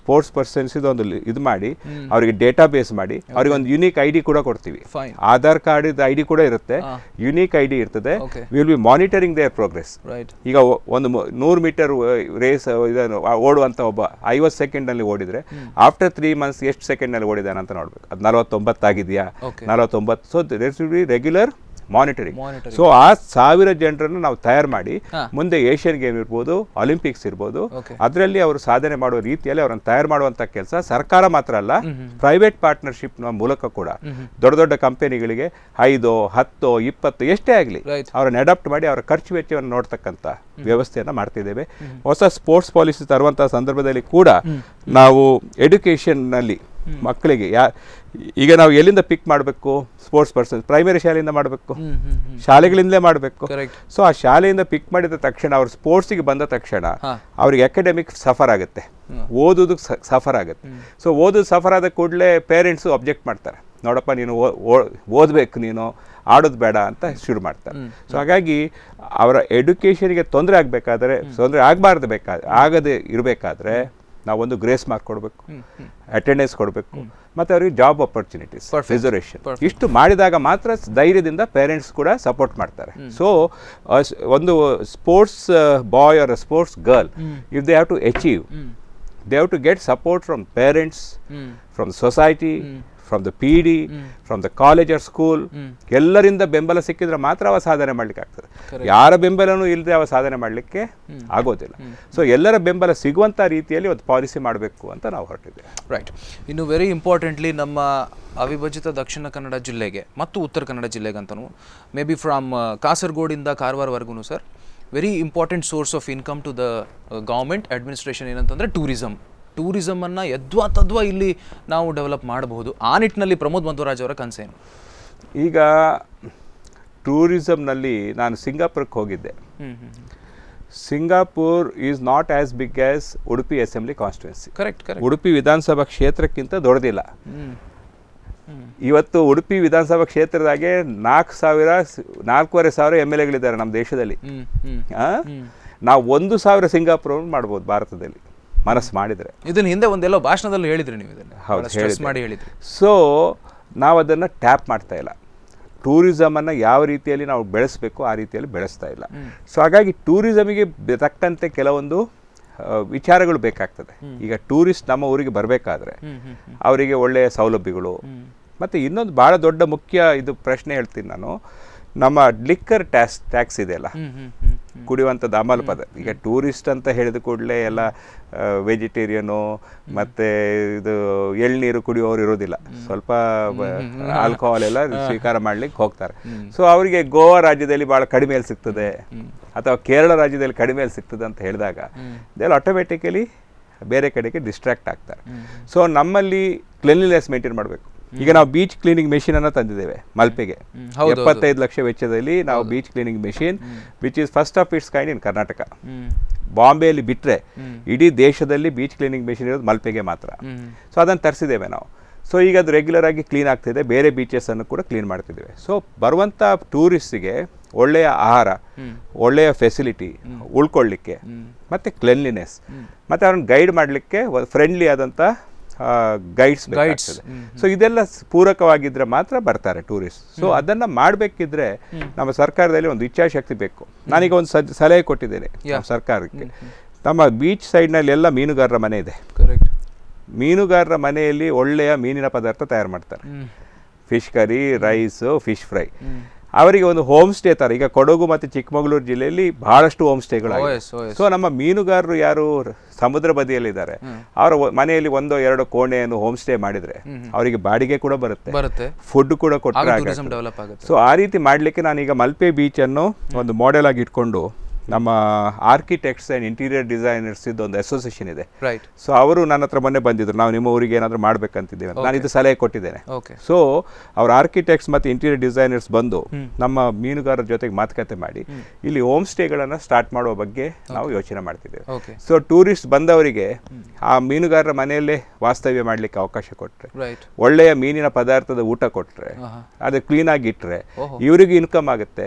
ಸ್ಪೋರ್ಟ್ಸ್ ಪರ್ಸನ್ಸ್ ಒಂದು ಇದು ಮಾಡಿ ಅವರಿಗೆ ಡೇಟಾ ಬೇಸ್ ಮಾಡಿ ಅವ್ರಿಗೆ ಒಂದು ಯುನೀಕ್ ಐ ಡಿ ಕೂಡ ಕೊಡ್ತೀವಿ ಆಧಾರ್ ಕಾರ್ಡ್ ಐ ಡಿ ಕೂಡ ಇರುತ್ತೆ ಯುನೀಕ್ ಐ ಡಿ ಇರ್ತದೆ will be monitoring their progress ಈಗ ಒಂದು ನೂರು ಮೀಟರ್ ರೇಸ್ ಇದನ್ನು ಓಡುವಂತ ಒಬ್ಬ ಐವತ್ತು ನಲ್ಲಿ ಓಡಿದ್ರೆ ಆಫ್ಟರ್ ತ್ರೀ ಮಂತ್ಸ್ ಎಷ್ಟು ಸೆಕೆಂಡ್ ಓಡಿದಾನ ಅಂತ ನೋಡ್ಬೇಕು ಅದು ನಲವತ್ತೊಂಬತ್ತಾಗಿದೆಯಾ ನಲವತ್ತೊಂಬತ್ತು so there should be regular monitoring so ಆ ಸಾವಿರ ಜನರನ್ನು ನಾವು ತಯಾರು ಮಾಡಿ ಮುಂದೆ ಏಷ್ಯನ್ ಗೇಮ್ ಇರ್ಬೋದು ಒಲಿಂಪಿಕ್ಸ್ ಇರ್ಬೋದು ಅದರಲ್ಲಿ ಅವರು ಸಾಧನೆ ಮಾಡುವ ರೀತಿಯಲ್ಲಿ ಅವರನ್ನು ತಯಾರು ಮಾಡುವಂತ ಕೆಲಸ ಸರ್ಕಾರ ಮಾತ್ರ ಅಲ್ಲ ಪ್ರೈವೇಟ್ ಪಾರ್ಟ್ನರ್ಶಿಪ್ ನ ಮೂಲಕ ಕೂಡ ದೊಡ್ಡ ದೊಡ್ಡ ಕಂಪನಿಗಳಿಗೆ ಐದು ಹತ್ತು ಇಪ್ಪತ್ತು ಎಷ್ಟೇ ಆಗಲಿ ಅವರನ್ನು ಅಡಾಪ್ಟ್ ಮಾಡಿ ಅವರ ಖರ್ಚು ವೆಚ್ಚವನ್ನು ನೋಡ್ತಕ್ಕಂಥ ವ್ಯವಸ್ಥೆಯನ್ನು ಮಾಡ್ತಿದ್ದೇವೆ ಹೊಸ ಸ್ಪೋರ್ಟ್ಸ್ ಪಾಲಿಸಿ ತರುವಂತಹ ಸಂದರ್ಭದಲ್ಲಿ ಕೂಡ ನಾವು ನಲ್ಲಿ ಮಕ್ಕಳಿಗೆ ಯಾ ಈಗ ನಾವು ಎಲ್ಲಿಂದ ಪಿಕ್ ಮಾಡಬೇಕು ಸ್ಪೋರ್ಟ್ಸ್ ಪರ್ಸನ್ ಪ್ರೈಮರಿ ಶಾಲೆಯಿಂದ ಮಾಡಬೇಕು ಶಾಲೆಗಳಿಂದಲೇ ಮಾಡಬೇಕು ಸೊ ಆ ಶಾಲೆಯಿಂದ ಪಿಕ್ ಮಾಡಿದ ತಕ್ಷಣ ಅವ್ರು ಸ್ಪೋರ್ಟ್ಸಿಗೆ ಬಂದ ತಕ್ಷಣ ಅವ್ರಿಗೆ ಅಕಾಡೆಮಿಕ್ ಸಫರ್ ಆಗುತ್ತೆ ಓದೋದಕ್ಕೆ ಸಫರ್ ಆಗುತ್ತೆ ಸೊ ಓದೋದು ಸಫರ್ ಆದ ಕೂಡಲೇ ಪೇರೆಂಟ್ಸು ಅಬ್ಜೆಕ್ಟ್ ಮಾಡ್ತಾರೆ ನೋಡಪ್ಪ ನೀನು ಓದಬೇಕು ನೀನು ಆಡೋದು ಬೇಡ ಅಂತ ಶುರು ಮಾಡ್ತಾರೆ ಸೊ ಹಾಗಾಗಿ ಅವರ ಎಡ್ಯುಕೇಷನ್ಗೆ ತೊಂದರೆ ಆಗಬೇಕಾದ್ರೆ ತೊಂದರೆ ಆಗಬಾರ್ದು ಬೇಕಾದ ಆಗದೆ ಇರಬೇಕಾದ್ರೆ ನಾವೊಂದು ಗ್ರೇಸ್ ಮಾರ್ಕ್ ಕೊಡಬೇಕು ಅಟೆಂಡೆನ್ಸ್ ಕೊಡಬೇಕು ಮತ್ತು ಅವ್ರಿಗೆ ಜಾಬ್ ಅಪರ್ಚುನಿಟೀಸ್ ರಿಸರ್ವೇಷನ್ ಇಷ್ಟು ಮಾಡಿದಾಗ ಮಾತ್ರ ಧೈರ್ಯದಿಂದ ಪೇರೆಂಟ್ಸ್ ಕೂಡ ಸಪೋರ್ಟ್ ಮಾಡ್ತಾರೆ ಸೊ ಒಂದು sports boy or sports girl if they have to achieve they have to get support from parents from society from the P D from the college or school ಎಲ್ಲರಿಂದ ಬೆಂಬಲ ಸಿಕ್ಕಿದ್ರೆ ಮಾತ್ರ ಅವ ಸಾಧನೆ ಮಾಡಲಿಕ್ಕೆ ಆಗ್ತದೆ ಯಾರ ಬೆಂಬಲನೂ ಇಲ್ಲದೆ ಅವ ಸಾಧನೆ ಮಾಡಲಿಕ್ಕೆ ಆಗೋದಿಲ್ಲ ಸೊ ಎಲ್ಲರ ಬೆಂಬಲ ಸಿಗುವಂಥ ರೀತಿಯಲ್ಲಿ ಒಂದು ಪಾಲಿಸಿ ಮಾಡಬೇಕು ಅಂತ ನಾವು ಹೊರಟಿದ್ದೇವೆ ರೈಟ್ ಇನ್ನು ವೆರಿ ಇಂಪಾರ್ಟೆಂಟ್ಲಿ ನಮ್ಮ ಅವಿಭಜಿತ ದಕ್ಷಿಣ ಕನ್ನಡ ಜಿಲ್ಲೆಗೆ ಮತ್ತು ಉತ್ತರ ಕನ್ನಡ ಜಿಲ್ಲೆಗೆ ಅಂತಲೂ ಮೇ ಬಿ ಫ್ರಮ್ uh, ಕಾಸರಗೋಡಿಂದ ಕಾರವಾರವರೆಗೂ sir very important source of income to the government administration ಏನಂತಂದರೆ ಟೂರಿಸಮ್ ಟೂರಿಸಮನ್ನು ಯದ್ವಾ ತದ್ವಾ ಇಲ್ಲಿ ನಾವು ಡೆವಲಪ್ ಮಾಡಬಹುದು ಆ ನಿಟ್ಟಿನಲ್ಲಿ ಪ್ರಮೋದ್ ಮಧುರಾಜ್ ಅವರ ಕನಸೇನು ಈಗ ಟೂರಿಸಮ್ನಲ್ಲಿ ನಾನು ಸಿಂಗಾಪುರಕ್ಕೆ ಹೋಗಿದ್ದೆ Singapore is not as big as Udupi assembly constituency correct correct Udupi ವಿಧಾನಸಭಾ ಕ್ಷೇತ್ರಕ್ಕಿಂತ ದೊಡ್ಡದಿಲ್ಲ ಇವತ್ತು ಉಡುಪಿ ವಿಧಾನಸಭಾ ಕ್ಷೇತ್ರದಾಗೆ ನಾಲ್ಕು ಸಾವಿರ ನಾಲ್ಕೂವರೆ ಸಾವಿರ ಎಮ್ ಎಲ್ ಎಗಳಿದ್ದಾರೆ ನಮ್ಮ ದೇಶದಲ್ಲಿ ನಾವು ಒಂದು ಸಾವಿರ ಸಿಂಗಾಪುರ ಮಾಡ್ಬೋದು ಭಾರತದಲ್ಲಿ ಮನಸ್ಸು ಮಾಡಿದರೆ ಇದನ್ನು ಹಿಂದೆ ಒಂದೆಲ್ಲೋ ಭಾಷಣದಲ್ಲಿ ಹೇಳಿದ್ರಿ ನೀವು ಇದನ್ನು ಹೌದು ಮಾಡಿ ಹೇಳಿದ್ರಿ ಸೊ ನಾವು ಅದನ್ನು ಟ್ಯಾಪ್ ಮಾಡ್ತಾ ಇಲ್ಲ ಟೂರಿಸಮನ್ನು ಯಾವ ರೀತಿಯಲ್ಲಿ ನಾವು ಬೆಳೆಸಬೇಕು ಆ ರೀತಿಯಲ್ಲಿ ಬೆಳೆಸ್ತಾ ಇಲ್ಲ ಸೊ ಹಾಗಾಗಿ ಟೂರಿಸಮಿಗೆ ತಕ್ಕಂತೆ ಕೆಲವೊಂದು ವಿಚಾರಗಳು ಬೇಕಾಗ್ತದೆ ಈಗ ಟೂರಿಸ್ಟ್ ನಮ್ಮ ಊರಿಗೆ ಬರಬೇಕಾದ್ರೆ ಅವರಿಗೆ ಒಳ್ಳೆಯ ಸೌಲಭ್ಯಗಳು ಮತ್ತು ಇನ್ನೊಂದು ಭಾಳ ದೊಡ್ಡ ಮುಖ್ಯ ಇದು ಪ್ರಶ್ನೆ ಹೇಳ್ತೀನಿ ನಾನು ನಮ್ಮ ಲಿಕ್ಕರ್ ಟ್ಯಾಕ್ಸ್ ಟ್ಯಾಕ್ಸ್ ಇದೆಯಲ್ಲ ಕುಡಿಯುವಂಥದ್ದು ಅಮಲ್ ಪದ ಈಗ ಟೂರಿಸ್ಟ್ ಅಂತ ಹೇಳಿದ ಕೂಡಲೇ ಎಲ್ಲ ವೆಜಿಟೇರಿಯನು ಮತ್ತೆ ಇದು ಎಳ್ನೀರು ಕುಡಿಯೋರು ಇರೋದಿಲ್ಲ ಸ್ವಲ್ಪ ಆಲ್ಕೋಹಾಲ್ ಎಲ್ಲ ಸ್ವೀಕಾರ ಮಾಡ್ಲಿಕ್ಕೆ ಹೋಗ್ತಾರೆ ಸೊ ಅವರಿಗೆ ಗೋವಾ ರಾಜ್ಯದಲ್ಲಿ ಭಾಳ ಕಡಿಮೆ ಸಿಗ್ತದೆ ಅಥವಾ ಕೇರಳ ರಾಜ್ಯದಲ್ಲಿ ಕಡಿಮೆ ಸಿಗ್ತದೆ ಅಂತ ಹೇಳಿದಾಗ ಇದೆಲ್ಲ ಆಟೋಮೆಟಿಕಲಿ ಬೇರೆ ಕಡೆಗೆ ಡಿಸ್ಟ್ರಾಕ್ಟ್ ಆಗ್ತಾರೆ ಸೊ ನಮ್ಮಲ್ಲಿ ಕ್ಲೆನ್ಲಿನೆಸ್ ಮೇಂಟೈನ್ ಮಾಡಬೇಕು ಈಗ ನಾವು ಬೀಚ್ ಕ್ಲೀನಿಂಗ್ ಮೆಷಿನ್ ಅನ್ನ ತಂದಿದ್ದೇವೆ ಮಲ್ಪೆಗೆ ಎಪ್ಪತ್ತೈದು ಲಕ್ಷ ವೆಚ್ಚದಲ್ಲಿ ನಾವು beach cleaning machine which is first of its kind in Karnataka ಬಾಂಬೆಯಲ್ಲಿ ಬಿಟ್ಟರೆ ಇಡೀ ದೇಶದಲ್ಲಿ ಬೀಚ್ ಕ್ಲೀನಿಂಗ್ ಮೆಷಿನ್ ಇರೋದು ಮಲ್ಪೆಗೆ ಮಾತ್ರ ಸೊ ಅದನ್ನು ತರಿಸಿದ್ದೇವೆ ನಾವು ಸೊ ಈಗ ಅದು ರೆಗ್ಯುಲರ್ ಆಗಿ ಕ್ಲೀನ್ ಆಗ್ತಿದೆ ಬೇರೆ ಅನ್ನು ಕೂಡ ಕ್ಲೀನ್ ಮಾಡ್ತಿದ್ದೇವೆ ಸೊ ಬರುವಂಥ ಟೂರಿಸ್ಟಿಗೆ ಒಳ್ಳೆಯ ಆಹಾರ ಒಳ್ಳೆಯ ಫೆಸಿಲಿಟಿ ಉಳ್ಕೊಳ್ಳಿಕ್ಕೆ ಮತ್ತೆ ಕ್ಲೆನ್ಲಿನೆಸ್ ಮತ್ತೆ ಅವ್ರನ್ನ ಗೈಡ್ ಮಾಡಲಿಕ್ಕೆ ಫ್ರೆಂಡ್ಲಿ ಆದಂತ ಗೈಡ್ಸ್ ಗೈಡ್ಸ್ ಸೊ ಇದೆಲ್ಲ ಪೂರಕವಾಗಿದ್ರೆ ಮಾತ್ರ ಬರ್ತಾರೆ ಟೂರಿಸ್ಟ್ ಸೊ ಅದನ್ನ ಮಾಡಬೇಕಿದ್ರೆ ನಮ್ಮ ಸರ್ಕಾರದಲ್ಲಿ ಒಂದು ಇಚ್ಛಾಶಕ್ತಿ ಬೇಕು ನಾನೀಗ ಒಂದು ಸಲಹೆ ಕೊಟ್ಟಿದ್ದೇನೆ ಸರ್ಕಾರಕ್ಕೆ ನಮ್ಮ ಬೀಚ್ ಸೈಡ್ನಲ್ಲಿ ಎಲ್ಲ ಮೀನುಗಾರರ ಮನೆ ಇದೆ ಮೀನುಗಾರರ ಮನೆಯಲ್ಲಿ ಒಳ್ಳೆಯ ಮೀನಿನ ಪದಾರ್ಥ ತಯಾರು ಮಾಡ್ತಾರೆ fish curry rice fish fry ಅವರಿಗೆ ಒಂದು ಹೋಮ್ ಸ್ಟೇ ತರ ಈಗ ಕೊಡಗು ಮತ್ತು ಚಿಕ್ಕಮಗಳೂರು ಜಿಲ್ಲೆಯಲ್ಲಿ ಬಹಳಷ್ಟು ಹೋಮ್ ಸ್ಟೇಗಳು ಸೊ ನಮ್ಮ ಮೀನುಗಾರರು ಯಾರು ಸಮುದ್ರ ಬದಿಯಲ್ಲಿದ್ದಾರೆ ಅವರ ಮನೆಯಲ್ಲಿ ಒಂದೋ ಎರಡು ಕೋಣೆಯನ್ನು ಹೋಮ್ ಸ್ಟೇ ಮಾಡಿದ್ರೆ ಅವರಿಗೆ ಬಾಡಿಗೆ ಕೂಡ ಬರುತ್ತೆ ಫುಡ್ ಕೂಡ ಕೊಟ್ಟರೆ ಸೊ ಆ ರೀತಿ ನಾನು ನಾನೀಗ ಮಲ್ಪೆ ಬೀಚ್ ಅನ್ನು ಒಂದು ಮಾಡೆಲ್ ಆಗಿ ಇಟ್ಕೊಂಡು ನಮ್ಮ ಆರ್ಕಿಟೆಕ್ಟ್ಸ್ ಆ್ಯಂಡ್ ಇಂಟೀರಿಯರ್ ಡಿಸೈನರ್ಸ್ ಒಂದು ಅಸೋಸಿಯೇಷನ್ ಇದೆ ಸೊ ಅವರು ನನ್ನ ಹತ್ರ ಮೊನ್ನೆ ಬಂದಿದ್ರು ನಾವು ನಿಮ್ಮ ಊರಿಗೆ ಏನಾದರೂ ಮಾಡ್ಬೇಕಂತಿದ್ದೇವೆ ನಾನು ಇದು ಸಲಹೆ ಕೊಟ್ಟಿದ್ದೇನೆ ಸೊ ಅವ್ರ ಆರ್ಕಿಟೆಕ್ಟ್ಸ್ ಮತ್ತು ಇಂಟೀರಿಯರ್ ಡಿಸೈನರ್ಸ್ ಬಂದು ನಮ್ಮ ಮೀನುಗಾರರ ಜೊತೆಗೆ ಮಾತುಕತೆ ಮಾಡಿ ಇಲ್ಲಿ ಹೋಮ್ ಸ್ಟೇಗಳನ್ನು ಸ್ಟಾರ್ಟ್ ಮಾಡುವ ಬಗ್ಗೆ ನಾವು ಯೋಚನೆ ಮಾಡ್ತಿದ್ದೇವೆ ಸೊ ಟೂರಿಸ್ಟ್ ಬಂದವರಿಗೆ ಆ ಮೀನುಗಾರರ ಮನೆಯಲ್ಲೇ ವಾಸ್ತವ್ಯ ಮಾಡಲಿಕ್ಕೆ ಅವಕಾಶ ಕೊಟ್ಟರೆ ಒಳ್ಳೆಯ ಮೀನಿನ ಪದಾರ್ಥದ ಊಟ ಕೊಟ್ಟರೆ ಅದು ಕ್ಲೀನ್ ಇಟ್ಟರೆ ಇವರಿಗೂ ಇನ್ಕಮ್ ಆಗುತ್ತೆ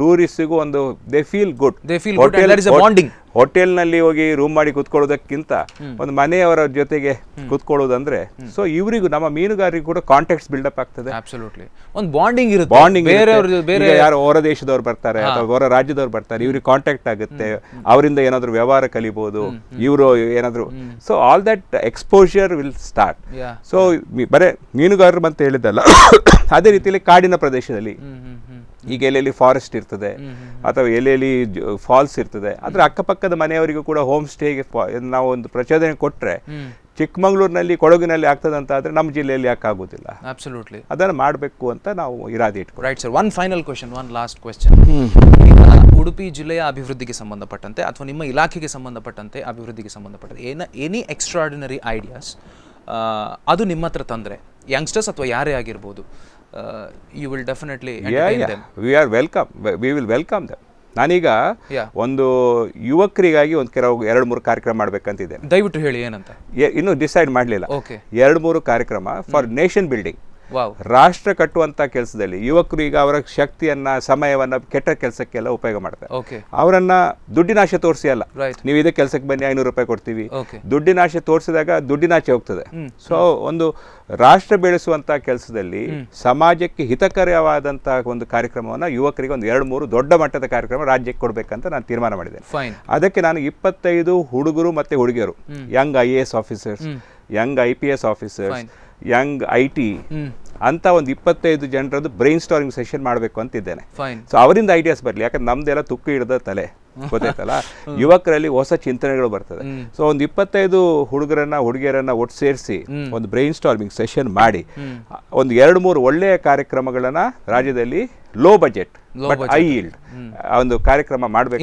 ಟೂರಿಸ್ಟ್ಗೂ ಒಂದು they feel good they feel ನಲ್ಲಿ ಹೋಗಿ ರೂಮ್ ಮಾಡಿ ಕೂತ್ಕೊಳ್ಳೋದಕ್ಕಿಂತ ಒಂದು ಮನೆಯವರ ಜೊತೆಗೆ ಕೂತ್ಕೊಳ್ಳೋದಂದ್ರೆ ಸೊ ಇವರಿಗೂ ನಮ್ಮ ಮೀನುಗಾರರಿಗೆ ಕೂಡ ಕಾಂಟ್ಯಾಕ್ಟ್ಸ್ ಬಿಲ್ಡಪ್ ಆಗ್ತದೆ ಒಂದು ಬಾಂಡಿಂಗ್ ಇರುತ್ತೆ ಬಾಂಡಿಂಗ್ ಬೇರೆ ಯಾರು ಹೊರ ದೇಶದವ್ರು ಬರ್ತಾರೆ ಅಥವಾ ಹೊರ ರಾಜ್ಯದವ್ರು ಬರ್ತಾರೆ ಇವ್ರಿಗೆ ಕಾಂಟ್ಯಾಕ್ಟ್ ಆಗುತ್ತೆ ಅವರಿಂದ ಏನಾದರೂ ವ್ಯವಹಾರ ಕಲಿಬಹುದು ಇವರು ಏನಾದರೂ so all that exposure will start so ಬರೇ ಮೀನುಗಾರರು ಅಂತ ಹೇಳಿದ್ದಲ್ಲ ಅದೇ ರೀತಿಯಲ್ಲಿ ಕಾಡಿನ ಪ್ರದೇಶದಲ್ಲಿ ಈಗ ಎಲ್ಲೆಲ್ಲಿ ಫಾರೆಸ್ಟ್ ಇರ್ತದೆ ಅಥವಾ ಎಲ್ಲೆಲ್ಲಿ ಫಾಲ್ಸ್ ಇರ್ತದೆ ಅದರ ಅಕ್ಕಪಕ್ಕದ ಮನೆಯವರಿಗೂ ಕೂಡ ಹೋಮ್ ಸ್ಟೇಗೆ ನಾವು ಒಂದು ಪ್ರಚೋದನೆ ಕೊಟ್ಟರೆ ಚಿಕ್ಕಮಗಳೂರಿನಲ್ಲಿ ಕೊಡಗಿನಲ್ಲಿ ಆಗ್ತದೆ ಅಂತ ಆದ್ರೆ ನಮ್ಮ ಜಿಲ್ಲೆಯಲ್ಲಿ ಯಾಕೆ ಅಬ್ಸಲ್ಯೂಟ್ಲಿ ಅದನ್ನು ಮಾಡಬೇಕು ಅಂತ ನಾವು ಇರಾದೆ ಇಟ್ಕೊ right sir one final question one last question Udupi ಜಿಲ್ಲೆಯ ಅಭಿವೃದ್ಧಿಗೆ ಸಂಬಂಧಪಟ್ಟಂತೆ ಅಥವಾ ನಿಮ್ಮ ಇಲಾಖೆಗೆ ಸಂಬಂಧಪಟ್ಟಂತೆ ಅಭಿವೃದ್ಧಿಗೆ ಸಂಬಂಧಪಟ್ಟಂತೆ ಏನ ಎನಿ ಎಕ್ಸ್ಟ್ರಾರ್ಡಿನರಿ ಐಡಿಯಾಸ್ ಅದು ನಿಮ್ಮ ಹತ್ರ ತಂದರೆ ಯಂಗ್ಸ್ಟರ್ಸ್ ಅಥವಾ ಯಾರೇ ಆಗಿರ್ಬೋದು uh, you will definitely entertain yeah, yeah. them. We are welcome. We will welcome them. ನಾನೀಗ ಒಂದು ಯುವಕರಿಗಾಗಿ ಒಂದು ಕೆಲವು ಎರಡು ಮೂರು ಕಾರ್ಯಕ್ರಮ ಮಾಡ್ಬೇಕಂತಿದ್ದೆ ದಯವಿಟ್ಟು ಹೇಳಿ ಏನಂತ ಇನ್ನೂ ಡಿಸೈಡ್ ಮಾಡಲಿಲ್ಲ ಎರಡು ಮೂರು ಕಾರ್ಯಕ್ರಮ ಫಾರ್ ನೇಷನ್ ಬಿಲ್ಡಿಂಗ್ ರಾಷ್ಟ್ರ ಕಟ್ಟುವಂತ ಕೆಲಸದಲ್ಲಿ ಯುವಕರು ಈಗ ಅವರ ಶಕ್ತಿಯನ್ನ ಸಮಯವನ್ನ ಕೆಟ್ಟ ಕೆಲಸಕ್ಕೆಲ್ಲ ಉಪಯೋಗ ಮಾಡ್ತಾರೆ ದುಡ್ಡಿನ ದುಡ್ಡಿನಾಶ ತೋರಿಸಿ ಅಲ್ಲ ನೀವು ಇದೇ ಕೆಲಸಕ್ಕೆ ಬನ್ನಿ ಐನೂರು ರೂಪಾಯಿ ಕೊಡ್ತೀವಿ ದುಡ್ಡಿನಾಶ ತೋರಿಸಿದಾಗ ದುಡ್ಡಿನಾಚೆ ಹೋಗ್ತದೆ ಸೊ ಒಂದು ರಾಷ್ಟ್ರ ಬೆಳೆಸುವಂತಹ ಕೆಲಸದಲ್ಲಿ ಸಮಾಜಕ್ಕೆ ಹಿತಕರವಾದಂತಹ ಒಂದು ಕಾರ್ಯಕ್ರಮವನ್ನ ಯುವಕರಿಗೆ ಒಂದು ಎರಡು ಮೂರು ದೊಡ್ಡ ಮಟ್ಟದ ಕಾರ್ಯಕ್ರಮ ರಾಜ್ಯಕ್ಕೆ ಕೊಡಬೇಕಂತ ನಾನು ತೀರ್ಮಾನ ಮಾಡಿದೆ ಅದಕ್ಕೆ ನಾನು ಇಪ್ಪತ್ತೈದು ಹುಡುಗರು ಮತ್ತೆ ಹುಡುಗಿಯರು young I A S officers young I P S officers young I T ಅಂತ ಒಂದು ಇಪ್ಪತ್ತೈದು ಜನರದ್ದು ಬ್ರೈನ್ ಸ್ಟಾರಿಂಗ್ ಸೆಷನ್ ಮಾಡಬೇಕು ಅಂತಿದ್ದೇನೆ ಸೊ ಅವರಿಂದ ಐಡಿಯಾಸ್ ಬರಲಿ ಯಾಕಂದ್ರೆ ನಮ್ದೆಲ್ಲ ತುಕ್ಕು ಹಿಡ್ದ ತಲೆ ಗೊತ್ತಾಯ್ತಲ್ಲ ಯುವಕರಲ್ಲಿ ಹೊಸ ಚಿಂತನೆಗಳು ಬರ್ತದೆ ಸೊ ಒಂದು ಇಪ್ಪತ್ತೈದು ಹುಡುಗರನ್ನ ಹುಡುಗಿಯರನ್ನ ಒಟ್ಟು ಸೇರಿಸಿ ಒಂದು ಬ್ರೈನ್ ಸ್ಟಾರ್ಮಿಂಗ್ ಸೆಷನ್ ಮಾಡಿ ಒಂದು ಎರಡು ಮೂರು ಒಳ್ಳೆಯ ಕಾರ್ಯಕ್ರಮಗಳನ್ನ ರಾಜ್ಯದಲ್ಲಿ ಲೋ ಬಜೆಟ್ ಬಟ್ ಒಂದು ಕಾರ್ಯಕ್ರಮ ಮಾಡಬೇಕು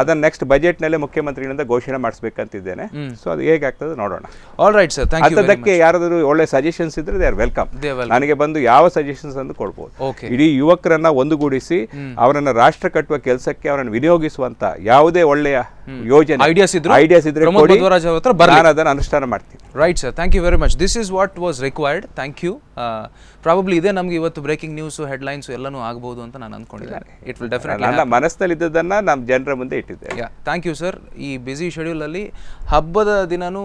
ಅದನ್ನ ನೆಕ್ಸ್ಟ್ ಬಜೆಟ್ ನಲ್ಲಿ ಮುಖ್ಯಮಂತ್ರಿಗಳಿಂದ ಘೋಷಣೆ ಮಾಡಿಸಬೇಕಂತಿದ್ದೇನೆ ಸೊ ಅದು ಹೇಗಾಗ್ತದೆ ನೋಡೋಣ ಆಲ್ ರೈಟ್ ಅದಕ್ಕೆ ಯಾರಾದರೂ ಒಳ್ಳೆ ಸಜೆಷನ್ಸ್ ಇದ್ರೆ ದೇ ಆರ್ ವೆಲ್ಕಮ್ ನನಗೆ ಬಂದು ಯಾವ ಸಜೆಷನ್ಸ್ ಅಂತ ಕೊಡ್ಬೋದು ಇಡೀ ಯುವಕರನ್ನ ಒಂದುಗೂಡಿಸಿ ಅವರನ್ನ ರಾಷ್ಟ್ರ ಕಟ್ಟುವ ಕೆಲಸಕ್ಕೆ ಅವರನ್ನು ವಿನಿಯೋಗಿಸುವಂತ ಯಾವುದೇ ಒಳ್ಳೆಯ ಯೋಜನೆ ಐಡಿಯಾಸ್ ಇದ್ರೆ ಐಡಿಯಾಸ್ ಇದ್ರೆ ನಾನು ಅದನ್ನು ಅನುಷ್ಠಾನ ಮಾಡ್ತೀನಿ right sir thank you very much this is what was required thank you probably ಇದೇ ನಮಗೆ ಇವತ್ತು ಬ್ರೇಕಿಂಗ್ ನ್ಯೂಸು ಹೆಡ್ಲೈನ್ಸು ಎಲ್ಲನೂ ಆಗ್ಬೋದು ಅಂತ ನಾನು ಅಂದ್ಕೊಂಡಿದ್ದಾರೆ ಇಟ್ ವಿಲ್ ಡೆಫಿನೆಟ್ಲಿ ನನ್ನ ಮನಸ್ಸಲ್ಲಿ ಇದ್ದದನ್ನು ನಮ್ಮ ಜನರ ಮುಂದೆ ಇಟ್ಟಿದ್ದೆ ಯಾ ಥ್ಯಾಂಕ್ ಯು ಸರ್ ಈ ಬ್ಯುಸಿ ಶೆಡ್ಯೂಲಲ್ಲಿ ಹಬ್ಬದ ದಿನನೂ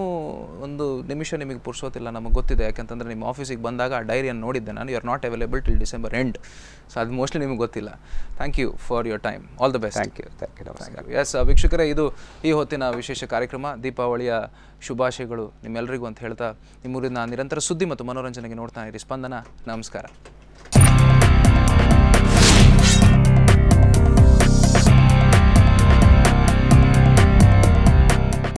ಒಂದು ನಿಮಿಷ ನಿಮಗೆ ಪುರ್ಸೋತಿಲ್ಲ ನಮಗೆ ಗೊತ್ತಿದೆ ಯಾಕಂತಂದರೆ ನಿಮ್ಮ ಆಫೀಸಿಗೆ ಬಂದಾಗ ಆ ಡೈರಿಯನ್ನು ನೋಡಿದ್ದೆ ನಾನು you are not available till December end so ಅದು ಮೋಸ್ಟ್ಲಿ ನಿಮಗೆ ಗೊತ್ತಿಲ್ಲ thank you for your time all the best thank you thank you ಎಸ್ ವೀಕ್ಷಕರೇ ಇದು ಈ ಹೊತ್ತಿನ ವಿಶೇಷ ಕಾರ್ಯಕ್ರಮ ದೀಪಾವಳಿಯ ಶುಭಾಶಯಗಳು ನಿಮ್ಮೆಲ್ಲರಿಗೂ ಅಂತ ಹೇಳ್ತಾ ನಿಮ್ಮೂರಿನ ನಿರಂತರ ಸುದ್ದಿ ಮತ್ತು ಮನೋರಂಜನೆಗೆ ನೋಡ್ತಾ ಇರಿ ಸ್ಪಂದನ ನಮಸ್ಕಾರ